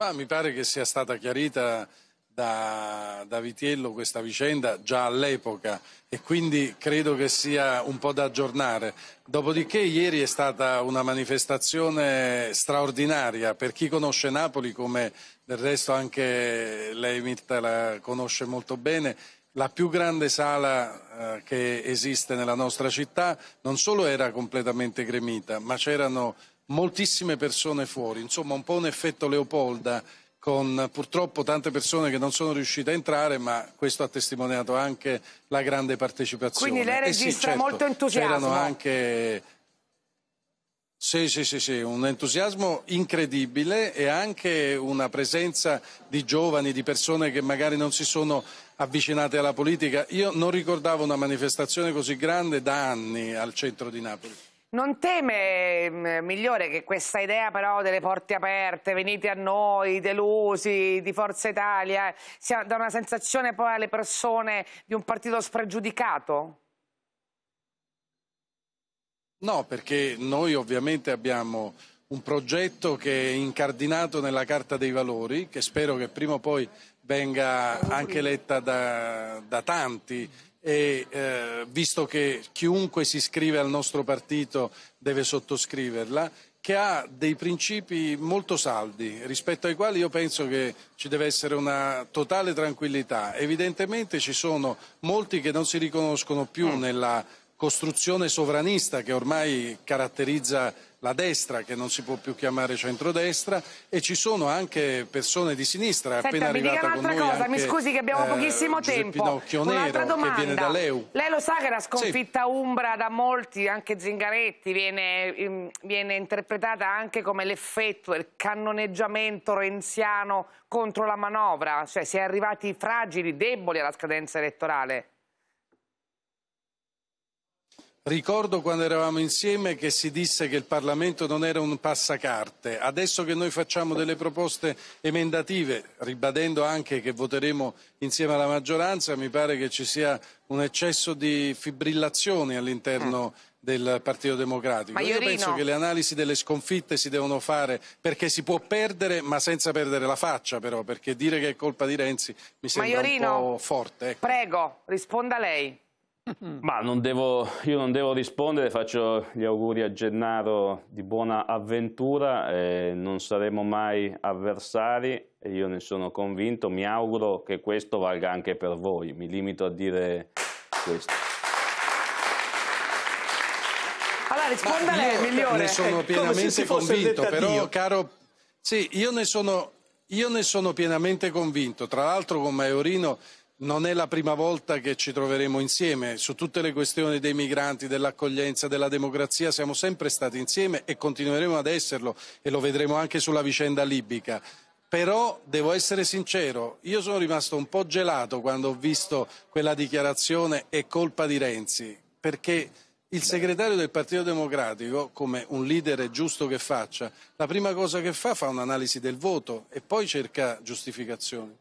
Ma mi pare che sia stata chiarita da, da Vitiello questa vicenda già all'epoca e quindi credo che sia un po' da aggiornare. Dopodiché ieri è stata una manifestazione straordinaria per chi conosce Napoli, come del resto anche lei Mirta la conosce molto bene, la più grande sala eh, che esiste nella nostra città non solo era completamente gremita, ma c'erano moltissime persone fuori, insomma un po' un effetto Leopolda con purtroppo tante persone che non sono riuscite a entrare, ma questo ha testimoniato anche la grande partecipazione. Quindi lei registra eh sì, certo, molto entusiasmo. C'erano anche... Sì, sì, sì, sì, un entusiasmo incredibile e anche una presenza di giovani, di persone che magari non si sono avvicinate alla politica. Io non ricordavo una manifestazione così grande da anni al centro di Napoli. Non teme mm, migliore che questa idea però delle porte aperte, venite a noi, delusi, di Forza Italia, eh, sia, dà una sensazione poi alle persone di un partito spregiudicato? No, perché noi ovviamente abbiamo un progetto che è incardinato nella Carta dei Valori, che spero che prima o poi venga anche letta da, da tanti e eh, visto che chiunque si iscrive al nostro partito deve sottoscriverla, che ha dei principi molto saldi rispetto ai quali io penso che ci deve essere una totale tranquillità. Evidentemente ci sono molti che non si riconoscono più mm. nella costruzione sovranista che ormai caratterizza la destra che non si può più chiamare centrodestra e ci sono anche persone di sinistra Senta, appena arrivata con noi cosa, anche, mi scusi che abbiamo eh, pochissimo tempo un'altra domanda che viene da Leu. lei lo sa che la sconfitta sì. Umbra da molti anche Zingaretti viene, viene interpretata anche come l'effetto il cannoneggiamento renziano contro la manovra cioè si è arrivati fragili, deboli alla scadenza elettorale Ricordo quando eravamo insieme che si disse che il Parlamento non era un passacarte. Adesso che noi facciamo delle proposte emendative, ribadendo anche che voteremo insieme alla maggioranza, mi pare che ci sia un eccesso di fibrillazione all'interno mm. del Partito Democratico. io penso che le analisi delle sconfitte si devono fare perché si può perdere, ma senza perdere la faccia però, perché dire che è colpa di Renzi mi sembra Maiorino, un po' forte. Ecco. Prego, risponda lei. Mm. Ma non devo, io non devo rispondere, faccio gli auguri a Gennaro di buona avventura, eh, non saremo mai avversari, io ne sono convinto, mi auguro che questo valga anche per voi, mi limito a dire questo. Allora risponda lei, migliore. Ne sono pienamente convinto, però caro... Sì, io ne sono, io ne sono pienamente convinto, tra l'altro con Maiorino non è la prima volta che ci troveremo insieme. Su tutte le questioni dei migranti, dell'accoglienza, della democrazia siamo sempre stati insieme e continueremo ad esserlo e lo vedremo anche sulla vicenda libica. Però devo essere sincero, io sono rimasto un po' gelato quando ho visto quella dichiarazione è colpa di Renzi, perché il segretario del Partito Democratico, come un leader è giusto che faccia, la prima cosa che fa fa un'analisi del voto e poi cerca giustificazioni.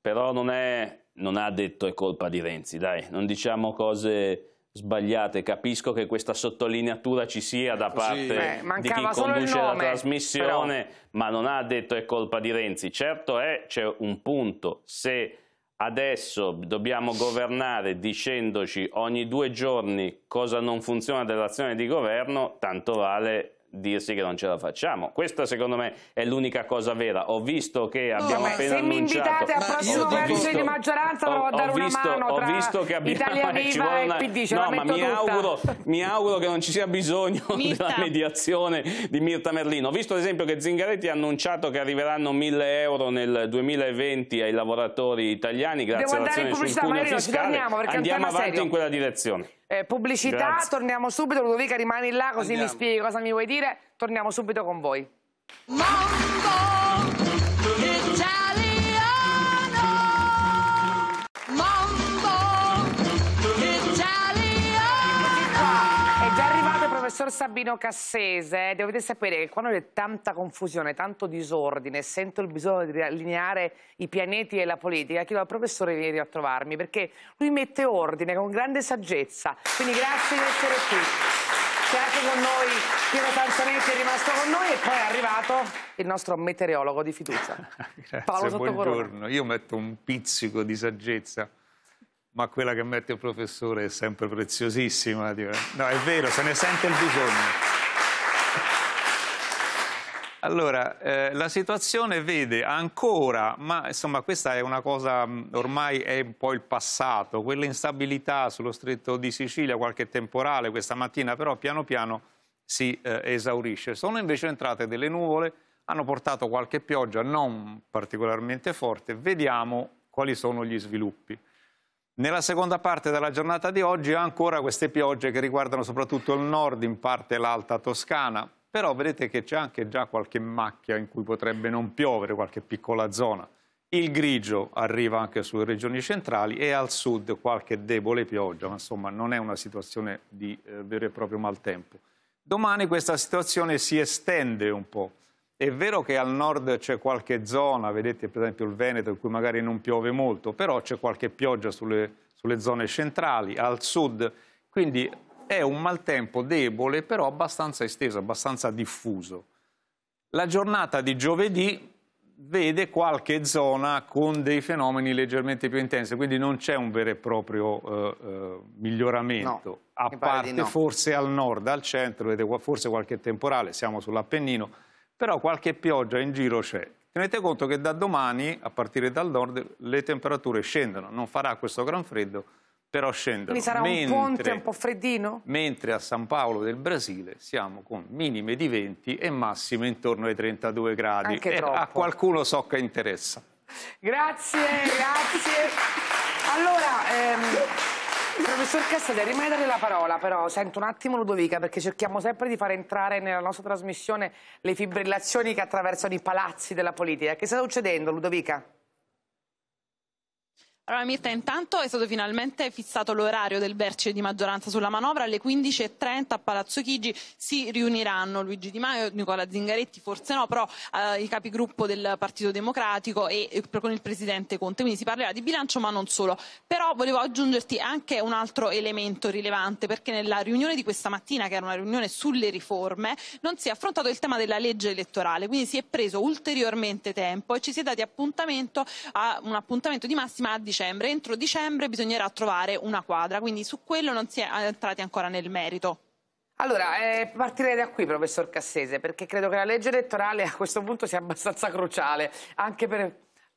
Però non è non ha detto è colpa di Renzi, dai, non diciamo cose sbagliate, capisco che questa sottolineatura ci sia da parte Beh, di chi conduce nome, la trasmissione, però. ma non ha detto è colpa di Renzi. Certo è, c'è un punto, se adesso dobbiamo governare dicendoci ogni due giorni cosa non funziona dell'azione di governo, tanto vale dirsi che non ce la facciamo. Questa secondo me è l'unica cosa vera. Ho visto che abbiamo no, appena se annunciato... Se mi invitate al prossimo vertice di maggioranza ho, a dare ho visto, una mano Ho visto che abbiamo... Italia [LAUGHS] Viva una... PD, ce no, ma mi auguro, mi auguro, che non ci sia bisogno [LAUGHS] Mirta. della mediazione di Mirta Merlino. Ho visto ad esempio che Zingaretti ha annunciato che arriveranno 1000 euro nel 2020 ai lavoratori italiani grazie all'azione sul cuneo fiscale. Andiamo avanti serio. in quella direzione eh, pubblicità, Grazie. torniamo subito, Ludovica rimani là così Andiamo. mi spieghi cosa mi vuoi dire, torniamo subito con voi. Mambo! Professor Sabino Cassese, eh, dovete sapere che quando c'è tanta confusione, tanto disordine, sento il bisogno di allineare i pianeti e la politica, chiedo al professore di venire a trovarmi perché lui mette ordine con grande saggezza. Quindi grazie di essere qui. C'è anche con noi Piero Tanzanetti è rimasto con noi e poi è arrivato il nostro meteorologo di fiducia. [LAUGHS] grazie, Paolo Sottocorona. buongiorno. Io metto un pizzico di saggezza ma quella che mette il professore è sempre preziosissima. No, è vero, se ne sente il bisogno. Allora, eh, la situazione vede ancora, ma insomma questa è una cosa, mm, ormai è un po' il passato, quell'instabilità sullo stretto di Sicilia, qualche temporale questa mattina, però piano piano si eh, esaurisce. Sono invece entrate delle nuvole, hanno portato qualche pioggia non particolarmente forte, vediamo quali sono gli sviluppi. Nella seconda parte della giornata di oggi ancora queste piogge che riguardano soprattutto il nord, in parte l'alta Toscana, però vedete che c'è anche già qualche macchia in cui potrebbe non piovere, qualche piccola zona. Il grigio arriva anche sulle regioni centrali e al sud qualche debole pioggia, ma insomma non è una situazione di eh, vero e proprio maltempo. Domani questa situazione si estende un po', è vero che al nord c'è qualche zona, vedete per esempio il Veneto, in cui magari non piove molto, però c'è qualche pioggia sulle, sulle zone centrali, al sud, quindi è un maltempo debole, però abbastanza esteso, abbastanza diffuso. La giornata di giovedì vede qualche zona con dei fenomeni leggermente più intensi, quindi non c'è un vero e proprio eh, eh, miglioramento, no, a parte no. forse al nord, al centro, vedete forse qualche temporale, siamo sull'Appennino, però qualche pioggia in giro c'è. Tenete conto che da domani, a partire dal nord, le temperature scendono, non farà questo gran freddo, però scendono. Quindi sarà mentre, un ponte un po' freddino? Mentre a San Paolo del Brasile siamo con minime di 20 e massime intorno ai 32 gradi. Anche e eh, troppo. a qualcuno so che interessa. Grazie, grazie. Allora... Ehm... Professor Castellari, rimane dare la parola però, sento un attimo Ludovica perché cerchiamo sempre di far entrare nella nostra trasmissione le fibrillazioni che attraversano i palazzi della politica. Che sta succedendo Ludovica? Allora, Mirta, intanto è stato finalmente fissato l'orario del vertice di maggioranza sulla manovra. Alle 15.30 a Palazzo Chigi si riuniranno Luigi Di Maio, Nicola Zingaretti, forse no, però eh, i capigruppo del Partito Democratico e, e eh, con il Presidente Conte. Quindi si parlerà di bilancio, ma non solo. Però volevo aggiungerti anche un altro elemento rilevante, perché nella riunione di questa mattina, che era una riunione sulle riforme, non si è affrontato il tema della legge elettorale. Quindi si è preso ulteriormente tempo e ci si è dati appuntamento a, un appuntamento di massima a dicembre. Entro dicembre bisognerà trovare una quadra, quindi su quello non si è entrati ancora nel merito. Allora, eh, partirei da qui, professor Cassese, perché credo che la legge elettorale [LAUGHS] a questo punto sia abbastanza cruciale, anche per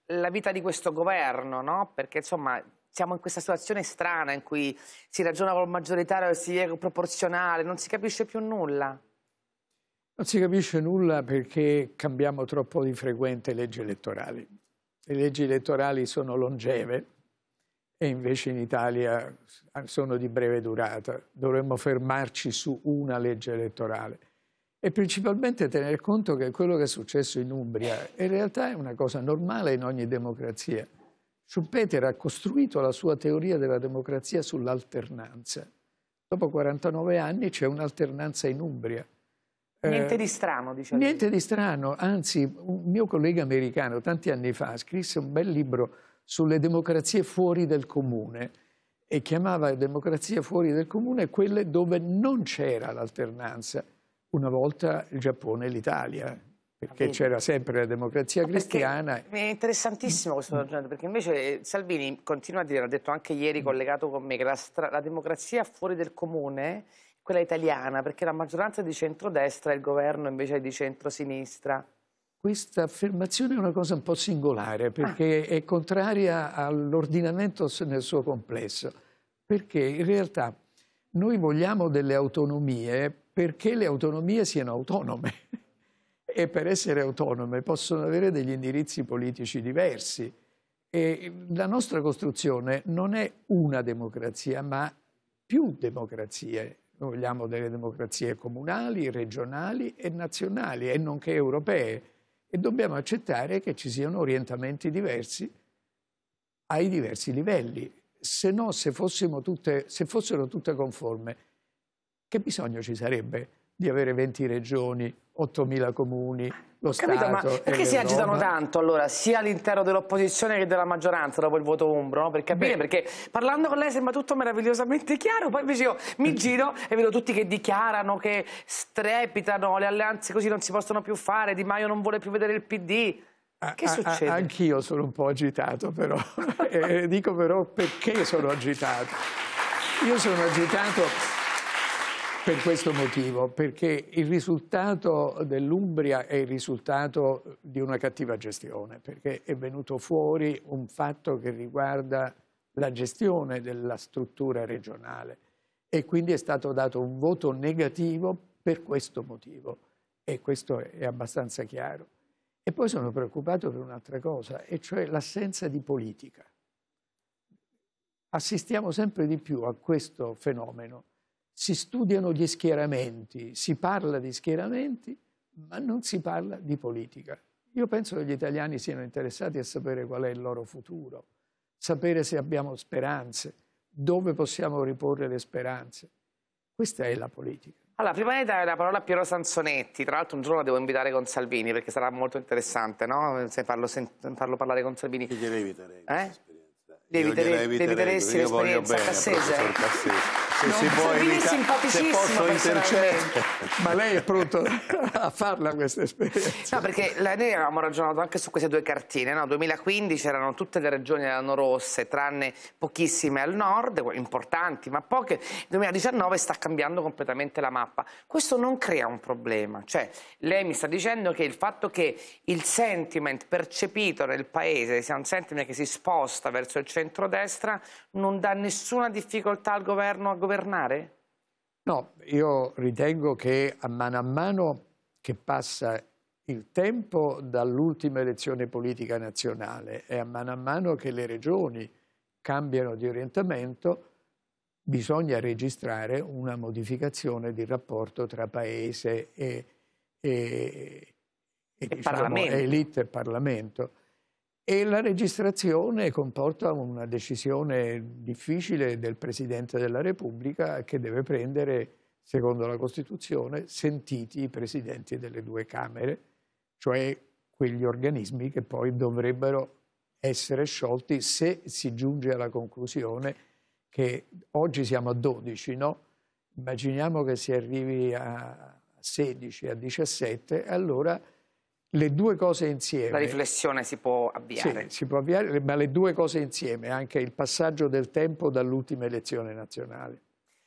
la vita di questo governo, no? Perché, insomma, siamo in questa situazione strana in cui si ragiona col maggioritario e si è proporzionale, non si capisce più nulla. Non si capisce nulla perché cambiamo troppo di frequente leggi elettorali. Le leggi elettorali sono longeve, e invece in Italia eh, sono di breve durata. Dovremmo fermarci su una legge elettorale e principalmente tener conto che quello che è successo in Umbria in realtà è una cosa normale in ogni democrazia. Schumpeter ha costruito la sua teoria della democrazia sull'alternanza. Dopo 49 anni c'è un'alternanza in Umbria. Eh, niente di strano, diciamo. Niente di strano, anzi un mio collega americano tanti anni fa scrisse un bel libro sulle democrazie fuori del comune e chiamava democrazie fuori del comune quelle dove non c'era l'alternanza. Una volta il Giappone e l'Italia, perché c'era sempre la democrazia cristiana. Perché è interessantissimo questo mm. ragionamento, perché invece Salvini continua a dire, l'ha detto anche ieri mm. collegato con me, che la, la, democrazia fuori del comune, quella italiana, perché la maggioranza è di centrodestra e il governo invece è di centrosinistra. Questa affermazione è una cosa un po' singolare ah. perché ah. è contraria all'ordinamento nel suo complesso, perché in realtà noi vogliamo delle autonomie perché le autonomie siano autonome [LAUGHS] e per essere autonome possono avere degli indirizzi politici diversi. E la nostra costruzione non è una democrazia, ma più democrazie. Noi vogliamo delle democrazie comunali, regionali e nazionali e nonché europee e dobbiamo accettare che ci siano orientamenti diversi ai diversi livelli. Se no, se, tutte, se fossero tutte conforme, che bisogno ci sarebbe? di avere 20 regioni, 8.000 comuni, lo Capito, Stato ma perché si agitano tanto allora sia all'interno dell'opposizione che della maggioranza dopo il voto umbro no? per capire Beh. perché parlando con lei sembra tutto meravigliosamente chiaro poi invece io mi giro e vedo tutti che dichiarano che strepitano le alleanze così non si possono più fare Di Maio non vuole più vedere il PD che succede? Anch'io sono un po' agitato però [LAUGHS] eh, dico però perché sono agitato io sono agitato per questo motivo, perché il risultato dell'Umbria è il risultato di una cattiva gestione, perché è venuto fuori un fatto che riguarda la gestione della struttura regionale e quindi è stato dato un voto negativo per questo motivo e questo è abbastanza chiaro. E poi sono preoccupato per un'altra cosa, e cioè l'assenza di politica. Assistiamo sempre di più a questo fenomeno si studiano gli schieramenti, si parla di schieramenti, ma non si parla di politica. Io penso che gli italiani siano interessati a sapere qual è il loro futuro, sapere se abbiamo speranze, dove possiamo riporre le speranze. Questa è la politica. Allora, prima di dare la parola a Piero Sansonetti, tra l'altro un giorno la devo invitare con Salvini perché sarà molto interessante, no? Se farlo, farlo parlare con Salvini. Che gliela eviterei eh? questa esperienza. Gliela eviterei, eviterei, eviterei l'esperienza cassese. Cassese se, se, vuoi, se posso intercedere. Ma lei è pronto a farla questa esperienza? No, perché noi avevamo ragionato anche su queste due cartine. No? 2015 erano tutte le regioni erano rosse, tranne pochissime al nord, importanti, ma poche. 2019 sta cambiando completamente la mappa. Questo non crea un problema. Cioè, lei mi sta dicendo che il fatto che il sentiment percepito nel paese sia un sentiment che si sposta verso il centrodestra non dà nessuna difficoltà al governo a governare governare? No, io ritengo che a mano a mano che passa il tempo dall'ultima elezione politica nazionale e a mano a mano che le regioni cambiano di orientamento, bisogna registrare una modificazione di rapporto tra paese e, e, e, e diciamo, elite e Parlamento. E la registrazione comporta una decisione difficile del Presidente della Repubblica che deve prendere, secondo la Costituzione, sentiti i Presidenti delle due Camere, cioè quegli organismi che poi dovrebbero essere sciolti se si giunge alla conclusione che oggi siamo a 12, no? Immaginiamo che si arrivi a 16, a 17, allora le due cose insieme. La riflessione si può avviare. Sì, si può avviare, ma le due cose insieme, anche il passaggio del tempo dall'ultima elezione nazionale.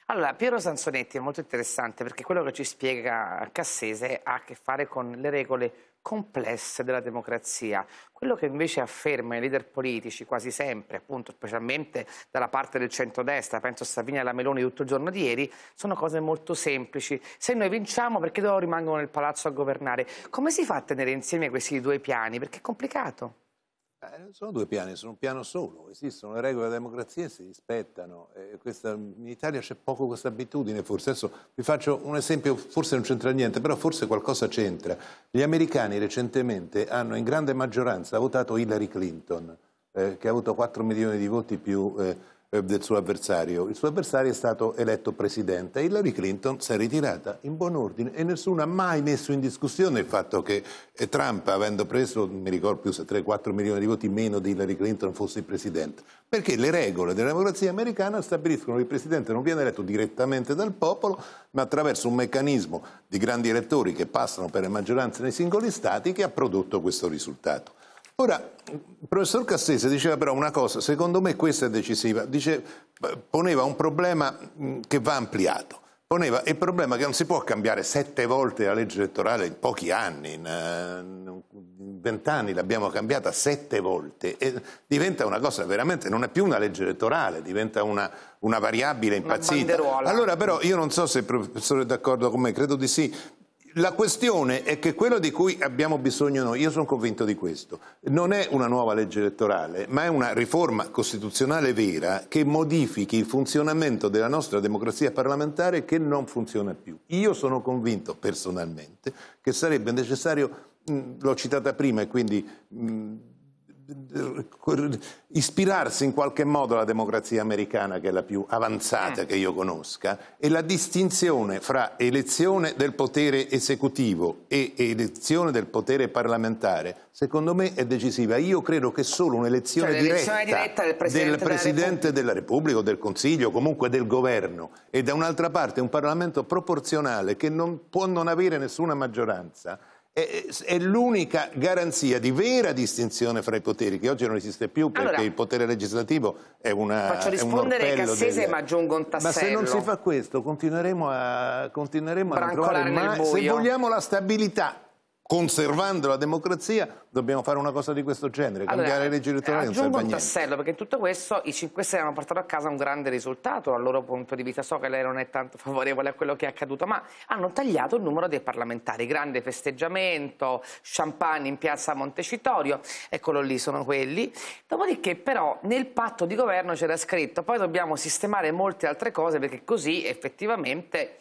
Allora, Piero Sansonetti è molto interessante perché quello che ci spiega Cassese ha a che fare con le regole complesse della democrazia. Quello che invece afferma i leader politici quasi sempre, appunto, specialmente dalla parte del centrodestra, penso a Savini e alla Meloni tutto il giorno di ieri, sono cose molto semplici. Se noi vinciamo, perché loro rimangono nel palazzo a governare? Come si fa a tenere insieme questi due piani? Perché è complicato. Eh, sono due piani, sono un piano solo. Esistono le regole della democrazia e si rispettano. Eh, questa, in Italia c'è poco questa abitudine, forse. Adesso vi faccio un esempio, forse non c'entra niente, però forse qualcosa c'entra. Gli americani recentemente hanno in grande maggioranza votato Hillary Clinton, eh, che ha avuto 4 milioni di voti più eh, eh, del suo avversario. Il suo avversario è stato eletto presidente. Hillary Clinton si è ritirata in buon ordine e nessuno ha mai messo in discussione il fatto che eh, Trump, avendo preso, mi ricordo più, 3-4 milioni di voti meno di Hillary Clinton, fosse il presidente. Perché le regole della democrazia americana stabiliscono che il presidente non viene eletto direttamente dal popolo, ma attraverso un meccanismo di grandi elettori che passano per le maggioranze nei singoli stati che ha prodotto questo risultato. Ora, il professor Cassese diceva però una cosa, secondo me questa è decisiva, Dice, eh, poneva un problema mm, che va ampliato, poneva il problema che non si può cambiare sette volte la legge elettorale in pochi anni, eh, in vent'anni l'abbiamo cambiata sette volte e diventa una cosa veramente, non è più una legge elettorale, diventa una, una variabile impazzita. Una allora però io non so se il professore è d'accordo con me, credo di sì, la questione è che quello di cui abbiamo bisogno noi, io sono convinto di questo, non è una nuova legge elettorale, ma è una riforma costituzionale vera che modifichi il funzionamento della nostra democrazia parlamentare che non funziona più. Io sono convinto personalmente che sarebbe necessario, l'ho citata prima e quindi ispirarsi in qualche modo alla democrazia americana, che è la più avanzata eh. che io conosca, e la distinzione fra elezione del potere esecutivo e elezione del potere parlamentare, secondo me è decisiva. Io credo che solo un'elezione cioè, diretta, diretta, del Presidente, del Presidente della, Repubblica. della Repubblica o del Consiglio, comunque del Governo, e da un'altra parte un Parlamento proporzionale che non può non avere nessuna maggioranza, è, l'unica garanzia di vera distinzione fra i poteri, che oggi non esiste più perché allora, il potere legislativo è una. Faccio rispondere Cassese, delle... ma aggiungo un tassello. Ma se non si fa questo, continueremo a, continueremo a non trovare mai. Se vogliamo la stabilità conservando la democrazia, dobbiamo fare una cosa di questo genere, cambiare allora, leggi elettorali non serve a niente. tassello, perché in tutto questo i 5 Stelle hanno portato a casa un grande risultato dal loro punto di vista. So che lei non è tanto [LAUGHS] favorevole a quello che è accaduto, ma hanno tagliato il numero dei parlamentari. Grande festeggiamento, champagne in piazza Montecitorio, eccolo lì, sono quelli. Dopodiché però nel patto di governo c'era scritto poi dobbiamo sistemare molte altre cose perché così effettivamente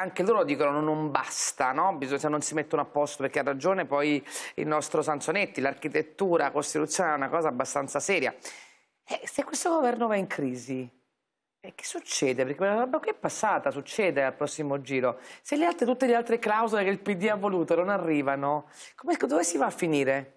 anche loro dicono non basta, no? Bisogna, non si mettono a posto perché ha ragione poi il nostro Sansonetti, l'architettura costituzionale è una cosa abbastanza seria. E eh, se questo governo va in crisi, eh, che succede? Perché quella roba qui è passata, succede al prossimo giro. Se le altre, tutte le altre clausole che il PD ha voluto non arrivano, come, dove si va a finire?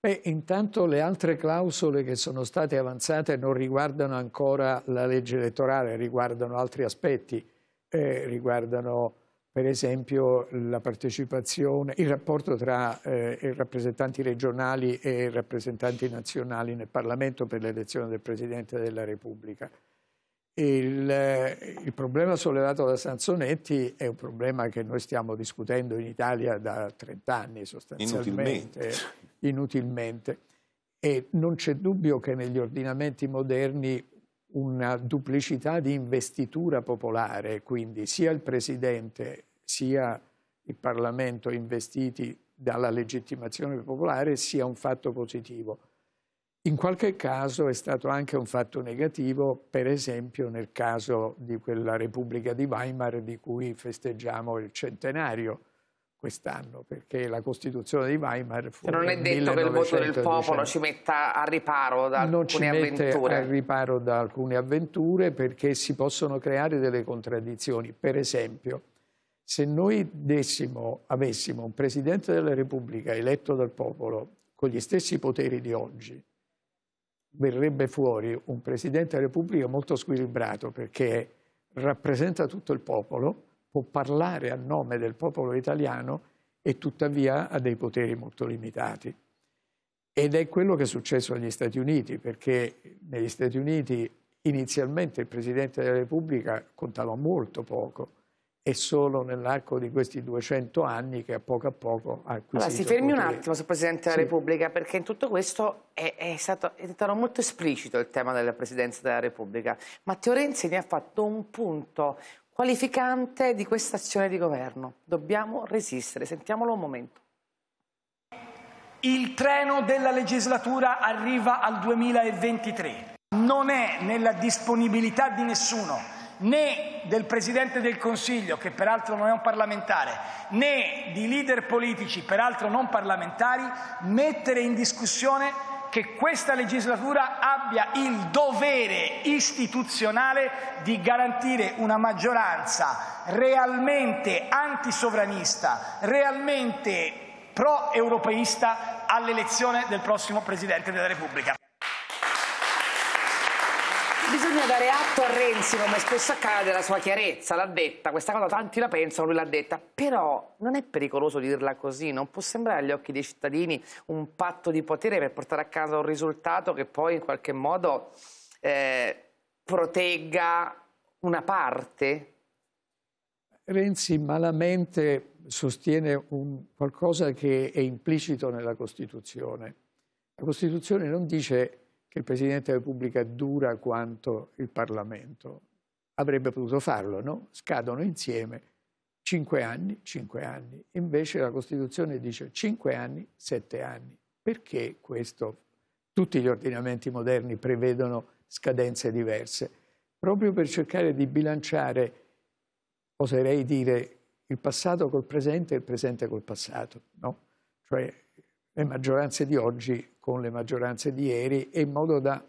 Beh, intanto le altre clausole che sono state avanzate non riguardano ancora la legge elettorale, riguardano altri aspetti eh, riguardano per esempio la partecipazione, il rapporto tra eh, i rappresentanti regionali e i rappresentanti nazionali nel Parlamento per l'elezione del Presidente della Repubblica. Il, eh, il, problema sollevato da Sanzonetti è un problema che noi stiamo discutendo in Italia da 30 anni sostanzialmente, inutilmente. inutilmente. E non c'è dubbio che negli ordinamenti moderni una duplicità di investitura popolare, quindi sia il Presidente sia il Parlamento investiti dalla legittimazione popolare sia un fatto positivo. In qualche caso è stato anche un fatto negativo, per esempio nel caso di quella Repubblica di Weimar di cui festeggiamo il centenario, quest'anno, perché la Costituzione di Weimar fu Non è detto 1919. che il voto del popolo ci metta a riparo da non alcune avventure. Non ci mette a riparo da alcune avventure perché si possono creare delle contraddizioni. Per esempio, se noi dessimo, avessimo un Presidente della Repubblica eletto dal popolo con gli stessi poteri di oggi, verrebbe fuori un Presidente della Repubblica molto squilibrato perché rappresenta tutto il popolo, può parlare a nome del popolo italiano e tuttavia ha dei poteri molto limitati. Ed è quello che è successo negli Stati Uniti, perché negli Stati Uniti inizialmente il Presidente della Repubblica contava molto poco, è solo nell'arco di questi 200 anni che a poco a poco ha acquisito... Allora, si fermi potere. un attimo sul Presidente della sì. Repubblica perché in tutto questo è, è, stato, è, stato, molto esplicito il tema della Presidenza della Repubblica. Matteo Renzi ne ha fatto un punto, qualificante di questa azione di governo. Dobbiamo resistere, sentiamolo un momento. Il treno della legislatura arriva al 2023. Non è nella disponibilità di nessuno, né del Presidente del Consiglio, che peraltro non è un parlamentare, né di leader politici, peraltro non parlamentari, mettere in discussione che questa legislatura abbia il dovere istituzionale di garantire una maggioranza realmente antisovranista, realmente pro-europeista all'elezione del prossimo Presidente della Repubblica bisogna dare atto a Renzi, come spesso accade, della sua chiarezza, l'ha detta, questa cosa tanti la pensano, lui l'ha detta, però non è pericoloso dirla così, non può sembrare agli occhi dei cittadini un patto di potere per portare a casa un risultato che poi in qualche modo eh, protegga una parte? Renzi malamente sostiene qualcosa che è implicito nella Costituzione. La Costituzione non dice che il Presidente della Repubblica dura quanto il Parlamento. Avrebbe potuto farlo, no? Scadono insieme cinque anni, cinque anni. Invece la Costituzione dice cinque anni, sette anni. Perché questo? Tutti gli ordinamenti moderni prevedono scadenze diverse, proprio per cercare di bilanciare, oserei dire, il passato col presente e il presente col passato, no? Cioè le maggioranze di oggi con le maggioranze di ieri, in modo da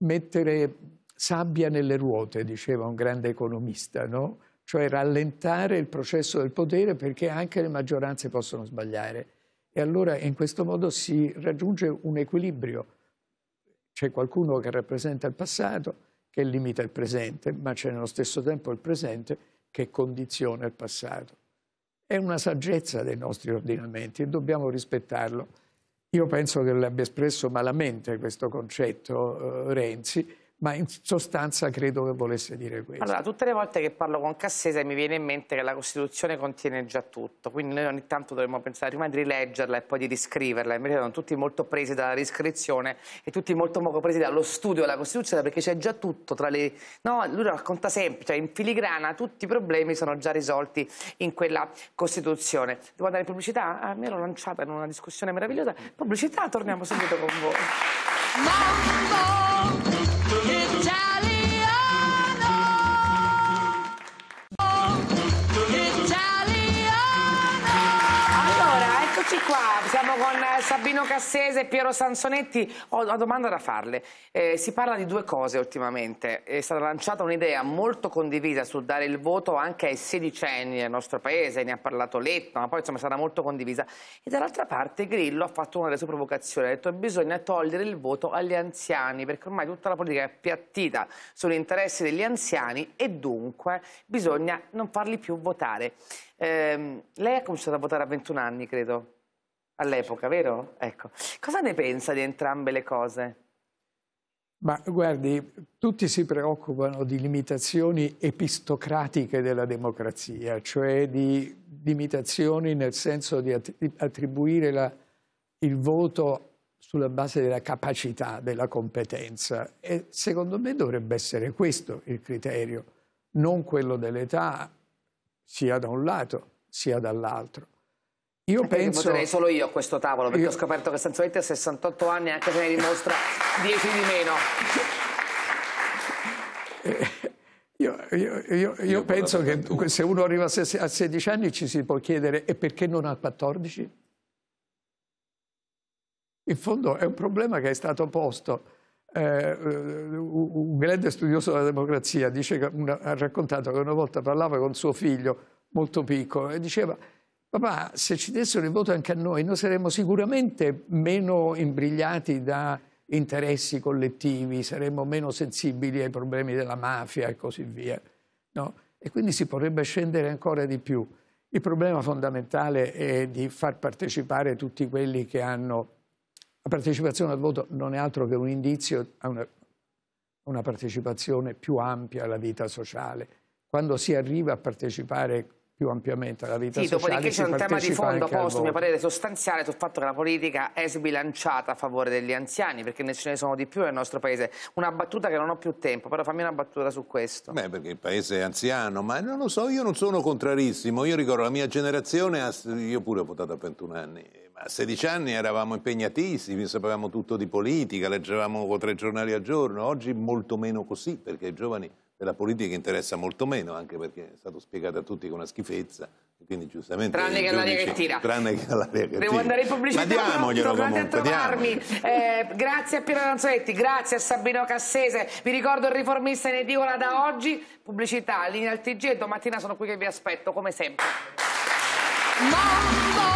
mettere sabbia nelle ruote, diceva un grande economista, no? cioè rallentare il processo del potere perché anche le maggioranze possono sbagliare. E allora in questo modo si raggiunge un equilibrio. C'è qualcuno che rappresenta il passato, che limita il presente, ma c'è nello stesso tempo il presente che condiziona il passato. È una saggezza dei nostri ordinamenti e dobbiamo rispettarlo. Io penso che l'abbia espresso malamente questo concetto eh, Renzi, ma in sostanza credo che volesse dire questo. Allora, tutte le volte che parlo con Cassese mi viene in mente che la Costituzione contiene già tutto, quindi noi ogni tanto dovremmo pensare prima di rileggerla e poi di riscriverla, invece sono tutti molto presi dalla riscrizione e tutti molto poco presi dallo studio della Costituzione perché c'è già tutto tra le... No, lui racconta sempre, cioè in filigrana tutti i problemi sono già risolti in quella Costituzione. Devo andare in pubblicità? Ah, mi ero lanciata in una discussione meravigliosa. Pubblicità, torniamo subito con voi. Mamma! qua, siamo con eh, Sabino Cassese e Piero Sansonetti. Ho una domanda da farle. Eh, si parla di due cose ultimamente. È stata lanciata un'idea molto condivisa sul dare il voto anche ai sedicenni nel nostro paese, ne ha parlato Letta, ma poi insomma è stata molto condivisa. E dall'altra parte Grillo ha fatto una delle sue provocazioni, ha detto che bisogna togliere il voto agli anziani, perché ormai tutta la politica è appiattita sugli interessi degli anziani e dunque bisogna non farli più votare. Eh, lei ha cominciato a votare a 21 anni, credo. All'epoca, vero? Ecco. Cosa ne pensa di entrambe le cose? Ma guardi, tutti si preoccupano di limitazioni epistocratiche della democrazia, cioè di limitazioni nel senso di attribuire la, il voto sulla base della capacità, della competenza. E secondo me dovrebbe essere questo il criterio, non quello dell'età, sia da un lato sia dall'altro. Io penso... Voterei solo io a questo tavolo, perché io... ho scoperto che Sanzonetti ha 68 anni, anche se ne dimostra 10 di meno. Io, io, io penso che se uno arriva a 16 anni ci si può chiedere e perché non a 14? In fondo è un problema che è stato posto. Eh, eh un grande studioso della democrazia dice, una, ha raccontato che una volta parlava con suo figlio molto piccolo e diceva Papà, se ci dessero il voto anche a noi, noi saremmo sicuramente meno imbrigliati da interessi collettivi, saremmo meno sensibili ai problemi della mafia e così via. No? E quindi si potrebbe scendere ancora di più. Il problema fondamentale è di far partecipare tutti quelli che hanno... La partecipazione al voto non è altro che un indizio a una, una partecipazione più ampia alla vita sociale. Quando si arriva a partecipare più ampiamente alla vita sì, sociale. Dopodiché c'è un tema di fondo posto, a mio parere, sostanziale sul fatto che la politica è sbilanciata a favore degli anziani, perché ne ce ne sono di più nel nostro paese. Una battuta che non ho più tempo, però fammi una battuta su questo. Beh, perché il paese è anziano, ma non lo so, io non sono contrarissimo. Io ricordo la mia generazione, io pure ho votato a 21 anni, ma a 16 anni eravamo impegnatissimi, sapevamo tutto di politica, leggevamo tre giornali al giorno. Oggi molto meno così, perché i giovani della politica interessa molto meno, anche perché è stato spiegato a tutti con una schifezza, quindi giustamente... Tranne che all'aria che tira. Tranne che l'aria che tira. Devo andare in pubblicità, Ma diamoglielo comunque, trovarmi. Eh, grazie a Piero Ranzoletti, grazie a Sabino Cassese, vi ricordo il riformista in edicola da oggi, pubblicità, linea al TG e domattina sono qui che vi aspetto, come sempre. Mamma!